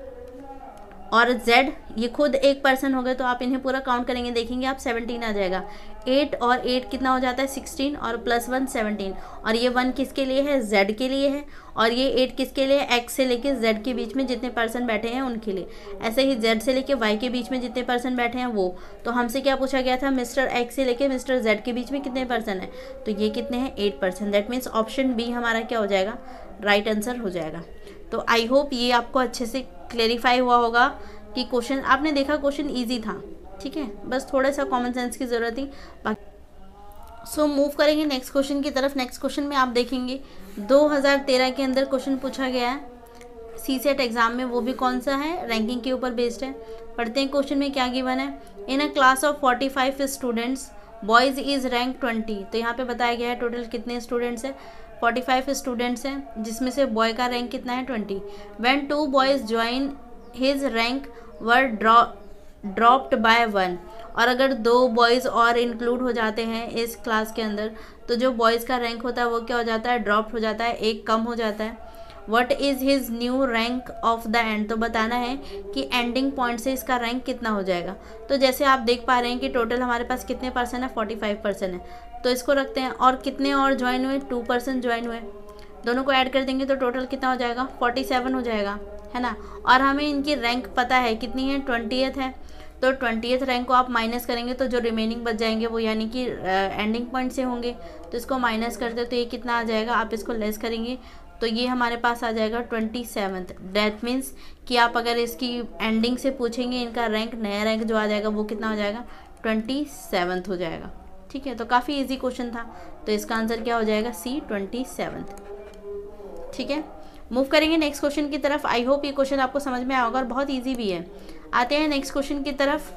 और Z ये खुद एक पर्सन हो गए तो आप इन्हें पूरा काउंट करेंगे देखेंगे आप सेवनटीन आ जाएगा एट और एट कितना हो जाता है सिक्सटीन और प्लस वन सेवनटीन और ये वन किसके लिए है जेड के लिए है और ये एट किसके लिए एक्स से लेके जेड के बीच में जितने पर्सन बैठे हैं उनके लिए ऐसे ही जेड से लेके वाई के बीच में जितने पर्सन बैठे हैं वो तो हमसे क्या पूछा गया था मिस्टर एक्स से लेके मिस्टर जेड के बीच में कितने पर्सन हैं तो ये कितने हैं eight person that means option B हमारा क्या हो जाएगा राइट right आंसर हो जाएगा तो आई होप ये आपको अच्छे से क्लेरिफाई हुआ होगा कि क्वेश्चन आपने देखा क्वेश्चन ईजी था ठीक है बस थोड़ा सा कॉमन सेंस की ज़रूरत थी बाकी सो मूव करेंगे नेक्स्ट क्वेश्चन की तरफ नेक्स्ट क्वेश्चन में आप देखेंगे 2013 के अंदर क्वेश्चन पूछा गया है सी सेट एग्ज़ाम में वो भी कौन सा है रैंकिंग के ऊपर बेस्ड है पढ़ते हैं क्वेश्चन में क्या गिवन है in a class of 45 students boys is rank 20 तो यहाँ पे बताया गया है टोटल कितने स्टूडेंट्स हैं फोर्टी फाइव स्टूडेंट्स हैं जिसमें से बॉय का रैंक कितना है twenty one two boys join his rank were draw dropped by one और अगर दो बॉयज़ और इंक्लूड हो जाते हैं इस क्लास के अंदर तो जो बॉयज़ का रैंक होता है वो क्या हो जाता है ड्रॉप हो जाता है एक कम हो जाता है what is his new rank of the end तो बताना है कि एंडिंग पॉइंट से इसका रैंक कितना हो जाएगा तो जैसे आप देख पा रहे हैं कि टोटल हमारे पास कितने परसेंट है फोर्टी फाइव परसेंट है तो इसको रखते हैं और कितने और ज्वाइन हुए टू पर्सन ज्वाइन हुए दोनों को ऐड कर देंगे तो टोटल कितना हो जाएगा फोर्टी सेवन हो जाएगा है ना और हमें इनकी रैंक पता है कितनी है ट्वेंटियथ है तो ट्वेंटीथ रैंक को आप माइनस करेंगे तो जो रिमेनिंग बच जाएंगे वो यानी कि एंडिंग पॉइंट से होंगे तो इसको माइनस करते तो ये कितना आ जाएगा आप इसको लेस करेंगे तो ये हमारे पास आ जाएगा ट्वेंटी सेवन्थ डैट मीन्स कि आप अगर इसकी एंडिंग से पूछेंगे इनका रैंक नया रैंक जो आ जाएगा वो कितना हो जाएगा ट्वेंटी सेवन्थ हो जाएगा ठीक है तो काफ़ी इजी क्वेश्चन था तो इसका आंसर क्या हो जाएगा सी ट्वेंटी सेवन्थ ठीक है मूव करेंगे नेक्स्ट क्वेश्चन की तरफ आई होप ये क्वेश्चन आपको समझ में आएगा और बहुत ईजी भी है आते हैं नेक्स्ट क्वेश्चन की तरफ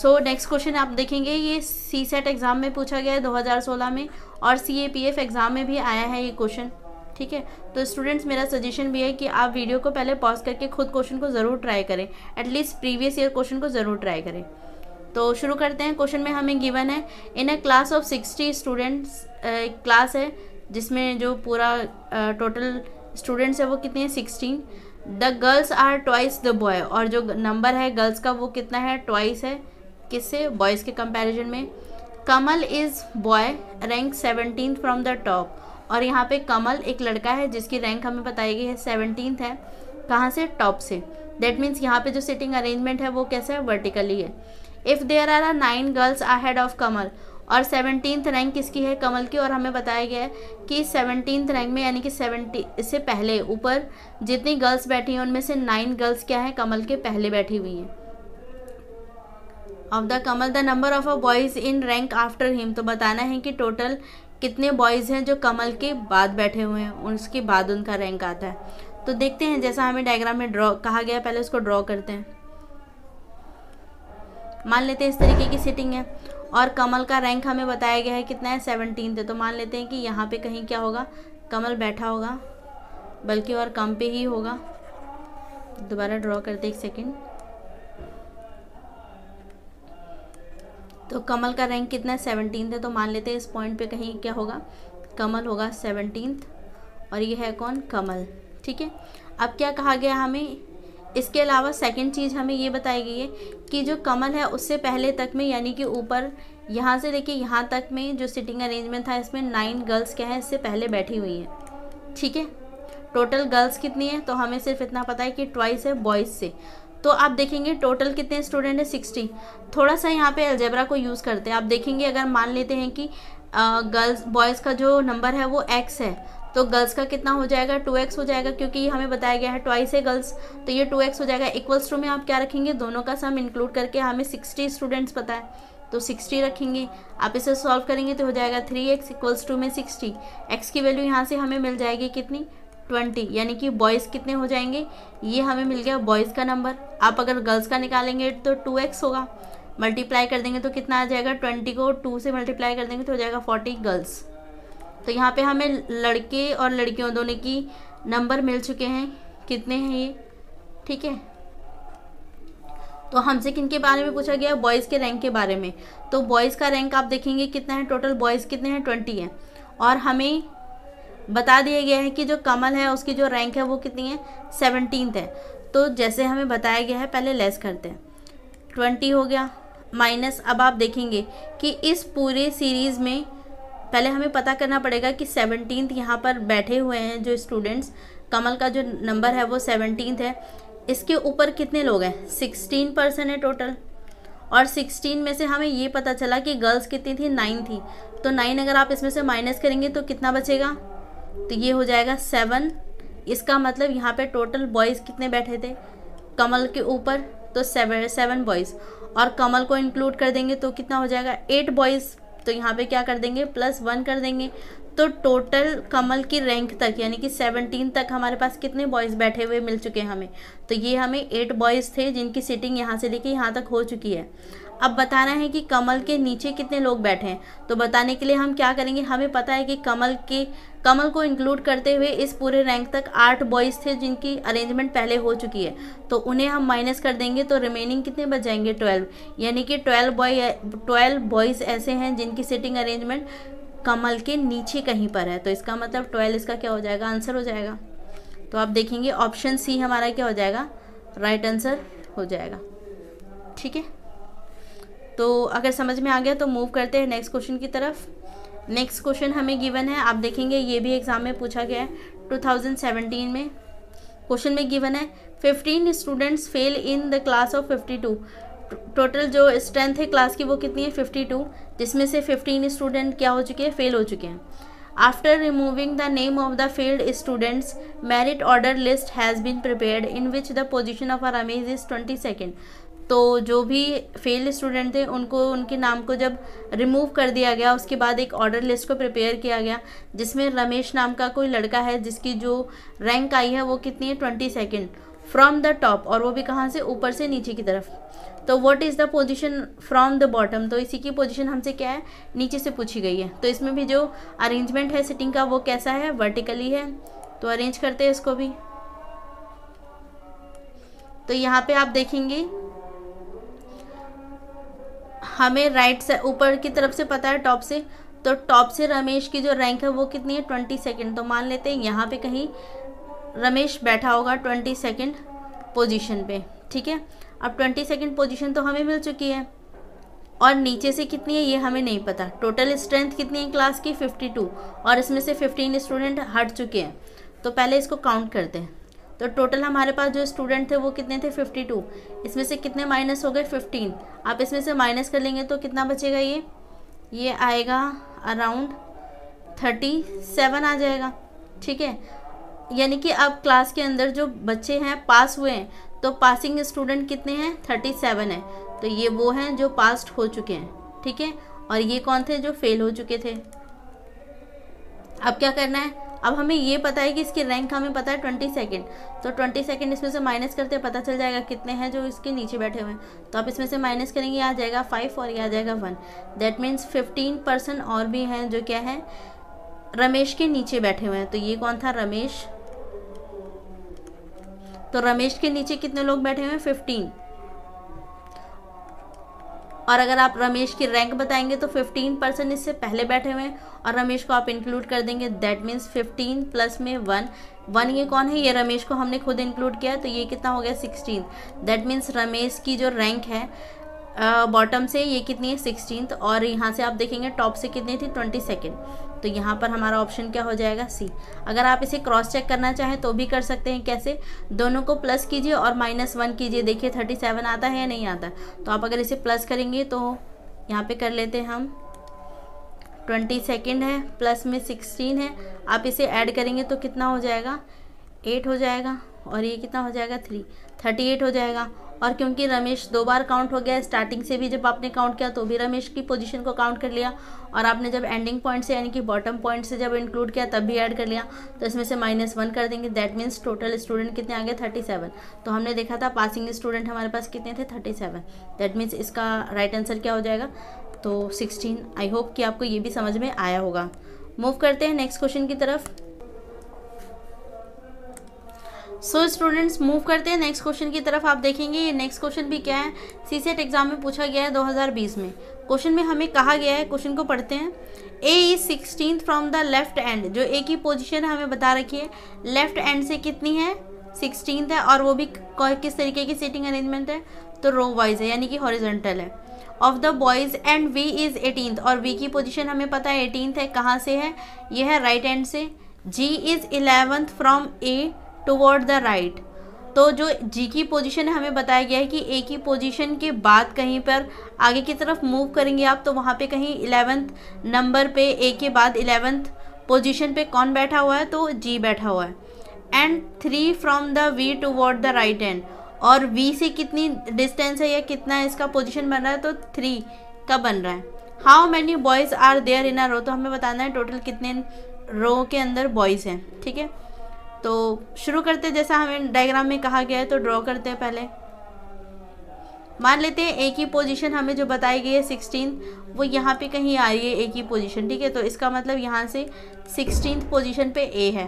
सो नेक्स्ट क्वेश्चन आप देखेंगे ये सी सेट एग्ज़ाम में पूछा गया है 2016 में और C A P F exam में भी आया है ये क्वेश्चन ठीक है तो स्टूडेंट्स मेरा सजेशन भी है कि आप वीडियो को पहले पॉज करके खुद क्वेश्चन को ज़रूर ट्राई करें एटलीस्ट प्रीवियस ईयर क्वेश्चन को ज़रूर ट्राई करें तो शुरू करते हैं क्वेश्चन में हमें गिवन है in a class of sixty students एक क्लास है जिसमें जो पूरा टोटल स्टूडेंट्स है वो कितने हैं sixteen the girls are twice the boy और जो नंबर है गर्ल्स का वो कितना है ट्वाइस है किससे बॉयज़ के कंपेरिजन में Kamal is boy rank seventeen from the top और यहाँ पे कमल एक लड़का है जिसकी रैंक हमें बताई गई है सेवनटीन है कहाँ से टॉप से दैट मीन्स यहाँ पे जो सिटिंग अरेंजमेंट है वो कैसा है वर्टिकली है if there are are nine girls a head of Kamal और सेवनटीन रैंक किसकी है कमल की और हमें बताया गया है कि सेवनटीन रैंक में यानी कि सेवनटी इससे पहले ऊपर जितनी गर्ल्स बैठी हैं उनमें से नाइन गर्ल्स क्या हैं कमल के पहले बैठी हुई हैं of the Kamal the number of a boys in rank after him तो बताना है कि टोटल कितने बॉयज़ हैं जो कमल के बाद बैठे हुए हैं उसके बाद उनका रैंक आता है तो देखते हैं जैसा हमें डायग्राम में ड्रॉ कहा गया पहले उसको ड्रॉ करते हैं मान लेते हैं इस तरीके की सिटिंग है और कमल का रैंक हमें बताया गया है कितना है सेवनटीन तो, तो मान लेते हैं कि यहाँ पे कहीं क्या होगा कमल बैठा होगा बल्कि और कम पे ही होगा दोबारा ड्रॉ करते एक सेकेंड तो कमल का रैंक कितना है सेवनटीन है तो, तो मान लेते हैं इस पॉइंट पे कहीं क्या होगा कमल होगा सेवनटीन और ये है कौन कमल ठीक है अब क्या कहा गया हमें इसके अलावा सेकंड चीज़ हमें ये बताई गई है कि जो कमल है उससे पहले तक में यानी कि ऊपर यहाँ से लेके यहाँ तक में जो सिटिंग अरेंजमेंट था इसमें नाइन गर्ल्स क्या है इससे पहले बैठी हुई हैं ठीक है टोटल गर्ल्स कितनी है तो हमें सिर्फ इतना पता है कि ट्वाइस है बॉयज़ से तो आप देखेंगे टोटल कितने स्टूडेंट हैं सिक्सटी थोड़ा सा यहाँ पे एल्जेबरा को यूज़ करते हैं आप देखेंगे अगर मान लेते हैं कि गर्ल्स बॉयज़ का जो नंबर है वो एक्स है तो गर्ल्स का कितना हो जाएगा टू एक्स हो जाएगा क्योंकि हमें बताया गया है ट्वाइस है गर्ल्स तो ये टू एक्स हो जाएगा इक्वल्स टू में आप क्या रखेंगे दोनों का सम इंक्लूड करके हमें सिक्सटी स्टूडेंट्स पता है तो सिक्सटी रखेंगे आप इसे सॉल्व करेंगे तो हो जाएगा थ्री एक्स इक्वल्स टू में सिक्सटी एक्स की वैल्यू यहाँ से हमें मिल जाएगी कितनी ट्वेंटी यानी कि बॉयज़ कितने हो जाएंगे ये हमें मिल गया बॉयज़ का नंबर आप अगर गर्ल्स का निकालेंगे तो टू एक्स होगा मल्टीप्लाई कर देंगे तो कितना आ जाएगा ट्वेंटी को टू से मल्टीप्लाई कर देंगे तो हो जाएगा फोर्टी गर्ल्स तो यहाँ पे हमें लड़के और लड़कियों दोनों की नंबर मिल चुके हैं कितने हैं ये ठीक है तो हमसे किन के बारे में पूछा गया बॉयज़ के रैंक के बारे में तो बॉयज़ का रैंक आप देखेंगे कितना है टोटल बॉयज़ कितने हैं ट्वेंटी है और हमें बता दिया गया है कि जो कमल है उसकी जो रैंक है वो कितनी है सेवनटीन है तो जैसे हमें बताया गया है पहले लेस करते हैं ट्वेंटी हो गया माइनस अब आप देखेंगे कि इस पूरे सीरीज़ में पहले हमें पता करना पड़ेगा कि सेवनटीन यहाँ पर बैठे हुए हैं जो स्टूडेंट्स कमल का जो नंबर है वो सेवनटीन है इसके ऊपर कितने लोग हैं सिक्सटीन पर्सन है टोटल और सिक्सटीन में से हमें ये पता चला कि गर्ल्स कितनी थी नाइन थी तो नाइन अगर आप इसमें से माइनस करेंगे तो कितना बचेगा तो ये हो जाएगा सेवन इसका मतलब यहाँ पे टोटल बॉयज़ कितने बैठे थे कमल के ऊपर तो सेवन सेवन बॉयज़ और कमल को इंक्लूड कर देंगे तो कितना हो जाएगा एट बॉयज़ तो यहाँ पे क्या कर देंगे प्लस वन कर देंगे तो टोटल कमल की रैंक तक यानी कि सेवनटीन तक हमारे पास कितने बॉयज़ बैठे हुए मिल चुके हैं हमें तो ये हमें एट बॉयज़ थे जिनकी सीटिंग यहाँ से लेके यहाँ तक हो चुकी है अब बताना है कि कमल के नीचे कितने लोग बैठे हैं तो बताने के लिए हम क्या करेंगे हमें पता है कि कमल के कमल को इंक्लूड करते हुए इस पूरे रैंक तक आठ बॉयज़ थे जिनकी अरेंजमेंट पहले हो चुकी है तो उन्हें हम माइनस कर देंगे तो रिमेनिंग कितने बच जाएंगे ट्वेल्व यानी कि ट्वेल्व बॉय ट्वेल्व बॉयज़ ऐसे हैं जिनकी सिटिंग अरेंजमेंट कमल के नीचे कहीं पर है तो इसका मतलब ट्वेल्व इसका क्या हो जाएगा आंसर हो जाएगा तो आप देखेंगे ऑप्शन सी हमारा क्या हो जाएगा राइट right आंसर हो जाएगा ठीक है तो अगर समझ में आ गया तो मूव करते हैं नेक्स्ट क्वेश्चन की तरफ नेक्स्ट क्वेश्चन हमें गिवन है आप देखेंगे ये भी एग्ज़ाम में पूछा गया है 2017 में क्वेश्चन में गिवन है 15 students fail in the class of 52 total जो स्ट्रेंथ है क्लास की वो कितनी है 52 जिसमें से 15 स्टूडेंट क्या हो चुके हैं फेल हो चुके हैं after removing the name of the failed students merit order list has been prepare in which the position of आर अमेज इज़ ट्वेंटी सेकेंड तो जो भी फेल स्टूडेंट थे उनको उनके नाम को जब रिमूव कर दिया गया उसके बाद एक ऑर्डर लिस्ट को प्रिपेयर किया गया जिसमें रमेश नाम का कोई लड़का है जिसकी जो रैंक आई है वो कितनी है twenty second from the top और वो भी कहाँ से ऊपर से नीचे की तरफ तो what is the position from the bottom तो इसी की पोजिशन हमसे क्या है नीचे से पूछी गई है तो इसमें भी जो अरेंजमेंट है सिटिंग का वो कैसा है वर्टिकली है तो अरेंज करते हैं इसको भी तो यहाँ पे आप देखेंगे हमें राइट से ऊपर की तरफ से पता है टॉप से तो टॉप से रमेश की जो रैंक है वो कितनी है ट्वेंटी सेकेंड तो मान लेते हैं यहाँ पे कहीं रमेश बैठा होगा ट्वेंटी सेकेंड पोजिशन पे ठीक है अब ट्वेंटी सेकेंड पोजिशन तो हमें मिल चुकी है और नीचे से कितनी है ये हमें नहीं पता टोटल स्ट्रेंथ कितनी है क्लास की 52 और इसमें से 15 स्टूडेंट हट चुके हैं तो पहले इसको काउंट करते हैं तो टोटल हमारे पास जो स्टूडेंट थे वो कितने थे फिफ्टी टू इसमें से कितने माइनस हो गए फिफ्टीन आप इसमें से माइनस कर लेंगे तो कितना बचेगा ये ये आएगा अराउंड थर्टी सेवन आ जाएगा ठीक है यानी कि अब क्लास के अंदर जो बच्चे हैं पास हुए हैं तो पासिंग स्टूडेंट कितने हैं थर्टी सेवन है तो ये वो हैं जो पास हो चुके हैं ठीक है और ये कौन थे जो फेल हो चुके थे अब क्या करना है अब हमें ये पता है कि इसकी रैंक हमें पता है ट्वेंटी सेकेंड तो ट्वेंटी सेकेंड इसमें से माइनस करते हैं पता चल जाएगा कितने हैं जो इसके नीचे बैठे हुए हैं तो आप इसमें से माइनस करेंगे आ जाएगा फाइव और ये आ जाएगा one that means fifteen percent और भी हैं जो क्या है रमेश के नीचे बैठे हुए हैं तो ये कौन था रमेश तो रमेश के नीचे कितने लोग बैठे हुए हैं फिफ्टीन और अगर आप रमेश की रैंक बताएंगे तो 15 परसेंट इससे पहले बैठे हुए हैं और रमेश को आप इंक्लूड कर देंगे दैट मीन्स 15 प्लस में वन वन ये कौन है ये रमेश को हमने खुद इंक्लूड किया तो ये कितना हो गया सिक्सटीन दैट मीन्स रमेश की जो रैंक है बॉटम uh, से ये कितनी है सिक्सटीन और यहाँ से आप देखेंगे टॉप से कितनी थी ट्वेंटी सेकेंड तो यहाँ पर हमारा ऑप्शन क्या हो जाएगा सी अगर आप इसे क्रॉस चेक करना चाहें तो भी कर सकते हैं कैसे दोनों को प्लस कीजिए और माइनस वन कीजिए देखिए थर्टी सेवन आता है या नहीं आता तो आप अगर इसे प्लस करेंगे तो यहाँ पे कर लेते हैं हम ट्वेंटी सेकेंड है प्लस में सिक्सटीन है आप इसे ऐड करेंगे तो कितना हो जाएगा एट हो जाएगा और ये कितना हो जाएगा थ्री थर्टी एट हो जाएगा और क्योंकि रमेश दो बार काउंट हो गया स्टार्टिंग से भी जब आपने काउंट किया तो भी रमेश की पोजीशन को काउंट कर लिया और आपने जब एंडिंग पॉइंट से यानी कि बॉटम पॉइंट से जब इंक्लूड किया तब भी ऐड कर लिया तो इसमें से माइनस वन कर देंगे दैट मीन्स टोटल स्टूडेंट कितने आ गए थर्टी सेवन तो हमने देखा था पासिंग स्टूडेंट हमारे पास कितने थे थर्टी सेवन दैट मीन्स इसका राइट right आंसर क्या हो जाएगा तो सिक्सटीन आई होप कि आपको ये भी समझ में आया होगा मूव करते हैं नेक्स्ट क्वेश्चन की तरफ सो स्टूडेंट्स मूव करते हैं नेक्स्ट क्वेश्चन की तरफ आप देखेंगे ये नेक्स्ट क्वेश्चन भी क्या है सी सेट एग्जाम में पूछा गया है 2020 में क्वेश्चन में हमें कहा गया है क्वेश्चन को पढ़ते हैं A is sixteen from the left end जो ए की पोजिशन हमें बता रखी है लेफ्ट एंड से कितनी है सिक्सटीन है और वो भी किस तरीके की सीटिंग अरेंजमेंट है तो रो वाइज है यानी कि हॉरिजेंटल है of the boys and V is eighteen और वी की पोजिशन हमें पता है एटीन है कहाँ से है यह है राइट right एंड से G is eleventh from A toward the right तो जो जी की पोजीशन है हमें बताया गया है कि ए की पोजीशन के बाद कहीं पर आगे की तरफ मूव करेंगे आप तो वहाँ पे कहीं इलेवेंथ नंबर पे ए के बाद इलेवेंथ पोजीशन पे कौन बैठा हुआ है तो जी बैठा हुआ है and three from the V to the right and और वी से कितनी डिस्टेंस है या कितना इसका पोजिशन बन रहा है तो थ्री का बन रहा है how many boys are there in a row तो हमें बताना है टोटल कितने रो के अंदर बॉयज़ हैं ठीक है तो शुरू करते जैसा हमें डायग्राम में कहा गया है तो ड्रॉ करते हैं पहले मान लेते हैं एक ही पोजीशन हमें जो बताई गई है सिक्सटीन वो यहाँ पे कहीं आ रही है एक ही पोजीशन ठीक है तो इसका मतलब यहाँ से सिक्सटीन पोजीशन पे ए है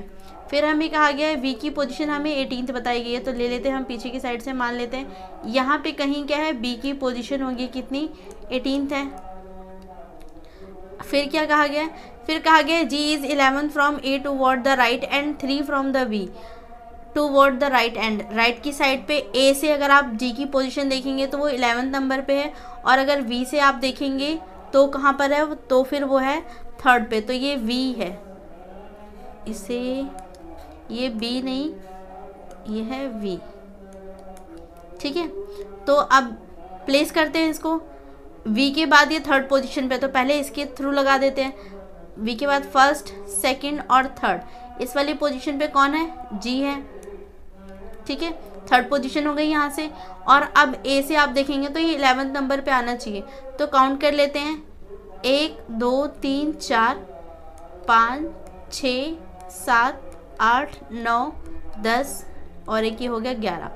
फिर हमें कहा गया है वी की पोजीशन हमें एटीनथ बताई गई है तो ले लेते हैं हम पीछे की साइड से मान लेते हैं यहाँ पे कहीं क्या है बी की पोजिशन होगी कितनी एटीनथ है फिर क्या कहा गया फिर कहा गया G is eleven from A toward the right and three from the V toward the right and right की साइड पे ए से अगर आप जी की पोजिशन देखेंगे तो वो इलेवेंथ नंबर पे है और अगर वी से आप देखेंगे तो कहाँ पर है तो फिर वो है थर्ड पे तो ये वी है इसे ये बी नहीं ये है वी ठीक है तो अब प्लेस करते हैं इसको वी के बाद ये थर्ड पोजिशन पे तो पहले इसके थ्रू लगा देते हैं वी के बाद फर्स्ट सेकंड और थर्ड इस वाली पोजीशन पे कौन है जी है ठीक है थर्ड पोजीशन हो गई यहाँ से और अब ए से आप देखेंगे तो ये इलेवेंथ नंबर पे आना चाहिए तो काउंट कर लेते हैं एक दो तीन चार पाँच छ सात आठ नौ दस और एक ये हो गया ग्यारह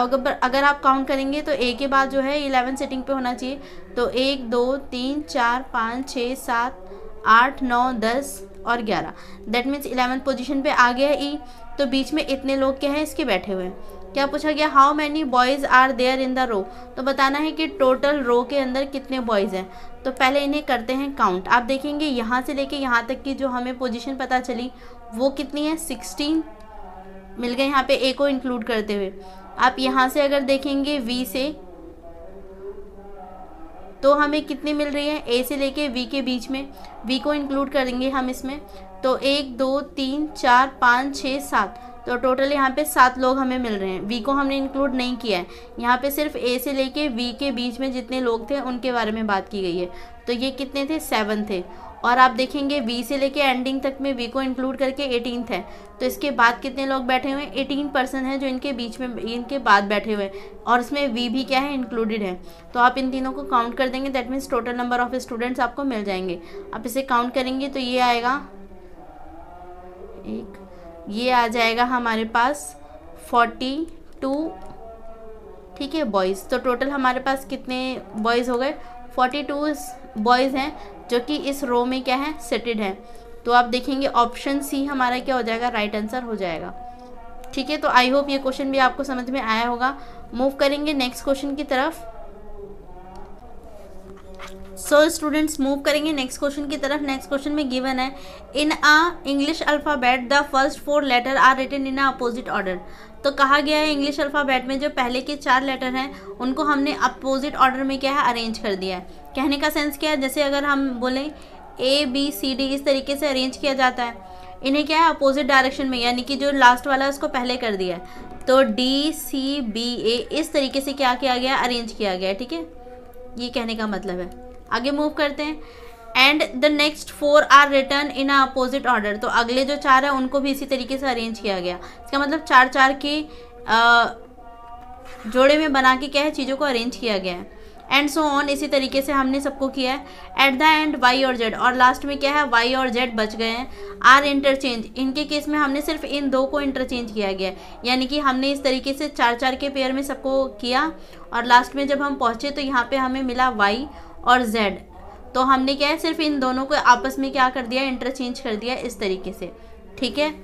अब अगर अगर आप काउंट करेंगे तो ए के बाद जो है इलेवन सेटिंग पे होना चाहिए तो एक दो तीन चार पाँच छः सात आठ नौ दस और ग्यारह दैट मीन्स इलेवेंथ पोजिशन पर आ गया ई e। तो बीच में इतने लोग क्या हैं इसके बैठे हुए हैं क्या पूछा गया how many boys are there in the row तो बताना है कि टोटल रो के अंदर कितने बॉयज़ हैं तो पहले इन्हें करते हैं काउंट आप देखेंगे यहाँ से लेके यहाँ तक की जो हमें पोजीशन पता चली वो कितनी है सिक्सटीन मिल गए यहाँ पे ए को इंक्लूड करते हुए आप यहाँ से अगर देखेंगे वी से तो हमें कितनी मिल रही है ए से लेके वी के बीच में वी को इंक्लूड करेंगे हम इसमें तो एक दो तीन चार पाँच छः सात तो टोटल यहाँ पे सात लोग हमें मिल रहे हैं वी को हमने इंक्लूड नहीं किया है यहाँ पे सिर्फ ए से लेके वी के बीच में जितने लोग थे उनके बारे में बात की गई है तो ये कितने थे सेवन थे और आप देखेंगे वी से लेके एंडिंग तक में वी को इंक्लूड करके एटीनथ है तो इसके बाद कितने लोग बैठे हुए हैं एटीन पर्सन है जो इनके बीच में इनके बाद बैठे हुए हैं और इसमें वी भी क्या है इंक्लूडेड है तो आप इन तीनों को काउंट कर देंगे that means total number of students आपको मिल जाएंगे आप इसे काउंट करेंगे तो ये आएगा एक ये आ जाएगा हमारे पास फोर्टी टू ठीक है बॉयज़ तो टोटल हमारे पास कितने बॉयज़ हो गए फोर्टी टू बॉयज़ हैं जो कि इस रो में क्या है सेटेड है तो आप देखेंगे ऑप्शन सी हमारा क्या हो जाएगा राइट आंसर हो जाएगा ठीक है तो आई होप ये क्वेश्चन भी आपको समझ में आया होगा मूव करेंगे नेक्स्ट क्वेश्चन की तरफ सो स्टूडेंट्स मूव करेंगे नेक्स्ट क्वेश्चन की तरफ नेक्स्ट क्वेश्चन में गिवन है in a English alphabet the first four letter are written in opposite order तो कहा गया है इंग्लिश अल्फ़ाबेट में जो पहले के चार लेटर हैं उनको हमने अपोजिट ऑर्डर में क्या है अरेंज कर दिया है कहने का सेंस क्या है जैसे अगर हम बोलें ए बी सी डी इस तरीके से अरेंज किया जाता है इन्हें क्या है अपोजिट डायरेक्शन में यानी कि जो लास्ट वाला है उसको पहले कर दिया है तो डी सी बी ए इस तरीके से क्या किया गया अरेंज किया गया ठीक है ये कहने का मतलब है आगे मूव करते हैं and the next four are return in a opposite order तो अगले जो चार है उनको भी इसी तरीके से अरेंज किया गया इसका मतलब चार चार के आ, जोड़े में बना के क्या है चीज़ों को अरेंज किया गया है एंड सो ऑन इसी तरीके से हमने सबको किया है एट द एंड वाई और जेड और लास्ट में क्या है वाई और जेड बच गए हैं आर इंटरचेंज इनके केस में हमने सिर्फ इन दो को इंटरचेंज किया गया यानी कि हमने इस तरीके से चार चार के पेयर में सबको किया और लास्ट में जब हम पहुँचे तो यहाँ पर हमें मिला वाई और जेड तो हमने क्या है सिर्फ इन दोनों को आपस में क्या कर दिया इंटरचेंज कर दिया इस तरीके से ठीक है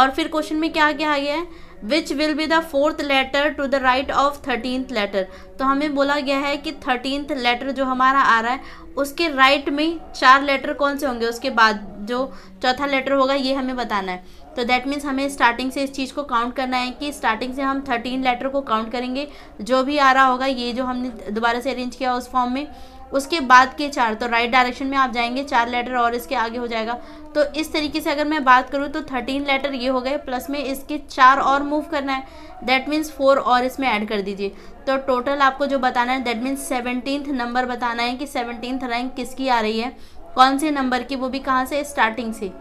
और फिर क्वेश्चन में क्या क्या आ गया है which will be the fourth letter to the right of thirteenth letter तो हमें बोला गया है कि थर्टीनथ लेटर जो हमारा आ रहा है उसके राइट right में चार लेटर कौन से होंगे उसके बाद जो चौथा लेटर होगा ये हमें बताना है तो दैट मीन्स हमें स्टार्टिंग से इस चीज़ को काउंट करना है कि स्टार्टिंग से हम थर्टीन लेटर को काउंट करेंगे जो भी आ रहा होगा ये जो हमने दोबारा से अरेंज किया उस फॉर्म में उसके बाद के चार तो राइट डायरेक्शन में आप जाएंगे चार लेटर और इसके आगे हो जाएगा तो इस तरीके से अगर मैं बात करूँ तो थर्टीन लेटर ये हो गए प्लस में इसके चार और मूव करना है दैट मीन्स फोर और इसमें ऐड कर दीजिए तो टोटल आपको जो बताना है दैट मीन्स सेवनटीन नंबर बताना है कि सेवनटीन रैंक किसकी आ रही है कौन से नंबर की वो भी कहाँ से स्टार्टिंग से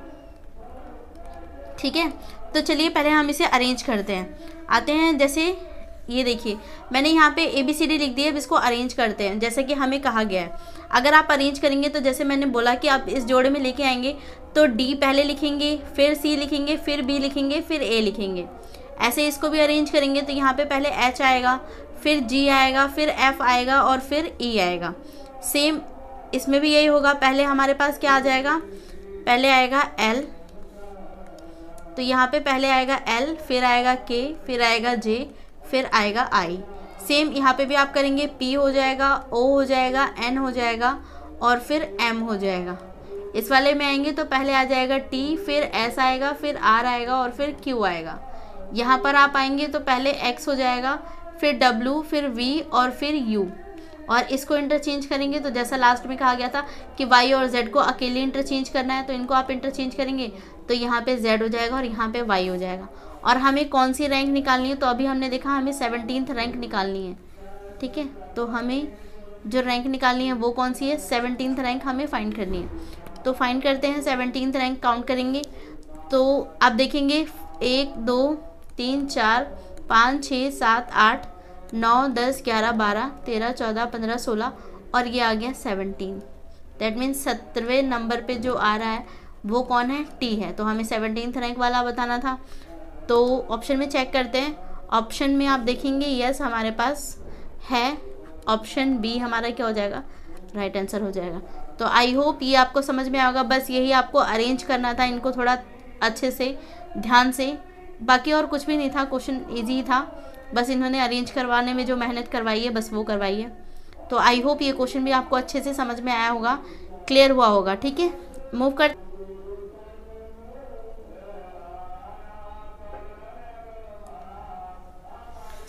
ठीक है तो चलिए पहले हम इसे अरेंज करते हैं आते हैं जैसे ये देखिए मैंने यहाँ पे ए बी सी डी लिख दी है अब इसको अरेंज करते हैं जैसे कि हमें कहा गया है अगर आप अरेंज करेंगे तो जैसे मैंने बोला कि आप इस जोड़े में लेके आएंगे तो डी पहले लिखेंगे फिर सी लिखेंगे फिर बी लिखेंगे फिर ए लिखेंगे ऐसे इसको भी अरेंज करेंगे तो यहाँ पे पहले एच आएगा फिर जी आएगा फिर एफ आएगा और फिर ई e आएगा सेम इसमें भी यही होगा पहले हमारे पास क्या आ जाएगा पहले आएगा एल तो यहाँ पे पहले आएगा एल फिर आएगा के फिर आएगा जे फिर आएगा आई सेम यहाँ पे भी आप करेंगे पी हो जाएगा ओ हो जाएगा एन हो जाएगा और फिर एम हो जाएगा इस वाले में आएंगे तो पहले आ जाएगा टी फिर एस आएगा फिर आर आएगा और फिर क्यू आएगा यहाँ पर आप आएंगे तो पहले एक्स हो जाएगा फिर डब्ल्यू फिर वी और फिर यू और इसको इंटरचेंज करेंगे तो जैसा लास्ट में कहा गया था कि वाई और जेड को अकेले इंटरचेंज करना है तो इनको आप इंटरचेंज करेंगे तो यहाँ पे जेड हो जाएगा और यहाँ पे वाई हो जाएगा और हमें कौन सी रैंक निकालनी है तो अभी हमने देखा हमें सेवनटीन्थ रैंक निकालनी है ठीक है तो हमें जो रैंक निकालनी है वो कौन सी है सेवनटीन्थ रैंक हमें फाइंड करनी है तो फाइंड करते हैं सेवनटीन्थ रैंक काउंट करेंगे तो आप देखेंगे एक दो तीन चार पाँच छः सात आठ नौ दस ग्यारह बारह तेरह चौदह पंद्रह सोलह और ये आ गया सेवनटीन दैट मीन्स सत्रहवें नंबर पे जो आ रहा है वो कौन है टी है तो हमें सेवनटीन रैंक वाला बताना था तो ऑप्शन में चेक करते हैं ऑप्शन में आप देखेंगे यस हमारे पास है ऑप्शन बी हमारा क्या हो जाएगा राइट right आंसर हो जाएगा तो आई होप ये आपको समझ में आएगा बस यही आपको अरेंज करना था इनको थोड़ा अच्छे से ध्यान से बाकी और कुछ भी नहीं था क्वेश्चन ईजी था बस इन्होंने अरेंज करवाने में जो मेहनत करवाई है बस वो करवाई है तो आई होप ये क्वेश्चन भी आपको अच्छे से समझ में आया होगा क्लियर हुआ होगा ठीक है मूव कर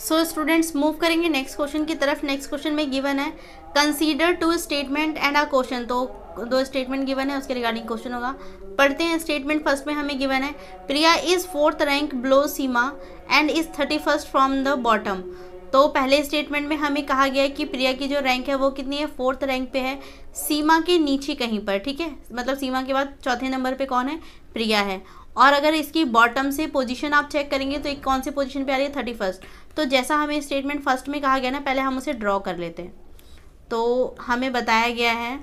सो स्टूडेंट्स मूव करेंगे नेक्स्ट क्वेश्चन की तरफ नेक्स्ट क्वेश्चन में गिवन है consider two statement and a question तो दो स्टेटमेंट गिवन है उसके रिगार्डिंग क्वेश्चन होगा पढ़ते हैं स्टेटमेंट फर्स्ट में हमें गिवन है Priya is fourth rank below Seema and is thirty first from the bottom तो पहले स्टेटमेंट में हमें कहा गया है कि प्रिया की जो रैंक है वो कितनी है फोर्थ रैंक पे है सीमा के नीचे कहीं पर ठीक है मतलब सीमा के बाद चौथे नंबर पे कौन है प्रिया है और अगर इसकी बॉटम से पोजीशन आप चेक करेंगे तो एक कौन से पोजीशन पे आ रही है थर्टी फर्स्ट तो जैसा हमें स्टेटमेंट फर्स्ट में कहा गया ना पहले हम उसे ड्रॉ कर लेते हैं तो हमें बताया गया है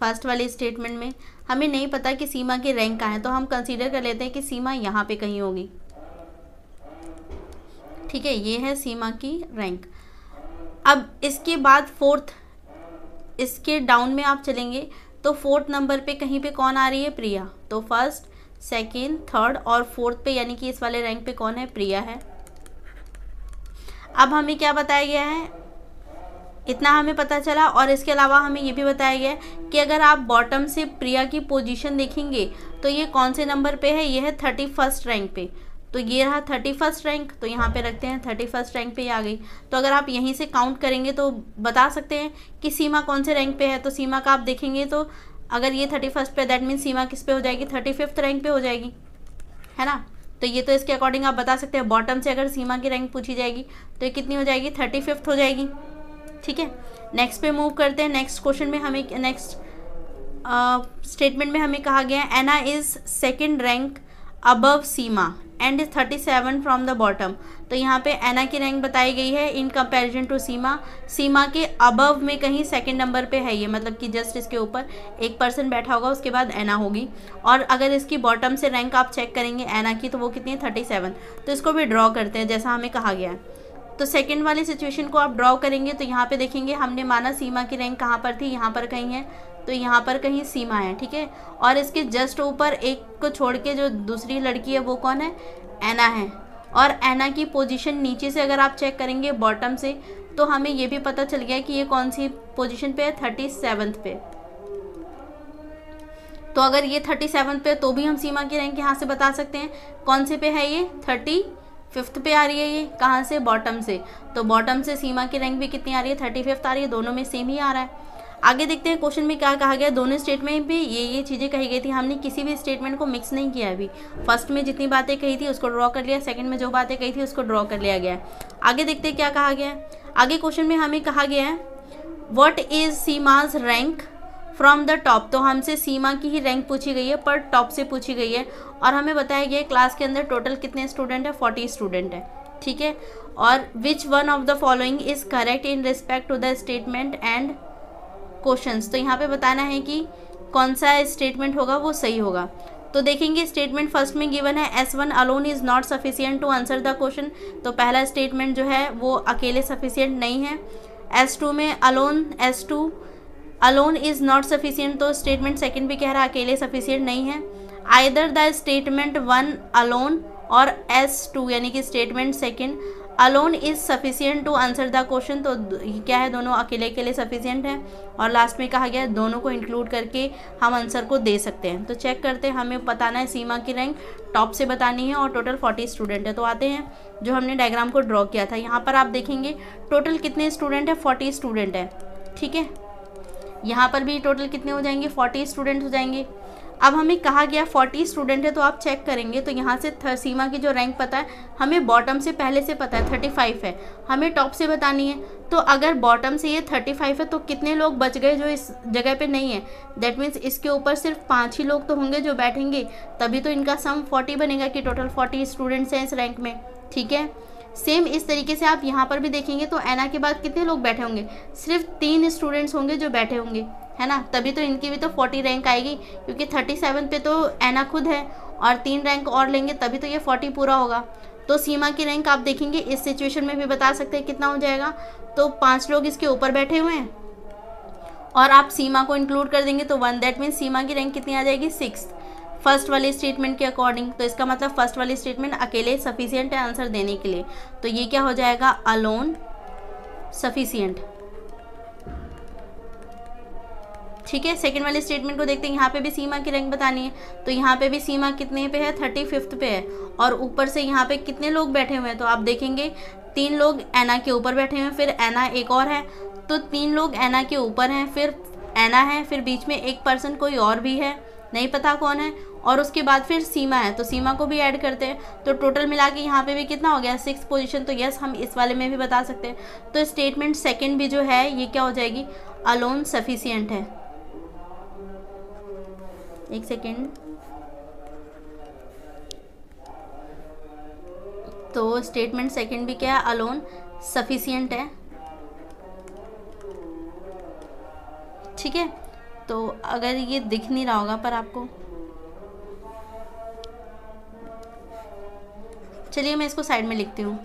फर्स्ट वाले स्टेटमेंट में हमें नहीं पता कि सीमा के रैंक कहाँ है तो हम कंसीडर कर लेते हैं कि सीमा यहाँ पे कहीं होगी ठीक है ये है सीमा की रैंक अब इसके बाद फोर्थ इसके डाउन में आप चलेंगे तो फोर्थ नंबर पे कहीं पे कौन आ रही है प्रिया तो फर्स्ट सेकंड, थर्ड और फोर्थ पे यानी कि इस वाले रैंक पे कौन है प्रिया है अब हमें क्या बताया गया है इतना हमें पता चला और इसके अलावा हमें ये भी बताया गया कि अगर आप बॉटम से प्रिया की पोजीशन देखेंगे तो ये कौन से नंबर पे है ये है थर्टी फर्स्ट रैंक पे तो ये रहा थर्टी फर्स्ट रैंक तो यहाँ पे रखते हैं थर्टी फर्स्ट रैंक पे आ गई तो अगर आप यहीं से काउंट करेंगे तो बता सकते हैं कि सीमा कौन से रैंक पे है तो सीमा का आप देखेंगे तो अगर ये थर्टी फर्स्ट पर दैट मीन्स सीमा किस पे हो जाएगी थर्टी फिफ्थ रैंक पर हो जाएगी है ना तो ये तो इसके अकॉर्डिंग आप बता सकते हैं बॉटम से अगर सीमा की रैंक पूछी जाएगी तो ये कितनी हो जाएगी थर्टी फिफ्थ हो जाएगी ठीक है नेक्स्ट पे मूव करते हैं नेक्स्ट क्वेश्चन में हमें नेक्स्ट स्टेटमेंट uh, में हमें कहा गया है Anna is second rank above Seema and is thirty seven from the bottom तो यहाँ पे एना की रैंक बताई गई है इन कंपैरिजन टू सीमा सीमा के अबव में कहीं सेकंड नंबर पे है ये मतलब कि जस्ट इसके ऊपर एक पर्सन बैठा होगा उसके बाद एना होगी और अगर इसकी बॉटम से रैंक आप चेक करेंगे एना की तो वो कितनी है थर्टी सेवन तो इसको भी ड्रॉ करते हैं जैसा हमें कहा गया है तो सेकेंड वाली सिचुएशन को आप ड्रॉ करेंगे तो यहाँ पे देखेंगे हमने माना सीमा की रैंक कहाँ पर थी यहाँ पर कहीं है तो यहाँ पर कहीं सीमा है ठीक है और इसके जस्ट ऊपर एक को छोड़ के जो दूसरी लड़की है वो कौन है एना है और एना की पोजीशन नीचे से अगर आप चेक करेंगे बॉटम से तो हमें ये भी पता चल गया कि ये कौन सी पोजीशन पे है थर्टी सेवन पे तो अगर ये थर्टी सेवन पे तो भी हम सीमा की रैंक यहाँ से बता सकते हैं कौन से पे है ये थर्टी फिफ्थ पे आ रही है ये कहाँ से बॉटम से तो बॉटम से सीमा की रैंक भी कितनी आ रही है थर्टी फिफ्थ आ रही है दोनों में सेम ही आ रहा है आगे देखते हैं क्वेश्चन में क्या कहा गया दोनों स्टेटमेंट में ये ये चीज़ें कही गई थी हमने किसी भी स्टेटमेंट को मिक्स नहीं किया अभी फर्स्ट में जितनी बातें कही थी उसको ड्रॉ कर लिया सेकंड में जो बातें कही थी उसको ड्रॉ कर लिया गया आगे देखते हैं क्या कहा गया आगे क्वेश्चन में हमें कहा गया है what is Seema's rank from the top तो हमसे सीमा की ही रैंक पूछी गई है पर टॉप से पूछी गई है और हमें बताया गया क्लास के अंदर टोटल कितने स्टूडेंट है फोर्टी स्टूडेंट है ठीक है और which one of the following is correct in respect to the statement and questions तो यहाँ पे बताना है कि कौन सा स्टेटमेंट होगा वो सही होगा तो देखेंगे स्टेटमेंट फर्स्ट में गिवन है S one alone is not sufficient to answer the question तो पहला स्टेटमेंट जो है वो अकेले सफिशियंट नहीं है एस टू में alone S two alone is not sufficient तो स्टेटमेंट सेकेंड भी कह रहा है अकेले सफिशियंट नहीं है either the statement one alone और एस टू यानी कि statement second alone is sufficient to answer the question तो क्या है दोनों अकेले के लिए सफिशियंट है और लास्ट में कहा गया है दोनों को इंक्लूड करके हम आंसर को दे सकते हैं तो चेक करते हैं हमें बताना है सीमा की रैंक टॉप से बतानी है और टोटल फोर्टी स्टूडेंट है तो आते हैं जो हमने डायग्राम को ड्रॉ किया था यहाँ पर आप देखेंगे टोटल कितने स्टूडेंट है फोर्टी स्टूडेंट है ठीक है यहाँ पर भी टोटल कितने हो जाएंगे फोर्टी स्टूडेंट हो जाएंगे अब हमें कहा गया फोर्टी स्टूडेंट है तो आप चेक करेंगे तो यहाँ से सीमा की जो रैंक पता है हमें बॉटम से पहले से पता है थर्टी फाइव है हमें टॉप से बतानी है तो अगर बॉटम से ये थर्टी फाइव है तो कितने लोग बच गए जो इस जगह पे नहीं है दैट मीन्स इसके ऊपर सिर्फ पाँच ही लोग तो होंगे जो बैठेंगे तभी तो इनका सम फोर्टी बनेगा कि टोटल फोर्टी स्टूडेंट्स हैं इस रैंक में ठीक है सेम इस तरीके से आप यहाँ पर भी देखेंगे तो एना के बाद कितने लोग बैठे होंगे सिर्फ तीन स्टूडेंट्स होंगे जो बैठे होंगे है ना तभी तो इनकी भी तो फोर्टी रैंक आएगी क्योंकि थर्टी सेवन पे तो ऐना खुद है और तीन रैंक और लेंगे तभी तो ये फोर्टी पूरा होगा तो सीमा की रैंक आप देखेंगे इस सिचुएशन में भी बता सकते हैं कितना हो जाएगा तो पाँच लोग इसके ऊपर बैठे हुए हैं और आप सीमा को इंक्लूड कर देंगे तो वन दैट मीन्स सीमा की रैंक कितनी आ जाएगी सिक्स फर्स्ट वाली स्टेटमेंट के अकॉर्डिंग तो इसका मतलब फर्स्ट वाली स्टेटमेंट अकेले सफिशियंट है आंसर देने के लिए तो ये क्या हो जाएगा अलोन सफिशियंट ठीक है सेकेंड वाले स्टेटमेंट को देखते हैं यहाँ पे भी सीमा की रैंक बतानी है तो यहाँ पे भी सीमा कितने पे है थर्टी फिफ्थ पे है और ऊपर से यहाँ पे कितने लोग बैठे हुए हैं तो आप देखेंगे तीन लोग एना के ऊपर बैठे हुए हैं फिर एना एक और है तो तीन लोग एना के ऊपर हैं फिर एना है फिर बीच में एक पर्सन कोई और भी है नहीं पता कौन है और उसके बाद फिर सीमा है तो सीमा को भी ऐड करते हैं तो टोटल मिला के यहाँ पे भी कितना हो गया सिक्स पोजीशन तो यस हम इस वाले में भी बता सकते हैं तो स्टेटमेंट सेकंड भी जो है ये क्या हो जाएगी अलोन सफिशियंट है एक सेकेंड तो स्टेटमेंट सेकेंड भी क्या है अलोन सफिशियंट है ठीक है तो अगर ये दिख नहीं रहा होगा पर आपको चलिए मैं इसको साइड में लिखती हूँ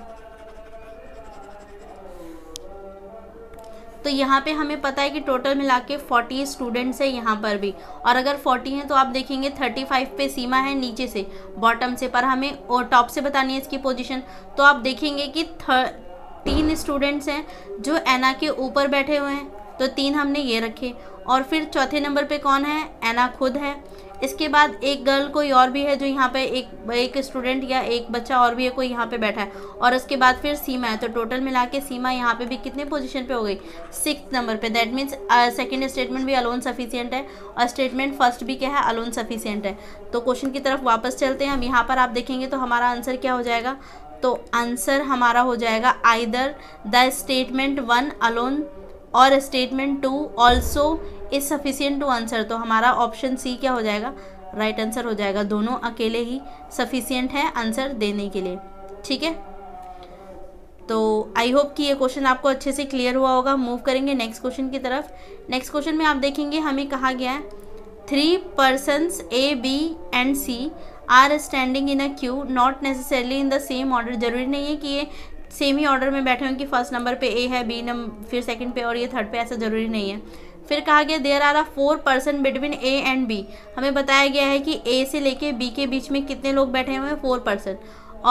तो यहाँ पे हमें पता है कि टोटल मिला के फोर्टी स्टूडेंट्स हैं यहाँ पर भी और अगर फोर्टी हैं तो आप देखेंगे थर्टी फाइव पे सीमा है नीचे से बॉटम से पर हमें और टॉप से बतानी है इसकी पोजिशन तो आप देखेंगे कि तीन स्टूडेंट्स हैं जो एना के ऊपर बैठे हुए हैं तो तीन हमने ये रखे और फिर चौथे नंबर पे कौन है एना खुद है इसके बाद एक गर्ल कोई और भी है जो यहाँ पे एक एक स्टूडेंट या एक बच्चा और भी है कोई यहाँ पे बैठा है और उसके बाद फिर सीमा है तो टोटल मिला के सीमा यहाँ पे भी कितने पोजीशन पे हो गई सिक्स नंबर पे दैट मीन्स सेकंड स्टेटमेंट भी अलोन सफिशियंट है और स्टेटमेंट फर्स्ट भी क्या है अलोन सफिशियंट है तो क्वेश्चन की तरफ वापस चलते हैं हम यहाँ पर आप देखेंगे तो हमारा आंसर क्या हो जाएगा तो आंसर हमारा हो जाएगा either the statement one alone और statement two also is sufficient to answer तो हमारा ऑप्शन सी क्या हो जाएगा राइट right आंसर हो जाएगा दोनों अकेले ही सफिशियंट है आंसर देने के लिए ठीक है तो आई होप कि ये क्वेश्चन आपको अच्छे से क्लियर हुआ होगा मूव करेंगे नेक्स्ट क्वेश्चन की तरफ नेक्स्ट क्वेश्चन में आप देखेंगे हमें कहा गया है three persons A B and C are standing in a queue not necessarily in the same order जरूरी नहीं है कि ये सेम ही ऑर्डर में बैठे हों कि फर्स्ट नंबर पे ए है बी नंबर फिर सेकंड पे और ये थर्ड पे ऐसा ज़रूरी नहीं है फिर कहा गया there are a four person between A and B हमें बताया गया है कि ए से लेके बी के बीच में कितने लोग बैठे हुए हैं फोर पर्सन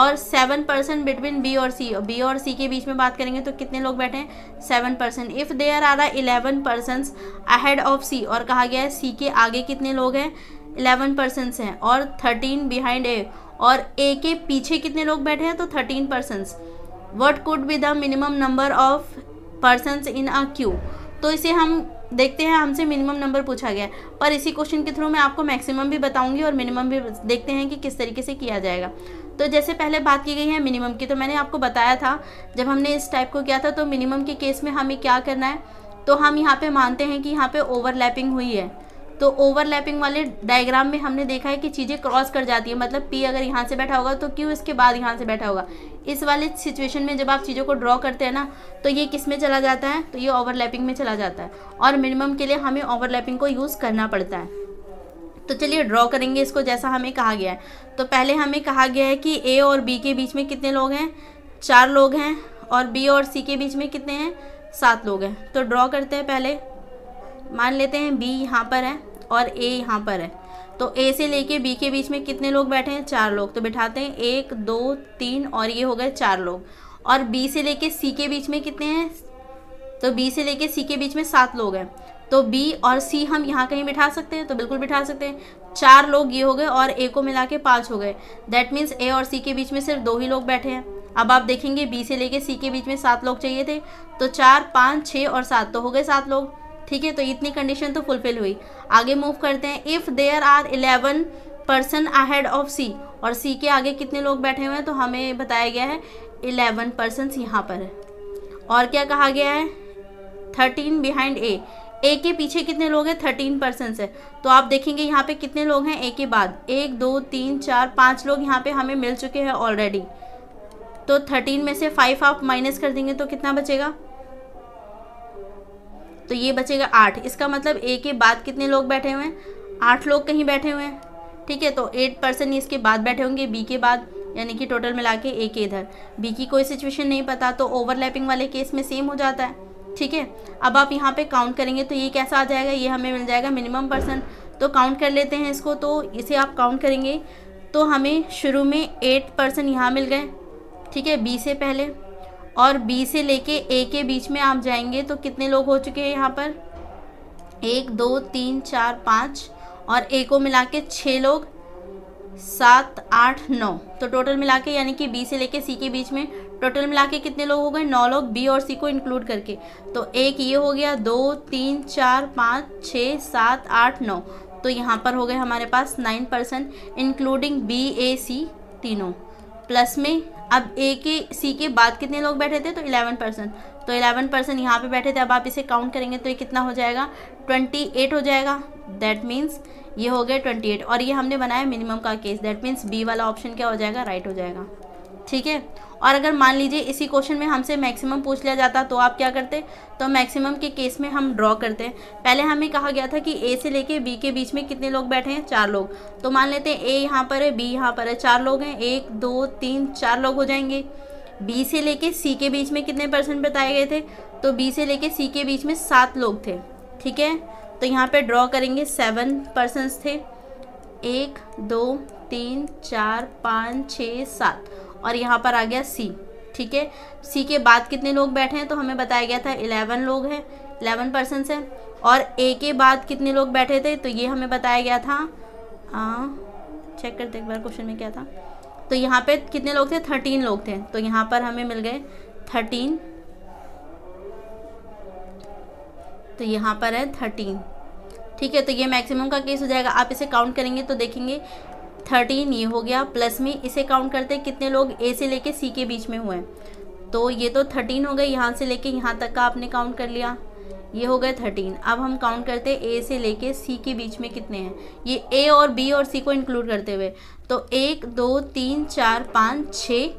और सेवन पर्सन बिटवीन बी और सी बी और सी के बीच में बात करेंगे तो कितने लोग बैठे हैं seven person if there are a eleven person ahead of C और कहा गया है सी के आगे कितने लोग हैं इलेवन पर्सन हैं और थर्टीन बिहाइंड ए और ए के पीछे कितने लोग बैठे हैं तो thirteen persons what could be the minimum number of persons in a queue तो इसे हम देखते हैं हमसे मिनिमम नंबर पूछा गया पर इसी क्वेश्चन के थ्रू मैं आपको मैक्सिमम भी बताऊंगी और मिनिमम भी देखते हैं कि किस तरीके से किया जाएगा तो जैसे पहले बात की गई है मिनिमम की तो मैंने आपको बताया था जब हमने इस टाइप को किया था तो मिनिमम के केस में हमें क्या करना है तो हम यहाँ पे मानते हैं कि यहाँ पे ओवरलैपिंग हुई है तो ओवरलैपिंग वाले डायग्राम में हमने देखा है कि चीज़ें क्रॉस कर जाती है मतलब पी अगर यहाँ से बैठा होगा तो क्यू इसके बाद यहाँ से बैठा होगा इस वाले सिचुएशन में जब आप चीज़ों को ड्रॉ करते हैं ना तो ये किस में चला जाता है तो ये ओवरलैपिंग में चला जाता है और मिनिमम के लिए हमें ओवरलैपिंग को यूज़ करना पड़ता है तो चलिए ड्रॉ करेंगे इसको जैसा हमें कहा गया है तो पहले हमें कहा गया है कि ए और बी के बीच में कितने लोग हैं चार लोग हैं और बी और सी के बीच में कितने हैं सात लोग हैं तो ड्रॉ करते हैं पहले मान लेते हैं बी यहाँ पर है और ए यहाँ पर है तो ए से लेके बी के बीच में कितने लोग बैठे हैं चार लोग तो बिठाते हैं एक दो तीन और ये हो गए चार लोग और बी से लेके सी के बीच में कितने हैं तो बी से लेके सी के बीच में सात लोग हैं तो बी और सी हम यहाँ कहीं बिठा सकते हैं तो बिल्कुल बिठा सकते हैं चार लोग ये हो गए और ए को मिला के पाँच हो गए दैट मीन्स ए और सी के बीच में सिर्फ दो ही लोग बैठे हैं अब आप देखेंगे बी से लेके सी के बीच में सात लोग चाहिए थे तो चार पाँच छः और सात तो हो गए सात लोग ठीक है तो इतनी कंडीशन तो फुलफिल हुई आगे मूव करते हैं if there are eleven person ahead of C और सी के आगे कितने लोग बैठे हुए हैं तो हमें बताया गया है इलेवन पर्सनस यहाँ पर है और क्या कहा गया है थर्टीन बिहाइंड ए ए के पीछे कितने लोग हैं थर्टीन पर्सनस है तो आप देखेंगे यहाँ पे कितने लोग हैं ए के बाद एक दो तीन चार पाँच लोग यहाँ पे हमें मिल चुके हैं ऑलरेडी तो थर्टीन में से फाइव आप माइनस कर देंगे तो कितना बचेगा तो ये बचेगा आठ इसका मतलब ए के बाद कितने लोग बैठे हुए हैं आठ लोग कहीं बैठे हुए हैं ठीक है तो एट पर्सन इसके बाद बैठे होंगे बी के बाद यानी कि टोटल मिला के ए के इधर बी की कोई सिचुएशन नहीं पता तो ओवरलैपिंग वाले केस में सेम हो जाता है ठीक है अब आप यहाँ पे काउंट करेंगे तो ये कैसा आ जाएगा ये हमें मिल जाएगा मिनिमम पर्सन तो काउंट कर लेते हैं इसको तो इसे आप काउंट करेंगे तो हमें शुरू में एट पर्सन यहाँ मिल गए ठीक है बी से पहले और बी से लेके ए के बीच में आप जाएंगे तो कितने लोग हो चुके हैं यहाँ पर एक दो तीन चार पाँच और ए को मिला के छः लोग सात आठ नौ तो टोटल मिला के यानी कि बी से लेके सी के बीच में टोटल मिला के कितने लोग हो गए नौ लोग बी और सी को इंक्लूड करके तो एक ये हो गया दो तीन चार पाँच छः सात आठ नौ तो यहाँ पर हो गए हमारे पास nine percent including B A C तीनों प्लस में अब ए के सी के बाद कितने लोग बैठे थे तो इलेवन पर्सन तो इलेवन पर्सन यहाँ पे बैठे थे अब आप इसे काउंट करेंगे तो ये कितना हो जाएगा ट्वेंटी एट हो जाएगा दैट मीन्स ये हो गया ट्वेंटी एट और ये हमने बनाया मिनिमम का केस दैट मीन्स बी वाला ऑप्शन क्या हो जाएगा राइट right हो जाएगा ठीक है और अगर मान लीजिए इसी क्वेश्चन में हमसे मैक्सिमम पूछ लिया जाता तो आप क्या करते तो मैक्सिमम के केस में हम ड्रॉ करते पहले हमें कहा गया था कि ए से लेके बी के बीच में कितने लोग बैठे हैं चार लोग तो मान लेते हैं ए यहाँ पर है बी यहाँ पर है चार लोग हैं एक दो तीन चार लोग हो जाएंगे बी से लेके सी के बीच में कितने परसेंट बताए गए थे तो बी से लेके सी के बीच में सात लोग थे ठीक है तो यहाँ पर ड्रॉ करेंगे सेवन पर्सनस थे एक दो तीन चार पाँच छः सात और यहाँ पर आ गया सी ठीक है सी के बाद कितने लोग बैठे हैं तो हमें बताया गया था इलेवन लोग हैं इलेवन पर्सनस हैं और ए के बाद कितने लोग बैठे थे तो ये हमें बताया गया था आ, चेक करते एक बार क्वेश्चन में क्या था तो यहाँ पे कितने लोग थे थर्टीन लोग थे तो यहाँ पर हमें मिल गए थर्टीन तो यहाँ पर है थर्टीन ठीक है तो ये मैक्सिमम का केस हो जाएगा आप इसे काउंट करेंगे तो देखेंगे थर्टीन ये हो गया प्लस में इसे काउंट करते हैं कितने लोग ए से लेके सी के बीच में हुए हैं तो ये तो थर्टीन हो गए यहाँ से लेके यहाँ तक का आपने काउंट कर लिया ये हो गए थर्टीन अब हम काउंट करते हैं ए से लेके सी के बीच में कितने हैं ये ए और बी और सी को इंक्लूड करते हुए तो एक दो तीन चार पाँच छः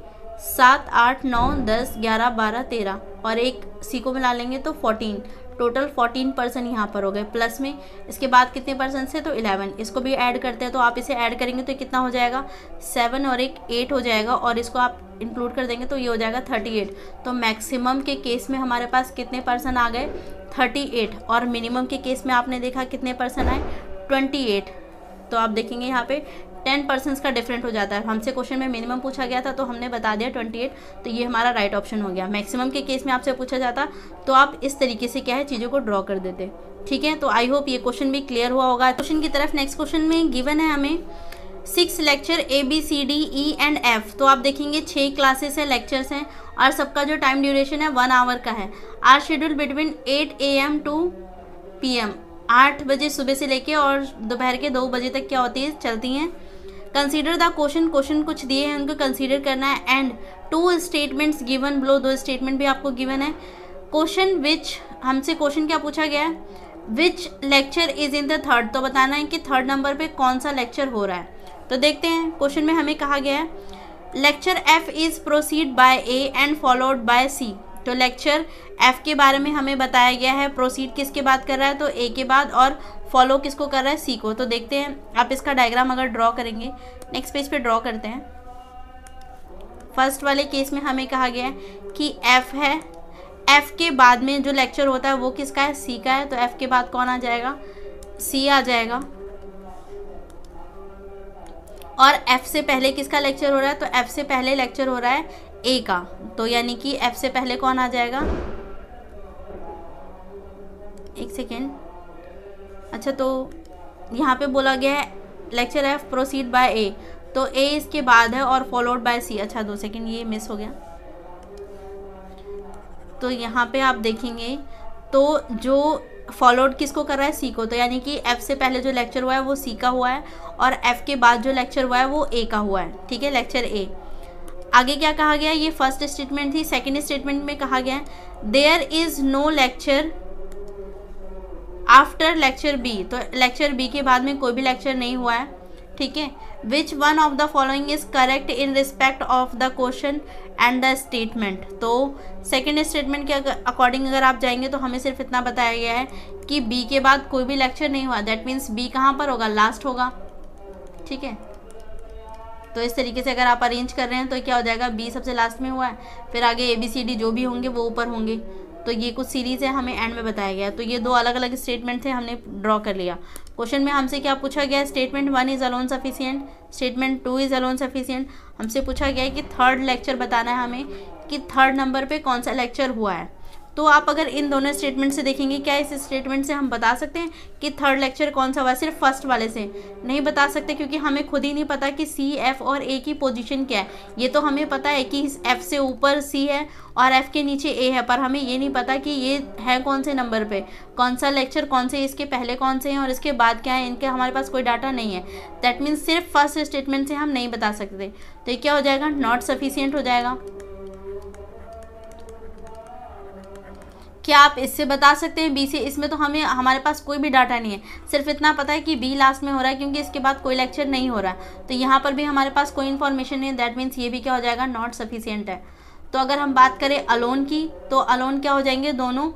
सात आठ नौ दस ग्यारह बारह तेरह और एक सी को मिला लेंगे तो फोर्टीन टोटल 14 परसेंट यहाँ पर हो गए प्लस में इसके बाद कितने परसेंट से तो 11 इसको भी ऐड करते हैं तो आप इसे ऐड करेंगे तो कितना हो जाएगा सेवन और एक एट हो जाएगा और इसको आप इंक्लूड कर देंगे तो ये हो जाएगा थर्टी एट तो मैक्सिमम के केस में हमारे पास कितने परसेंट आ गए थर्टी एट और मिनिमम के केस में आपने देखा कितने परसेंट आए ट्वेंटी एट तो आप देखेंगे यहाँ पे टेन परसेंट का डिफरेंट हो जाता है हमसे क्वेश्चन में मिनिमम पूछा गया था तो हमने बता दिया ट्वेंटी एट तो ये हमारा राइट ऑप्शन हो गया मैक्सिमम के केस में आपसे पूछा जाता तो आप इस तरीके से क्या है चीज़ों को ड्रॉ कर देते ठीक है तो आई होप ये क्वेश्चन भी क्लियर हुआ होगा क्वेश्चन की तरफ नेक्स्ट क्वेश्चन में गिवन है हमें six lecture A B C D E and F तो आप देखेंगे छः क्लासेस हैं लेक्चर्स हैं और सबका जो टाइम ड्यूरेशन है वन आवर का है are schedule between eight A M to P M आठ बजे सुबह से लेके और दोपहर के दो बजे तक क्या होती है चलती हैं कंसीडर द क्वेश्चन क्वेश्चन कुछ दिए हैं उनको कंसीडर करना है and two statements given below दो स्टेटमेंट भी आपको गिवन है क्वेश्चन विच हमसे क्वेश्चन क्या पूछा गया है which lecture is in the third तो बताना है कि थर्ड नंबर पे कौन सा लेक्चर हो रहा है तो देखते हैं क्वेश्चन में हमें कहा गया है lecture F is proceed by A and followed by C तो लेक्चर एफ़ के बारे में हमें बताया गया है प्रोसीड किसके बाद कर रहा है तो ए के बाद और फॉलो किसको कर रहा है सी को तो देखते हैं आप इसका डायग्राम अगर ड्रॉ करेंगे नेक्स्ट पेज पे ड्रॉ करते हैं फर्स्ट वाले केस में हमें कहा गया है कि एफ़ है एफ़ के बाद में जो लेक्चर होता है वो किसका है सी का है तो एफ़ के बाद कौन आ जाएगा सी आ जाएगा और एफ़ से पहले किसका लेक्चर हो रहा है तो एफ़ से पहले लेक्चर हो रहा है ए का तो यानी कि एफ़ से पहले कौन आ जाएगा एक सेकेंड अच्छा तो यहाँ पे बोला गया है lecture F proceed by A तो ए इसके बाद है और फॉलोड बाय सी अच्छा दो सेकंड ये मिस हो गया तो यहाँ पे आप देखेंगे तो जो फॉलोड किसको कर रहा है सी को तो यानी कि एफ से पहले जो लेक्चर हुआ है वो सी का हुआ है और एफ के बाद जो लेक्चर हुआ है वो ए का हुआ है ठीक है लेक्चर ए आगे क्या कहा गया ये फर्स्ट स्टेटमेंट थी सेकेंड स्टेटमेंट में कहा गया है there is no lecture after lecture B तो लेक्चर बी के बाद में कोई भी लेक्चर नहीं हुआ है ठीक है which one of the following is correct in respect of the question and the statement तो सेकेंड स्टेटमेंट के अकॉर्डिंग अगर आप जाएंगे तो हमें सिर्फ इतना बताया गया है कि बी के बाद कोई भी लेक्चर नहीं हुआ दैट मीन्स बी कहाँ पर होगा लास्ट होगा ठीक है तो इस तरीके से अगर आप अरेंज कर रहे हैं तो क्या हो जाएगा बी सबसे लास्ट में हुआ है फिर आगे ए बी सी डी जो भी होंगे वो ऊपर होंगे तो ये कुछ सीरीज़ है हमें एंड में बताया गया तो ये दो अलग अलग स्टेटमेंट थे हमने ड्रॉ कर लिया क्वेश्चन में हमसे क्या पूछा गया statement one is alone sufficient statement two is alone sufficient हमसे पूछा गया है कि थर्ड लेक्चर बताना है हमें कि थर्ड नंबर पर कौन सा लेक्चर हुआ है तो आप अगर इन दोनों स्टेटमेंट से देखेंगे क्या इस स्टेटमेंट से हम बता सकते हैं कि थर्ड लेक्चर कौन सा हुआ सिर्फ फर्स्ट वाले से नहीं बता सकते क्योंकि हमें खुद ही नहीं पता कि सी एफ और ए की पोजीशन क्या है ये तो हमें पता है कि एफ से ऊपर सी है और एफ के नीचे ए है पर हमें ये नहीं पता कि ये है कौन से नंबर पे कौन सा लेक्चर कौन से इसके पहले कौन से हैं और इसके बाद क्या है इनके हमारे पास कोई डाटा नहीं है दैट मीन्स सिर्फ फर्स्ट स्टेटमेंट से हम नहीं बता सकते तो ये क्या हो जाएगा नॉट सफिशियंट हो जाएगा क्या आप इससे बता सकते हैं बी से इसमें तो हमें हमारे पास कोई भी डाटा नहीं है सिर्फ इतना पता है कि बी लास्ट में हो रहा है क्योंकि इसके बाद कोई लेक्चर नहीं हो रहा है तो यहाँ पर भी हमारे पास कोई इन्फॉर्मेशन नहीं है दैट मीन्स ये भी क्या हो जाएगा नॉट सफिशियंट है तो अगर हम बात करें अलोन की तो अलोन क्या हो जाएंगे दोनों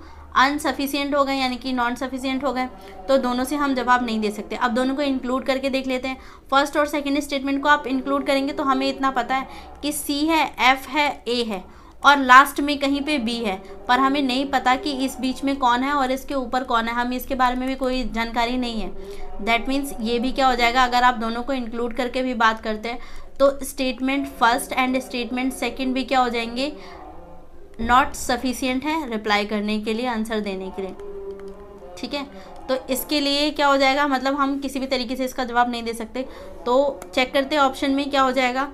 अनसफिशियंट हो गए यानी कि नॉन सफिशियंट हो गए तो दोनों से हम जवाब नहीं दे सकते अब दोनों को इंक्लूड करके देख लेते हैं फर्स्ट और सेकेंड स्टेटमेंट को आप इंक्लूड करेंगे तो हमें इतना पता है कि सी है एफ है ए है और लास्ट में कहीं पे बी है पर हमें नहीं पता कि इस बीच में कौन है और इसके ऊपर कौन है हमें इसके बारे में भी कोई जानकारी नहीं है दैट मीन्स ये भी क्या हो जाएगा अगर आप दोनों को इंक्लूड करके भी बात करते हैं तो statement first and statement second भी क्या हो जाएंगे नॉट सफिशियंट है रिप्लाई करने के लिए आंसर देने के लिए ठीक है तो इसके लिए क्या हो जाएगा मतलब हम किसी भी तरीके से इसका जवाब नहीं दे सकते तो चेक करते ऑप्शन में क्या हो जाएगा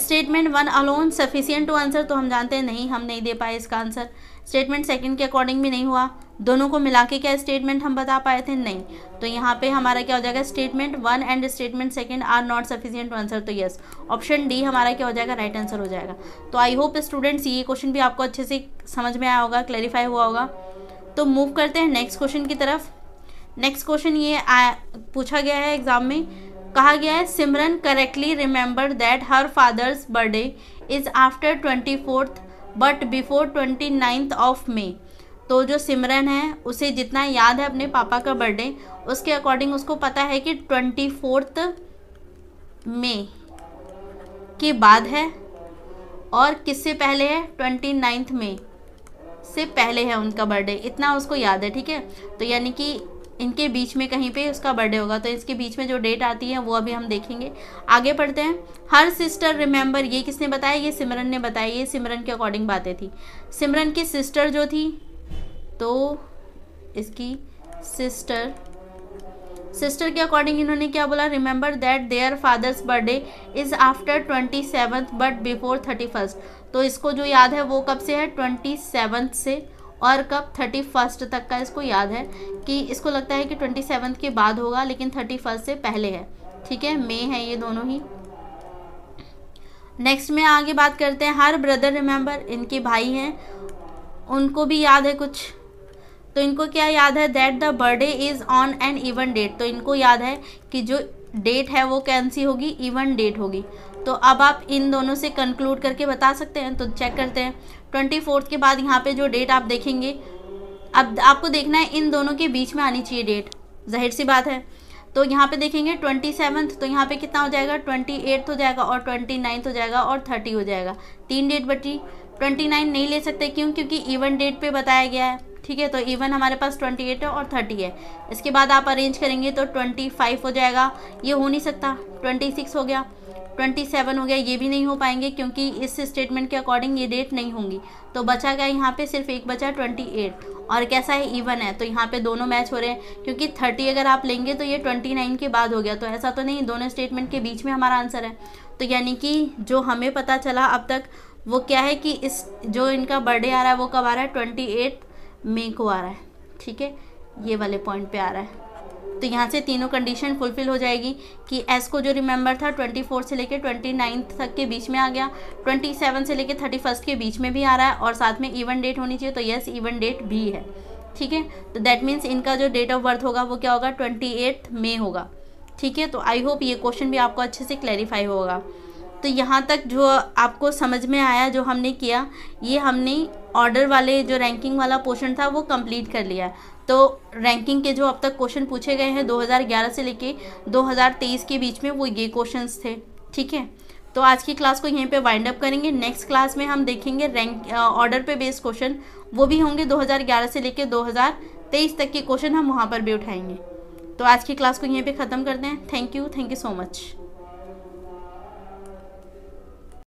statement one alone sufficient to answer तो हम जानते हैं नहीं हम नहीं दे पाए इसका आंसर स्टेटमेंट सेकंड के अकॉर्डिंग भी नहीं हुआ दोनों को मिला के क्या स्टेटमेंट हम बता पाए थे नहीं तो यहाँ पे हमारा क्या हो जाएगा statement one and statement second are not sufficient to answer तो यस ऑप्शन डी हमारा क्या हो जाएगा राइट right आंसर हो जाएगा तो आई होप स्टूडेंट्स ये क्वेश्चन भी आपको अच्छे से समझ में आया होगा क्लैरिफाई हुआ होगा तो मूव करते हैं नेक्स्ट क्वेश्चन की तरफ नेक्स्ट क्वेश्चन ये आ, पूछा गया है एग्ज़ाम में कहा गया है Simran correctly remember that her father's birthday is after twenty fourth but before twenty ninth of May तो जो सिमरन है उसे जितना याद है अपने पापा का बर्थडे उसके अकॉर्डिंग उसको पता है कि ट्वेंटी फोर्थ मे के बाद है और किससे पहले है ट्वेंटी नाइन्थ मे से पहले है उनका बर्थडे इतना उसको याद है ठीक है तो यानी कि इनके बीच में कहीं पे उसका बर्थडे होगा तो इसके बीच में जो डेट आती है वो अभी हम देखेंगे आगे पढ़ते हैं हर सिस्टर रिमेंबर ये किसने बताया ये सिमरन ने बताया ये सिमरन के अकॉर्डिंग बातें थी सिमरन की सिस्टर जो थी तो इसकी सिस्टर सिस्टर के अकॉर्डिंग इन्होंने क्या बोला remember that their father's birthday is after twenty seventh but before thirty first तो इसको जो याद है वो कब से है ट्वेंटी सेवन्थ से और कब थर्टी फर्स्ट तक का इसको याद है कि इसको लगता है कि ट्वेंटी सेवन्थ के बाद होगा लेकिन थर्टी फर्स्ट से पहले है ठीक है मे है ये दोनों ही नेक्स्ट में आगे बात करते हैं हर ब्रदर रिमेंबर इनके भाई हैं उनको भी याद है कुछ तो इनको क्या याद है that the birthday is on an even date तो इनको याद है कि जो डेट है वो कौन सी होगी इवन डेट होगी तो अब आप इन दोनों से कंक्लूड करके बता सकते हैं तो चेक करते हैं ट्वेंटी फोर्थ के बाद यहाँ पे जो डेट आप देखेंगे अब आपको देखना है इन दोनों के बीच में आनी चाहिए डेट जाहिर सी बात है तो यहाँ पे देखेंगे ट्वेंटी सेवन्थ तो यहाँ पे कितना हो जाएगा ट्वेंटी एट्थ हो जाएगा और ट्वेंटी नाइन्थ हो जाएगा और थर्टी हो जाएगा तीन डेट बची ट्वेंटी नाइन नहीं ले सकते क्यों क्योंकि इवन डेट पे बताया गया है ठीक है तो इवन हमारे पास ट्वेंटी एट है और थर्टी है इसके बाद आप अरेंज करेंगे तो ट्वेंटी फाइव हो जाएगा ये हो नहीं सकता ट्वेंटी सिक्स हो गया ट्वेंटी सेवन हो गया ये भी नहीं हो पाएंगे क्योंकि इस स्टेटमेंट के अकॉर्डिंग ये डेट नहीं होंगी तो बचा गया यहाँ पे सिर्फ एक बचा ट्वेंटी एट और कैसा है इवन है तो यहाँ पे दोनों मैच हो रहे हैं क्योंकि थर्टी अगर आप लेंगे तो ये ट्वेंटी नाइन के बाद हो गया तो ऐसा तो नहीं दोनों स्टेटमेंट के बीच में हमारा आंसर है तो यानी कि जो हमें पता चला अब तक वो क्या है कि इस जो इनका बर्थडे आ रहा है वो कब आ रहा है ट्वेंटी एट मई को आ रहा है ठीक है ये वाले पॉइंट पर आ रहा है तो यहाँ से तीनों कंडीशन फुलफिल हो जाएगी कि एस को जो रिमेंबर था 24 से लेकर 29 तक के बीच में आ गया 27 से लेकर 31 के बीच में भी आ रहा है और साथ में इवन डेट होनी चाहिए तो यस इवन डेट भी है ठीक है तो दैट मीन्स इनका जो डेट ऑफ बर्थ होगा वो क्या होगा ट्वेंटी मई होगा ठीक है तो आई होप ये क्वेश्चन भी आपको अच्छे से क्लैरिफाई होगा तो यहाँ तक जो आपको समझ में आया जो हमने किया ये हमने ऑर्डर वाले जो रैंकिंग वाला पोर्शन था वो कंप्लीट कर लिया तो रैंकिंग के जो अब तक क्वेश्चन पूछे गए हैं 2011 से लेके 2023 के बीच में वो ये क्वेश्चन थे ठीक है तो आज की क्लास को यहीं पे वाइंड अप करेंगे नेक्स्ट क्लास में हम देखेंगे रैंक ऑर्डर पे बेस्ड क्वेश्चन वो भी होंगे 2011 से लेके 2023 तक के क्वेश्चन हम वहाँ पर भी उठाएंगे तो आज की क्लास को यहीं पे ख़त्म करते हैं thank you thank you so much